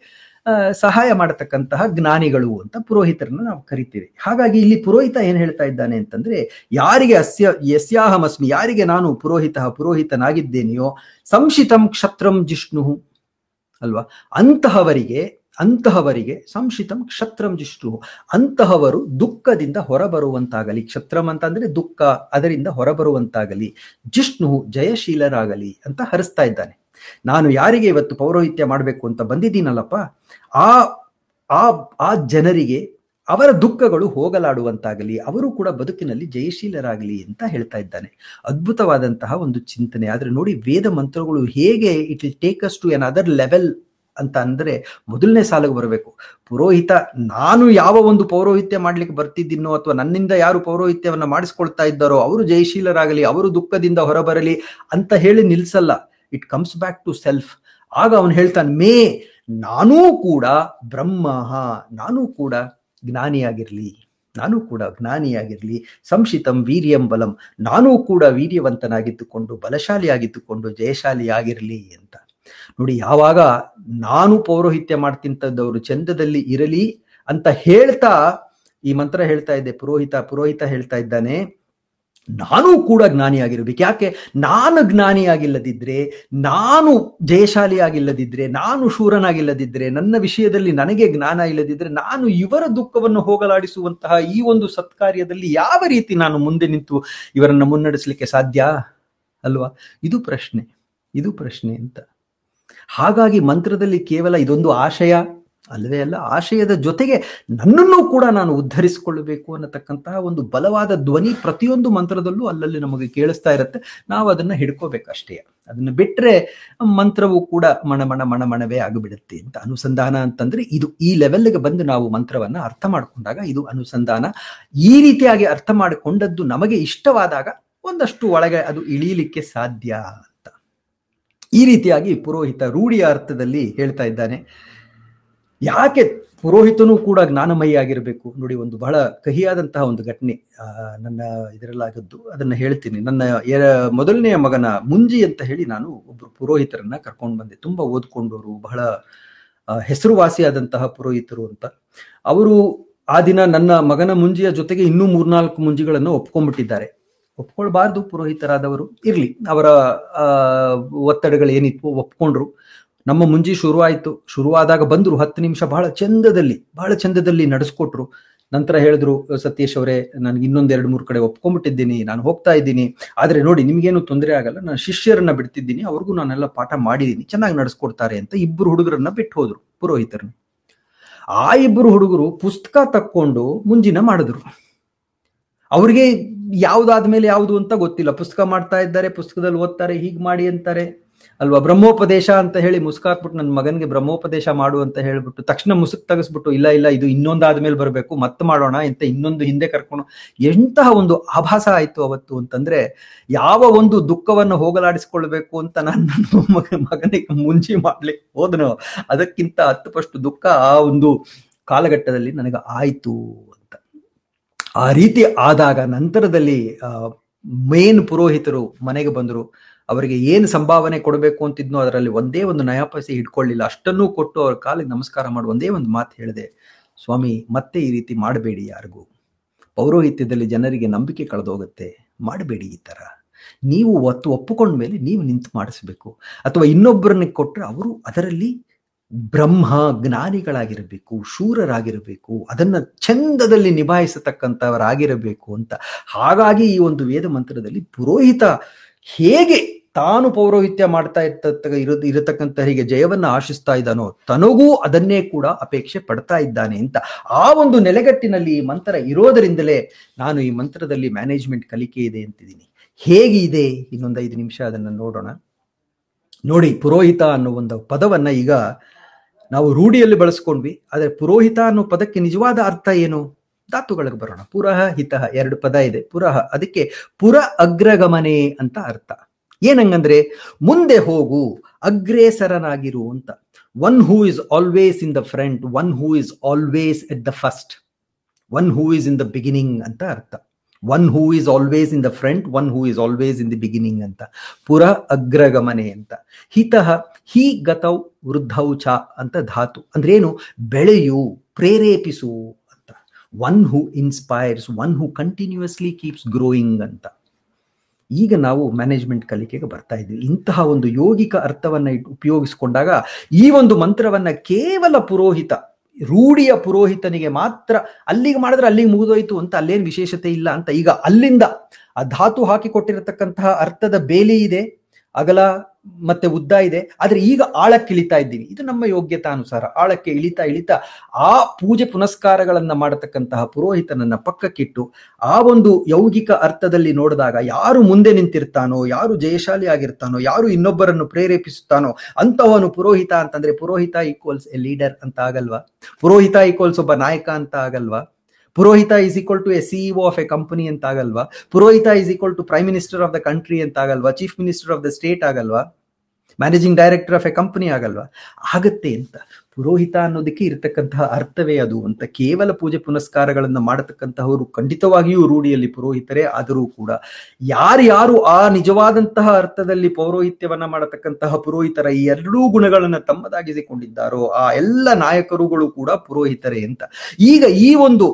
ಸಹಾಯ ಮಾಡತಕ್ಕಂತಹ ಜ್ಞಾನಿಗಳು ಅಂತ ಪುರೋಹಿತರನ್ನ ನಾವು ಕರಿತೀವಿ ಹಾಗಾಗಿ ಇಲ್ಲಿ ಪುರೋಹಿತ ಏನ್ ಹೇಳ್ತಾ ಇದ್ದಾನೆ ಅಂತಂದ್ರೆ ಯಾರಿಗೆ ಅಸ್ಯ ಯಸ್ಯಾಹಮಸ್ಮಿ ಯಾರಿಗೆ ನಾನು ಪುರೋಹಿತ ಪುರೋಹಿತನಾಗಿದ್ದೇನೆಯೋ ಸಂಶಿತಂ ಕ್ಷತ್ರಂ ಜಿಷ್ಣು ಅಲ್ವಾ ಅಂತಹವರಿಗೆ ಅಂತಹವರಿಗೆ ಸಂಶಿತಂ ಕ್ಷತ್ರಂ ಜಿಷ್ಣು ಅಂತಹವರು ದುಃಖದಿಂದ ಹೊರಬರುವಂತಾಗಲಿ ಕ್ಷತ್ರಂ ಅಂತಂದ್ರೆ ದುಃಖ ಅದರಿಂದ ಹೊರಬರುವಂತಾಗಲಿ ಜಿಷ್ಣು ಜಯಶೀಲರಾಗಲಿ ಅಂತ ಹರಿಸ್ತಾ ಇದ್ದಾನೆ ನಾನು ಯಾರಿಗೆ ಇವತ್ತು ಪೌರೋಹಿತ್ಯ ಮಾಡಬೇಕು ಅಂತ ಬಂದಿದ್ದೀನಲ್ಲಪ್ಪ ಆ ಆ ಆ ಜನರಿಗೆ ಅವರ ದುಃಖಗಳು ಹೋಗಲಾಡುವಂತಾಗಲಿ ಅವರು ಕೂಡ ಬದುಕಿನಲ್ಲಿ ಜಯಶೀಲರಾಗಲಿ ಅಂತ ಹೇಳ್ತಾ ಇದ್ದಾನೆ ಅದ್ಭುತವಾದಂತಹ ಒಂದು ಚಿಂತನೆ ಆದರೆ ನೋಡಿ ವೇದ ಮಂತ್ರಗಳು ಹೇಗೆ it will take us to another level ಅಂತ ಅಂದ್ರೆ ಮೊದಲನೇ ಸಾಲಿಗೆ ಬರಬೇಕು ಪುರೋಹಿತ ನಾನು ಯಾವ ಒಂದು ಪೌರೋಹಿತ್ಯ ಮಾಡ್ಲಿಕ್ಕೆ ಬರ್ತಿದ್ದೀನೋ ಅಥವಾ ನನ್ನಿಂದ ಯಾರು ಪೌರೋಹಿತ್ಯವನ್ನು ಮಾಡಿಸ್ಕೊಳ್ತಾ ಇದ್ದಾರೋ ಅವರು ಜಯಶೀಲರಾಗಲಿ ಅವರು ದುಃಖದಿಂದ ಹೊರಬರಲಿ ಅಂತ ಹೇಳಿ ನಿಲ್ಸಲ್ಲ it comes back to self ಆಗ ಅವನು ಹೇಳ್ತಾನೆ ಮೇ ನಾನೂ ಕೂಡ ಬ್ರಹ್ಮ ನಾನೂ ಕೂಡ ಜ್ಞಾನಿಯಾಗಿರಲಿ ನಾನು ಕೂಡ ಜ್ಞಾನಿಯಾಗಿರಲಿ ಸಂಶಿತಂ ವೀರ್ಯಂ ಬಲಂ ನಾನೂ ಕೂಡ ವೀರ್ಯವಂತನಾಗಿದ್ದುಕೊಂಡು ಬಲಶಾಲಿಯಾಗಿದ್ದುಕೊಂಡು ಜಯಶಾಲಿಯಾಗಿರ್ಲಿ ಅಂತ ನೋಡಿ ಯಾವಾಗ ನಾನು ಪೌರೋಹಿತ್ಯ ಮಾಡ್ತಿಂತದವರು ಚಂದದಲ್ಲಿ ಇರಲಿ ಅಂತ ಹೇಳ್ತಾ ಈ ಮಂತ್ರ ಹೇಳ್ತಾ ಇದ್ದೆ ಪುರೋಹಿತ ಪುರೋಹಿತ ಹೇಳ್ತಾ ಇದ್ದಾನೆ ನಾನು ಕೂಡ ಜ್ಞಾನಿಯಾಗಿರಬೇಕು ಯಾಕೆ ನಾನು ಜ್ಞಾನಿಯಾಗಿಲ್ಲದಿದ್ರೆ ನಾನು ಜಯಶಾಲಿಯಾಗಿಲ್ಲದಿದ್ರೆ ನಾನು ಶೂರನಾಗಿಲ್ಲದಿದ್ರೆ ನನ್ನ ವಿಷಯದಲ್ಲಿ ನನಗೆ ಜ್ಞಾನ ಇಲ್ಲದಿದ್ರೆ ನಾನು ಇವರ ದುಃಖವನ್ನು ಹೋಗಲಾಡಿಸುವಂತಹ ಈ ಒಂದು ಸತ್ಕಾರ್ಯದಲ್ಲಿ ಯಾವ ರೀತಿ ನಾನು ಮುಂದೆ ನಿಂತು ಇವರನ್ನು ಮುನ್ನಡೆಸಲಿಕ್ಕೆ ಸಾಧ್ಯ ಅಲ್ವಾ ಇದು ಪ್ರಶ್ನೆ ಇದು ಪ್ರಶ್ನೆ ಅಂತ ಹಾಗಾಗಿ ಮಂತ್ರದಲ್ಲಿ ಕೇವಲ ಇದೊಂದು ಆಶಯ ಅಲ್ಲವೇ ಅಲ್ಲ ಆಶಯದ ಜೊತೆಗೆ ನನ್ನನ್ನು ಕೂಡ ನಾನು ಉದ್ಧರಿಸಿಕೊಳ್ಳಬೇಕು ಅನ್ನತಕ್ಕಂತಹ ಒಂದು ಬಲವಾದ ಧ್ವನಿ ಪ್ರತಿಯೊಂದು ಮಂತ್ರದಲ್ಲೂ ಅಲ್ಲಲ್ಲಿ ನಮಗೆ ಕೇಳಿಸ್ತಾ ಇರುತ್ತೆ ನಾವು ಅದನ್ನ ಹಿಡ್ಕೋಬೇಕಷ್ಟೇ ಅದನ್ನ ಬಿಟ್ಟರೆ ಮಂತ್ರವು ಕೂಡ ಮಣಮಣ ಮಣಮಣವೇ ಆಗಿಬಿಡುತ್ತೆ ಅಂತ ಅನುಸಂಧಾನ ಅಂತಂದ್ರೆ ಇದು ಈ ಲೆವೆಲ್ಗೆ ಬಂದು ನಾವು ಮಂತ್ರವನ್ನ ಅರ್ಥ ಮಾಡಿಕೊಂಡಾಗ ಇದು ಅನುಸಂಧಾನ ಈ ರೀತಿಯಾಗಿ ಅರ್ಥ ಮಾಡಿಕೊಂಡದ್ದು ನಮಗೆ ಇಷ್ಟವಾದಾಗ ಒಂದಷ್ಟು ಒಳಗೆ ಅದು ಇಳಿಯಲಿಕ್ಕೆ ಸಾಧ್ಯ ಅಂತ ಈ ರೀತಿಯಾಗಿ ಪುರೋಹಿತ ರೂಢಿಯ ಅರ್ಥದಲ್ಲಿ ಹೇಳ್ತಾ ಇದ್ದಾನೆ ಯಾಕೆ ಪುರೋಹಿತನು ಕೂಡ ಜ್ಞಾನಮಯಿ ಆಗಿರ್ಬೇಕು ನೋಡಿ ಒಂದು ಬಹಳ ಕಹಿಯಾದಂತಹ ಒಂದು ಘಟನೆ ನನ್ನ ಇದರಲ್ಲಾಗದ್ದು ಅದನ್ನು ಹೇಳ್ತೀನಿ ನನ್ನ ಮೊದಲನೆಯ ಮಗನ ಮುಂಜಿ ಅಂತ ಹೇಳಿ ನಾನು ಒಬ್ರು ಪುರೋಹಿತರನ್ನ ಕರ್ಕೊಂಡು ಬಂದೆ ತುಂಬಾ ಓದ್ಕೊಂಡವರು ಬಹಳ ಹೆಸರುವಾಸಿಯಾದಂತಹ ಪುರೋಹಿತರು ಅಂತ ಅವರು ಆ ದಿನ ನನ್ನ ಮಗನ ಮುಂಜಿಯ ಜೊತೆಗೆ ಇನ್ನೂ ಮೂರ್ನಾಲ್ಕು ಮುಂಜಿಗಳನ್ನು ಒಪ್ಕೊಂಡ್ಬಿಟ್ಟಿದ್ದಾರೆ ಒಪ್ಕೊಳ್ಬಾರ್ದು ಪುರೋಹಿತರಾದವರು ಇರ್ಲಿ ಅವರ ಒತ್ತಡಗಳು ಏನಿತ್ತು ಒಪ್ಕೊಂಡ್ರು ನಮ್ಮ ಮುಂಜಿ ಶುರುವಾಯಿತು ಶುರುವಾದಾಗ ಬಂದರು ಹತ್ತು ನಿಮಿಷ ಬಹಳ ಚಂದದಲ್ಲಿ ಬಹಳ ಚಂದದಲ್ಲಿ ನಡೆಸ್ಕೊಟ್ರು ನಂತರ ಹೇಳಿದ್ರು ಸತೀಶ್ ಅವರೇ ನನ್ಗೆ ಇನ್ನೊಂದು ಎರಡು ಮೂರು ಕಡೆ ಒಪ್ಕೊಂಡ್ಬಿಟ್ಟಿದ್ದೀನಿ ನಾನು ಹೋಗ್ತಾ ಇದ್ದೀನಿ ಆದರೆ ನೋಡಿ ನಿಮಗೇನು ತೊಂದರೆ ಆಗಲ್ಲ ನಾನು ಶಿಷ್ಯರನ್ನ ಬಿಡ್ತಿದ್ದೀನಿ ಅವ್ರಿಗೂ ನಾನೆಲ್ಲ ಪಾಠ ಮಾಡಿದ್ದೀನಿ ಚೆನ್ನಾಗಿ ನಡೆಸ್ಕೊಡ್ತಾರೆ ಅಂತ ಇಬ್ಬರು ಹುಡುಗರನ್ನ ಬಿಟ್ಟು ಹೋದ್ರು ಪುರೋಹಿತರನ್ನ ಆ ಇಬ್ಬರು ಹುಡುಗರು ಪುಸ್ತಕ ತಕ್ಕೊಂಡು ಮುಂಜಿನ ಮಾಡಿದ್ರು ಅವ್ರಿಗೆ ಯಾವ್ದಾದ್ಮೇಲೆ ಮೇಲೆ ಯಾವುದು ಅಂತ ಗೊತ್ತಿಲ್ಲ ಪುಸ್ತಕ ಮಾಡ್ತಾ ಇದ್ದಾರೆ ಪುಸ್ತಕದಲ್ಲಿ ಓದ್ತಾರೆ ಹೀಗೆ ಮಾಡಿ ಅಂತಾರೆ ಅಲ್ವಾ ಬ್ರಹ್ಮೋಪದೇಶ ಅಂತ ಹೇಳಿ ಮುಸ್ಕಾಕ್ಬಿಟ್ಟು ನನ್ನ ಮಗನಿಗೆ ಬ್ರಹ್ಮೋಪದೇಶ ಮಾಡು ಅಂತ ಹೇಳ್ಬಿಟ್ಟು ತಕ್ಷಣ ಮುಸುಕ್ ತೆಗೆಸ್ಬಿಟ್ಟು ಇಲ್ಲ ಇಲ್ಲ ಇದು ಇನ್ನೊಂದಾದ್ಮೇಲೆ ಬರಬೇಕು ಮತ್ತೆ ಮಾಡೋಣ ಅಂತ ಇನ್ನೊಂದು ಹಿಂದೆ ಕರ್ಕೊಂಡು ಎಂತಹ ಒಂದು ಆಭಾಸ ಆಯ್ತು ಅವತ್ತು ಅಂತಂದ್ರೆ ಯಾವ ಒಂದು ದುಃಖವನ್ನು ಹೋಗಲಾಡಿಸ್ಕೊಳ್ಬೇಕು ಅಂತ ನಾನು ನನ್ನ ಮಗನಿಗೆ ಮುಂಚೆ ಮಾಡ್ಲಿಕ್ಕೆ ಹೋದನು ಅದಕ್ಕಿಂತ ಹತ್ತು ಪಷ್ಟು ದುಃಖ ಆ ಒಂದು ಕಾಲಘಟ್ಟದಲ್ಲಿ ನನಗೆ ಆಯ್ತು ಅಂತ ಆ ರೀತಿ ಆದಾಗ ನಂತರದಲ್ಲಿ ಮೇನ್ ಪುರೋಹಿತರು ಮನೆಗೆ ಬಂದರು ಅವರಿಗೆ ಏನು ಸಂಭಾವನೆ ಕೊಡಬೇಕು ಅಂತಿದ್ನೋ ಅದರಲ್ಲಿ ಒಂದೇ ಒಂದು ನಯಾಪೈಸಿ ಹಿಡ್ಕೊಳ್ಳಿಲ್ಲ ಅಷ್ಟನ್ನೂ ಕೊಟ್ಟು ಅವ್ರ ಕಾಲಿಗೆ ನಮಸ್ಕಾರ ಮಾಡಿ ಒಂದೇ ಒಂದು ಮಾತು ಹೇಳಿದೆ ಸ್ವಾಮಿ ಮತ್ತೆ ಈ ರೀತಿ ಮಾಡಬೇಡಿ ಯಾರಿಗೂ ಪೌರೋಹಿತ್ಯದಲ್ಲಿ ಜನರಿಗೆ ನಂಬಿಕೆ ಕಳೆದೋಗುತ್ತೆ ಮಾಡಬೇಡಿ ಈ ಥರ ನೀವು ಒತ್ತು ಒಪ್ಪಿಕೊಂಡ ಮೇಲೆ ನೀವು ನಿಂತು ಮಾಡಿಸ್ಬೇಕು ಅಥವಾ ಇನ್ನೊಬ್ಬರನ್ನ ಕೊಟ್ಟರೆ ಅವರು ಅದರಲ್ಲಿ ಬ್ರಹ್ಮ ಜ್ಞಾನಿಗಳಾಗಿರಬೇಕು ಶೂರರಾಗಿರಬೇಕು ಅದನ್ನು ಚಂದದಲ್ಲಿ ನಿಭಾಯಿಸತಕ್ಕಂಥವರಾಗಿರಬೇಕು ಅಂತ ಹಾಗಾಗಿ ಈ ಒಂದು ವೇದ ಮಂತ್ರದಲ್ಲಿ ಪುರೋಹಿತ ಹೇಗೆ ತಾನು ಪೌರೋಹಿತ್ಯ ಮಾಡ್ತಾ ಇರ್ತ ಇರ ಇರತಕ್ಕಂಥ ಹೀಗೆ ಜಯವನ್ನ ಆಶಿಸ್ತಾ ಇದ್ದಾನೋ ತನಗೂ ಅದನ್ನೇ ಕೂಡ ಅಪೇಕ್ಷೆ ಪಡ್ತಾ ಇದ್ದಾನೆ ಅಂತ ಆ ಒಂದು ನೆಲೆಗಟ್ಟಿನಲ್ಲಿ ಈ ಮಂತ್ರ ಇರೋದರಿಂದಲೇ ನಾನು ಈ ಮಂತ್ರದಲ್ಲಿ ಮ್ಯಾನೇಜ್ಮೆಂಟ್ ಕಲಿಕೆ ಇದೆ ಅಂತಿದ್ದೀನಿ ಹೇಗಿದೆ ಇದೆ ಇನ್ನೊಂದು ಐದು ನಿಮಿಷ ಅದನ್ನು ನೋಡೋಣ ನೋಡಿ ಪುರೋಹಿತ ಅನ್ನೋ ಒಂದು ಪದವನ್ನ ಈಗ ನಾವು ರೂಢಿಯಲ್ಲಿ ಬಳಸ್ಕೊಂಡ್ವಿ ಆದರೆ ಪುರೋಹಿತ ಅನ್ನೋ ಪದಕ್ಕೆ ನಿಜವಾದ ಅರ್ಥ ಏನು ಧಾತುಗಳಿಗೆ ಬರೋಣ ಪುರಹ ಹಿತಹ ಎರಡು ಪದ ಇದೆ ಪುರಹ ಅದಕ್ಕೆ ಪುರ ಅಗ್ರಗಮನೆ ಅಂತ ಅರ್ಥ ಏನಂಗಂದ್ರೆ ಮುಂದೆ ಹೋಗು ಅಗ್ರೇಸರನಾಗಿರು ಅಂತ one who is always in the front one who is always at the first one who is in the beginning ಅಂತ ಅರ್ಥ one who is always in the front one who is always in the beginning ಅಂತ ಪುರ ಅಗ್ರಗಮನೆ ಅಂತ ಹಿತಃ ಹಿ ಗತೌ ವೃದ್ಧೌ ಚ ಅಂತ ಧಾತು ಅಂದ್ರೆ ಏನು ಬೆಳೆಯು ಪ್ರೇರೇಪಿಸು ಅಂತ one who inspires one who continuously keeps growing ಅಂತ ಈಗ ನಾವು ಮ್ಯಾನೇಜ್ಮೆಂಟ್ ಕಲಿಕೆಗೆ ಬರ್ತಾ ಇದ್ದೀವಿ ಇಂತಹ ಒಂದು ಯೋಗಿಕ ಅರ್ಥವನ್ನ ಉಪಯೋಗಿಸಿಕೊಂಡಾಗ ಈ ಒಂದು ಮಂತ್ರವನ್ನ ಕೇವಲ ಪುರೋಹಿತ ರೂಢಿಯ ಪುರೋಹಿತನಿಗೆ ಮಾತ್ರ ಅಲ್ಲಿಗೆ ಮಾಡಿದ್ರೆ ಅಲ್ಲಿಗೆ ಮುಗಿದೋಯ್ತು ಅಂತ ಅಲ್ಲೇನು ವಿಶೇಷತೆ ಇಲ್ಲ ಅಂತ ಈಗ ಅಲ್ಲಿಂದ ಆ ಧಾತು ಹಾಕಿಕೊಟ್ಟಿರತಕ್ಕಂತಹ ಅರ್ಥದ ಬೇಲಿ ಇದೆ ಅಗಲ ಮತ್ತೆ ಉದ್ದ ಇದೆ ಆದ್ರೆ ಈಗ ಆಳಕ್ಕೆ ಇಳಿತಾ ಇದ್ದೀವಿ ಇದು ನಮ್ಮ ಅನುಸಾರ ಆಳಕ್ಕೆ ಇಳಿತಾ ಇಳಿತಾ ಆ ಪೂಜೆ ಪುನಸ್ಕಾರಗಳನ್ನ ಮಾಡತಕ್ಕಂತಹ ಪುರೋಹಿತನನ್ನ ಪಕ್ಕಕ್ಕಿಟ್ಟು ಆ ಒಂದು ಯೌಗಿಕ ಅರ್ಥದಲ್ಲಿ ನೋಡಿದಾಗ ಯಾರು ಮುಂದೆ ನಿಂತಿರ್ತಾನೋ ಯಾರು ಜಯಶಾಲಿ ಆಗಿರ್ತಾನೋ ಯಾರು ಇನ್ನೊಬ್ಬರನ್ನು ಪ್ರೇರೇಪಿಸುತ್ತಾನೋ ಅಂತವನು ಪುರೋಹಿತ ಅಂತಂದ್ರೆ ಪುರೋಹಿತ ಈಕ್ವಲ್ಸ್ ಎ ಲೀಡರ್ ಅಂತ ಆಗಲ್ವಾ ಪುರೋಹಿತ ಈಕ್ವಲ್ಸ್ ಒಬ್ಬ ನಾಯಕ ಅಂತ ಆಗಲ್ವಾ ಪುರೋಹಿತ is equal to a CEO of a company ಅಂತ ಆಗಲ್ವಾ ಪುರೋಹಿತ is equal to prime minister of the country ಅಂತ ಆಗಲ್ವಾ chief minister of the state ಆಗಲ್ವಾ managing director of a company ಆಗಲ್ವಾ ಆಗತ್ತೆ ಅಂತ ಪುರೋಹಿತ ಅನ್ನೋದಕ್ಕೆ ಇರತಕ್ಕಂತಹ ಅರ್ಥವೇ ಅದು ಅಂತ ಕೇವಲ ಪೂಜೆ ಪುನಸ್ಕಾರಗಳನ್ನು ಮಾಡತಕ್ಕಂತಹವರು ಖಂಡಿತವಾಗಿಯೂ ರೂಢಿಯಲ್ಲಿ ಪುರೋಹಿತರೇ ಆದರೂ ಕೂಡ ಯಾರ್ಯಾರು ಆ ನಿಜವಾದಂತಹ ಅರ್ಥದಲ್ಲಿ ಪೌರೋಹಿತ್ಯವನ್ನ ಮಾಡತಕ್ಕಂತಹ ಪುರೋಹಿತರ ಈ ಎರಡೂ ಗುಣಗಳನ್ನು ತಮ್ಮದಾಗಿಸಿಕೊಂಡಿದ್ದಾರೋ ಆ ಎಲ್ಲ ನಾಯಕರುಗಳು ಕೂಡ ಪುರೋಹಿತರೇ ಅಂತ ಈಗ ಈ ಒಂದು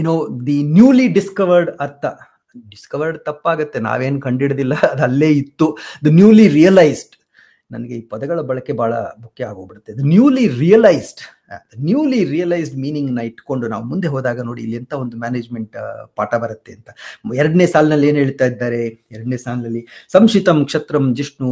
you know the newly discovered ಅರ್ಥ ಡಿಸ್ಕವರ್ಡ್ ತಪ್ಪಾಗತ್ತೆ ನಾವೇನ್ ಕಂಡಿಡ್ದಿಲ್ಲ ಅದು ಅಲ್ಲೇ ಇತ್ತು ದ ನ್ಯೂಲಿ ರಿಯಲೈಸ್ಡ್ ನನಗೆ ಈ ಪದಗಳ ಬಳಕೆ ಬಹಳ ಮುಖ್ಯ ಆಗೋಗ್ಬಿಡುತ್ತೆ the newly realised newly realised ಮೀನಿಂಗ್ನ ಇಟ್ಕೊಂಡು ನಾವು ಮುಂದೆ ಹೋದಾಗ ನೋಡಿ ಇಲ್ಲಿ ಎಂತ ಒಂದು ಮ್ಯಾನೇಜ್ಮೆಂಟ್ ಪಾಠ ಬರುತ್ತೆ ಅಂತ ಎರಡನೇ ಸಾಲಿನಲ್ಲಿ ಏನು ಹೇಳ್ತಾ ಇದ್ದಾರೆ ಎರಡನೇ ಸಾಲಿನಲ್ಲಿ ಸಂಶಿತಂ ಕ್ಷತ್ರಂ ಜಿಷ್ಣು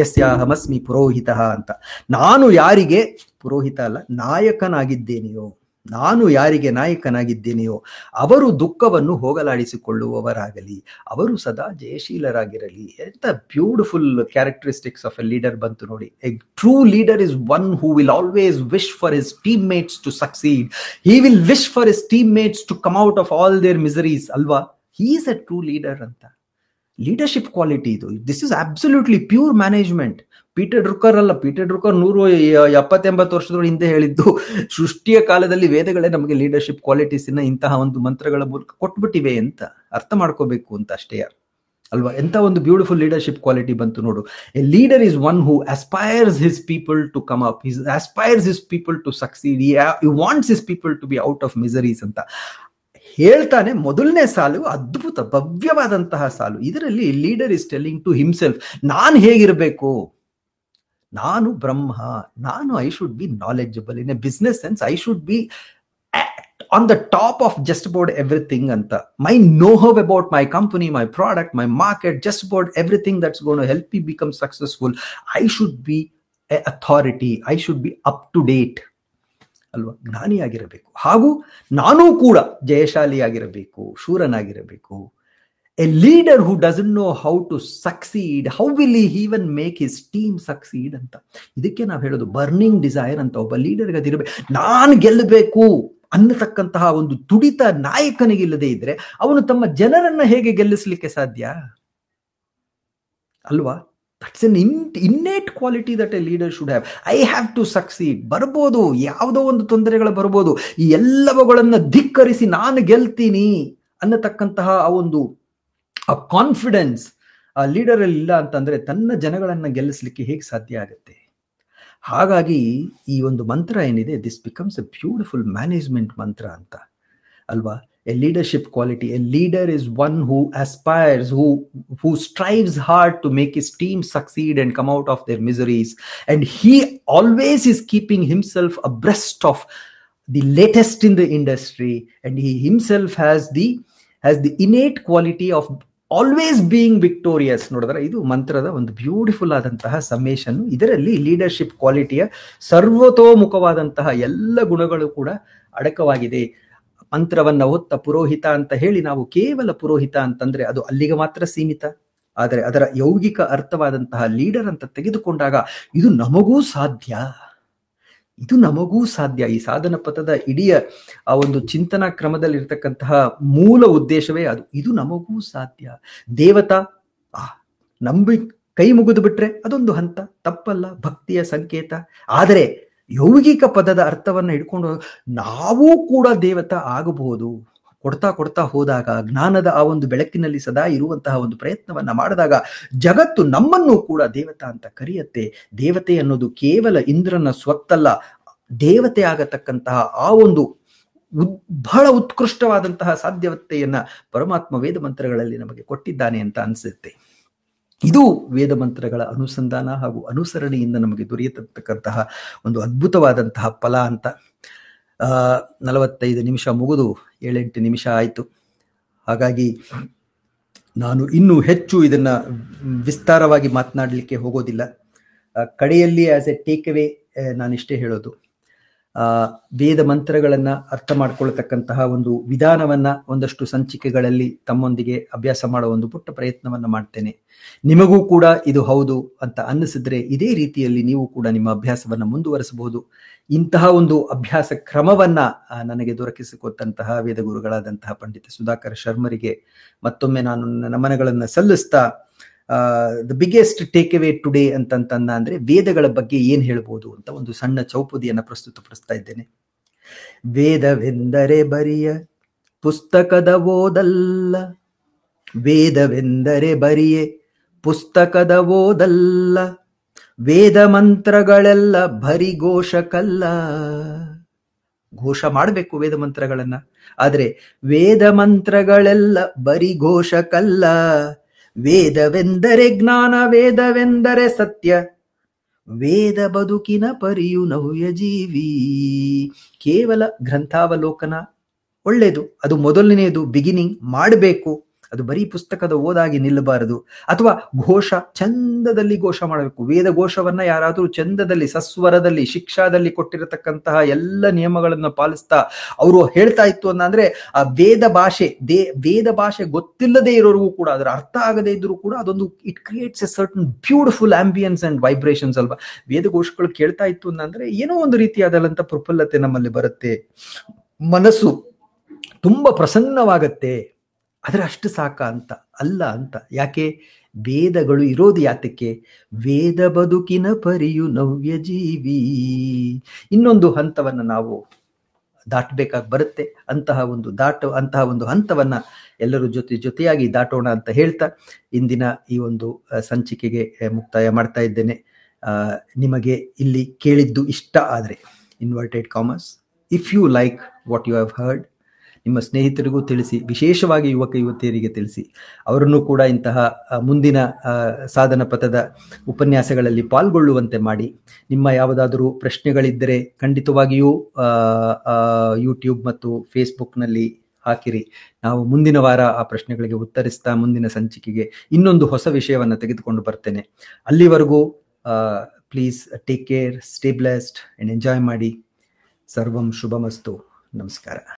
ಯಸ್ಯ ಹಮಸ್ಮಿ ಪುರೋಹಿತ ಅಂತ ನಾನು ಯಾರಿಗೆ ಪುರೋಹಿತ ಅಲ್ಲ ನಾಯಕನಾಗಿದ್ದೇನೆಯೋ ನಾನು ಯಾರಿಗೆ ನಾಯಕನಾಗಿದ್ದೇನೆಯೋ ಅವರು ದುಃಖವನ್ನು ಹೋಗಲಾಡಿಸಿಕೊಳ್ಳುವವರಾಗಲಿ ಅವರು ಸದಾ ಜಯಶೀಲರಾಗಿರಲಿ ಎಂಥ beautiful characteristics of a leader ಬಂತು ನೋಡಿ a true leader is one who will always wish for his teammates to succeed he will wish for his teammates to come out of all their miseries ಅಲ್ವಾ he is a true leader ಅಂತ leadership quality ಇದು this is absolutely pure management Peter Drucker ಅಲ್ಲ Peter ಡ್ರುಕರ್ ನೂರು ಎಪ್ಪತ್ತೆಂಬತ್ತು ವರ್ಷದೊಳ ಹಿಂದೆ ಹೇಳಿದ್ದು ಸೃಷ್ಟಿಯ ಕಾಲದಲ್ಲಿ ವೇದಗಳೇ ನಮಗೆ ಲೀಡರ್ಶಿಪ್ ಕ್ವಾಲಿಟೀಸ್ ಇನ್ನ ಇಂತಹ ಒಂದು ಮಂತ್ರಗಳ ಮೂಲಕ ಕೊಟ್ಬಿಟ್ಟಿವೆ ಅಂತ ಅರ್ಥ ಮಾಡ್ಕೋಬೇಕು ಅಂತ ಅಷ್ಟೇ ಯಾರು ಅಲ್ವಾ ಎಂತ ಒಂದು ಬ್ಯೂಟಿಫುಲ್ ಲೀಡರ್ಶಿಪ್ ಕ್ವಾಲಿಟಿ ಬಂತು ನೋಡು a leader is one who aspires his people to come up his aspires his people to succeed wants his people to be out of miseries ಅಂತ ಹೇಳ್ತಾನೆ ಮೊದಲನೇ ಸಾಲು ಅದ್ಭುತ ಭವ್ಯವಾದಂತಹ ಸಾಲು ಇದರಲ್ಲಿ leader is telling to himself ನಾನು ಹೇಗಿರಬೇಕು ನಾನು ಬ್ರಹ್ಮ ನಾನು I should be knowledgeable in a business sense I should be on the top of just about everything ಅಂತ my know how about my company my product my market just about everything that's gonna help you become successful I should be a authority I should be up to date ಅಲ್ವಾ ಜ್ಞಾನಿಯಾಗಿರಬೇಕು ಹಾಗೂ ನಾನೂ ಕೂಡ ಜಯಶಾಲಿಯಾಗಿರಬೇಕು ಶೂರನಾಗಿರಬೇಕು a leader who doesn't know how to succeed how will he even make his team succeed ಅಂತ ಇದಕ್ಕೆ ನಾವು ಹೇಳೋದು ಬರ್ನಿಂಗ್ ಡಿಸೈರ್ ಅಂತ ಒಬ್ಬ ಲೀಡರ್ ಅದಿರಬೇಕು ನಾನು ಗೆಲ್ಲಬೇಕು ಅನ್ನತಕ್ಕಂತಹ ಒಂದು ತುಡಿತ ನಾಯಕನಿಗಿಲ್ಲದೆ ಇದ್ರೆ ಅವನು ತಮ್ಮ ಜನರನ್ನ ಹೇಗೆ ಗೆಲ್ಲಿಸ್ಲಿಕ್ಕೆ ಸಾಧ್ಯ ಅಲ್ವಾ that's an in innate quality that a leader should have I have to succeed ಬರ್ಬೋದು ಯಾವುದೋ ಒಂದು ತೊಂದರೆಗಳು ಬರ್ಬೋದು ಈ ಎಲ್ಲವುಗಳನ್ನು ಧಿಕ್ಕರಿಸಿ ನಾನು ಗೆಲ್ತೀನಿ ಅನ್ನತಕ್ಕಂತಹ ಆ ಒಂದು ಆ ಕಾನ್ಫಿಡೆನ್ಸ್ ಆ ಲೀಡರಲ್ಲಿ ಇಲ್ಲ ಅಂತಂದರೆ ತನ್ನ ಜನಗಳನ್ನು ಗೆಲ್ಲಿಸ್ಲಿಕ್ಕೆ ಹೇಗೆ ಸಾಧ್ಯ ಆಗುತ್ತೆ ಹಾಗಾಗಿ ಈ ಒಂದು ಮಂತ್ರ ಏನಿದೆ this becomes a beautiful management mantra ಅಂತ ಅಲ್ವಾ a leadership quality a leader is one who aspires who who strives hard to make his team succeed and come out of their miseries and he always is keeping himself abreast of the latest in the industry and he himself has the has the innate quality of always always being victorious mantra ಇದು ಮಂತ್ರದ beautiful beautiful ಆದಂತಹ summation ಇದರಲ್ಲಿ leadership ಕ್ವಾಲಿಟಿಯ ಸರ್ವತೋಮುಖವಾದಂತಹ ಎಲ್ಲ ಗುಣಗಳು ಕೂಡ ಅಡಕವಾಗಿದೆ ಮಂತ್ರವನ್ನ ಹೊತ್ತ ಪುರೋಹಿತ ಅಂತ ಹೇಳಿ ನಾವು ಕೇವಲ ಪುರೋಹಿತ ಅಂತಂದ್ರೆ ಅದು ಅಲ್ಲಿಗೆ ಮಾತ್ರ ಸೀಮಿತ ಆದರೆ ಅದರ ಯೌಗಿಕ ಅರ್ಥವಾದಂತಹ ಲೀಡರ್ ಅಂತ ತೆಗೆದುಕೊಂಡಾಗ ಇದು ನಮಗೂ ಸಾಧ್ಯ ಇದು ನಮಗೂ ಸಾಧ್ಯ ಈ ಸಾಧನ ಪಥದ ಇಡೀ ಆ ಒಂದು ಚಿಂತನಾ ಕ್ರಮದಲ್ಲಿರ್ತಕ್ಕಂತಹ ಮೂಲ ಉದ್ದೇಶವೇ ಅದು ಇದು ನಮಗೂ ಸಾಧ್ಯ ದೇವತಾ ನಂಬಿ ಕೈ ಮುಗಿದು ಬಿಟ್ರೆ ಅದೊಂದು ಹಂತ ತಪ್ಪಲ್ಲ ಭಕ್ತಿಯ ಸಂಕೇತ ಆದರೆ ಯೌಗಿಕ ಪದದ ಅರ್ಥವನ್ನು ಹಿಡ್ಕೊಂಡು ನಾವೂ ಕೂಡ ದೇವತ ಆಗಬಹುದು ಕೊಡ್ತಾ ಕೊಡ್ತಾ ಹೋದಾಗ ಜ್ಞಾನದ ಆ ಒಂದು ಬೆಳಕಿನಲ್ಲಿ ಸದಾ ಇರುವಂತಹ ಒಂದು ಪ್ರಯತ್ನವನ್ನ ಮಾಡಿದಾಗ ಜಗತ್ತು ನಮ್ಮನ್ನು ಕೂಡ ದೇವತಾ ಅಂತ ಕರೆಯುತ್ತೆ ದೇವತೆ ಅನ್ನೋದು ಕೇವಲ ಇಂದ್ರನ ಸ್ವತ್ತಲ್ಲ ದೇವತೆ ಆಗತಕ್ಕಂತಹ ಆ ಒಂದು ಉದ್ ಬಹಳ ಉತ್ಕೃಷ್ಟವಾದಂತಹ ಸಾಧ್ಯವತೆಯನ್ನ ಪರಮಾತ್ಮ ವೇದ ಮಂತ್ರಗಳಲ್ಲಿ ನಮಗೆ ಕೊಟ್ಟಿದ್ದಾನೆ ಅಂತ ಅನಿಸುತ್ತೆ ಇದು ವೇದ ಮಂತ್ರಗಳ ಅನುಸಂಧಾನ ಹಾಗೂ ಅನುಸರಣೆಯಿಂದ ನಮಗೆ ದೊರೆಯತಕ್ಕಂತಹ ಒಂದು ಅದ್ಭುತವಾದಂತಹ ಫಲ ಅಂತ ನಲವತ್ತೈದು ನಿಮಿಷ ಮುಗಿದು ಏಳೆಂಟು ನಿಮಿಷ ಆಯಿತು ಹಾಗಾಗಿ ನಾನು ಇನ್ನೂ ಹೆಚ್ಚು ಇದನ್ನು ವಿಸ್ತಾರವಾಗಿ ಮಾತನಾಡಲಿಕ್ಕೆ ಹೋಗೋದಿಲ್ಲ ಕಡೆಯಲ್ಲಿ ಆಸ್ ಎ ಟೇಕ್ ಅವೇ ನಾನಿಷ್ಟೇ ಹೇಳೋದು ವೇದ ಮಂತ್ರಗಳನ್ನ ಅರ್ಥ ಮಾಡ್ಕೊಳ್ತಕ್ಕಂತಹ ಒಂದು ವಿಧಾನವನ್ನ ಒಂದಷ್ಟು ಸಂಚಿಕೆಗಳಲ್ಲಿ ತಮ್ಮೊಂದಿಗೆ ಅಭ್ಯಾಸ ಮಾಡೋ ಒಂದು ಪುಟ್ಟ ಪ್ರಯತ್ನವನ್ನ ಮಾಡ್ತೇನೆ ನಿಮಗೂ ಕೂಡ ಇದು ಹೌದು ಅಂತ ಅನ್ನಿಸಿದ್ರೆ ಇದೇ ರೀತಿಯಲ್ಲಿ ನೀವು ಕೂಡ ನಿಮ್ಮ ಅಭ್ಯಾಸವನ್ನ ಮುಂದುವರಿಸಬಹುದು ಇಂತಹ ಒಂದು ಅಭ್ಯಾಸ ಕ್ರಮವನ್ನ ನನಗೆ ದೊರಕಿಸಿಕೊಟ್ಟಂತಹ ವೇದಗುರುಗಳಾದಂತಹ ಪಂಡಿತ ಸುಧಾಕರ್ ಶರ್ಮರಿಗೆ ಮತ್ತೊಮ್ಮೆ ನಾನು ನನ್ನ ನಮನಗಳನ್ನು ಸಲ್ಲಿಸ್ತಾ the biggest take away today ಅಂತಂತಂದ ಅಂದ್ರೆ ವೇದಗಳ ಬಗ್ಗೆ ಏನ್ ಹೇಳ್ಬೋದು ಅಂತ ಒಂದು ಸಣ್ಣ ಚೌಪದಿಯನ್ನು ಪ್ರಸ್ತುತಪಡಿಸ್ತಾ ಇದ್ದೇನೆ ವೇದವೆಂದರೆ ಬರಿಯ ಪುಸ್ತಕದ ಓದಲ್ಲ ವೇದವೆಂದರೆ ಬರಿಯೆ ಪುಸ್ತಕದ ಓದಲ್ಲ ವೇದ ಮಂತ್ರಗಳೆಲ್ಲ ಬರಿ ಘೋಷಕಲ್ಲ ಘೋಷ ಮಾಡಬೇಕು ವೇದ ಮಂತ್ರಗಳನ್ನ ಆದರೆ ವೇದ ಮಂತ್ರಗಳೆಲ್ಲ ಬರಿ ಘೋಷಕಲ್ಲ ವೇದವೆಂದರೆ ಜ್ಞಾನ ವೇದವೆಂದರೆ ಸತ್ಯ ವೇದ ಬದುಕಿನ ಪರಿಯು ನವ್ಯ ಜೀವಿ ಕೇವಲ ಗ್ರಂಥಾವಲೋಕನ ಒಳ್ಳೆಯದು ಅದು ಮೊದಲನೆಯದು ಬಿಗಿನಿಂಗ್ ಮಾಡಬೇಕು ಅದು ಬರೀ ಪುಸ್ತಕದ ಓದಾಗಿ ನಿಲ್ಲಬಾರದು ಅಥವಾ ಘೋಷ ಚಂದದಲ್ಲಿ ಘೋಷ ಮಾಡಬೇಕು ವೇದ ಘೋಷವನ್ನ ಯಾರಾದರೂ ಚಂದದಲ್ಲಿ ಸಸ್ವರದಲ್ಲಿ ಶಿಕ್ಷಾದಲ್ಲಿ ಕೊಟ್ಟಿರತಕ್ಕಂತಹ ಎಲ್ಲ ನಿಯಮಗಳನ್ನು ಪಾಲಿಸ್ತಾ ಅವರು ಹೇಳ್ತಾ ಇತ್ತು ಅಂದ್ರೆ ಆ ವೇದ ಭಾಷೆ ದೇ ವೇದ ಭಾಷೆ ಗೊತ್ತಿಲ್ಲದೆ ಇರೋರಿಗೂ ಕೂಡ ಅದರ ಅರ್ಥ ಆಗದೆ ಇದ್ರೂ ಕೂಡ ಅದೊಂದು it creates a certain beautiful ambience and vibrations ಅಲ್ವಾ ವೇದ ಘೋಷಗಳು ಕೇಳ್ತಾ ಇತ್ತು ಅಂದ್ರೆ ಏನೋ ಒಂದು ರೀತಿಯಾದಂತ ಪ್ರಫುಲ್ಲತೆ ನಮ್ಮಲ್ಲಿ ಬರುತ್ತೆ ಮನಸ್ಸು ತುಂಬಾ ಪ್ರಸನ್ನವಾಗತ್ತೆ ಆದರೆ ಅಷ್ಟು ಸಾಕ ಅಂತ ಅಲ್ಲ ಅಂತ ಯಾಕೆ ವೇದಗಳು ಇರೋದು ಯಾತಕ್ಕೆ ವೇದ ಬದುಕಿನ ಪರಿಯು ನವ್ಯ ಜೀವಿ ಇನ್ನೊಂದು ಹಂತವನ್ನು ನಾವು ದಾಟಬೇಕಾಗಿ ಬರುತ್ತೆ ಅಂತಹ ಒಂದು ದಾಟ ಅಂತಹ ಒಂದು ಹಂತವನ್ನು ಎಲ್ಲರೂ ಜೊತೆ ಜೊತೆಯಾಗಿ ದಾಟೋಣ ಅಂತ ಹೇಳ್ತಾ ಇಂದಿನ ಈ ಒಂದು ಸಂಚಿಕೆಗೆ ಮುಕ್ತಾಯ ಮಾಡ್ತಾ ಇದ್ದೇನೆ ನಿಮಗೆ ಇಲ್ಲಿ ಕೇಳಿದ್ದು ಇಷ್ಟ ಆದರೆ inverted commas if you like what you have heard ನಿಮ್ಮ ಸ್ನೇಹಿತರಿಗೂ ತಿಳಿಸಿ ವಿಶೇಷವಾಗಿ ಯುವಕ ಯುವತಿಯರಿಗೆ ತಿಳಿಸಿ ಅವರನ್ನು ಕೂಡ ಇಂತಹ ಮುಂದಿನ ಸಾಧನ ಪಥದ ಉಪನ್ಯಾಸಗಳಲ್ಲಿ ಪಾಲ್ಗೊಳ್ಳುವಂತೆ ಮಾಡಿ ನಿಮ್ಮ ಯಾವುದಾದರೂ ಪ್ರಶ್ನೆಗಳಿದ್ದರೆ ಖಂಡಿತವಾಗಿಯೂ ಯೂಟ್ಯೂಬ್ ಮತ್ತು ಫೇಸ್ಬುಕ್ನಲ್ಲಿ ಹಾಕಿರಿ ನಾವು ಮುಂದಿನ ವಾರ ಆ ಪ್ರಶ್ನೆಗಳಿಗೆ ಉತ್ತರಿಸ್ತಾ ಮುಂದಿನ ಸಂಚಿಕೆಗೆ ಇನ್ನೊಂದು ಹೊಸ ವಿಷಯವನ್ನು ತೆಗೆದುಕೊಂಡು ಬರ್ತೇನೆ ಅಲ್ಲಿವರೆಗೂ please take care stay blessed enjoy ಮಾಡಿ ಸರ್ವಂ ಶುಭಮಸ್ತು ನಮಸ್ಕಾರ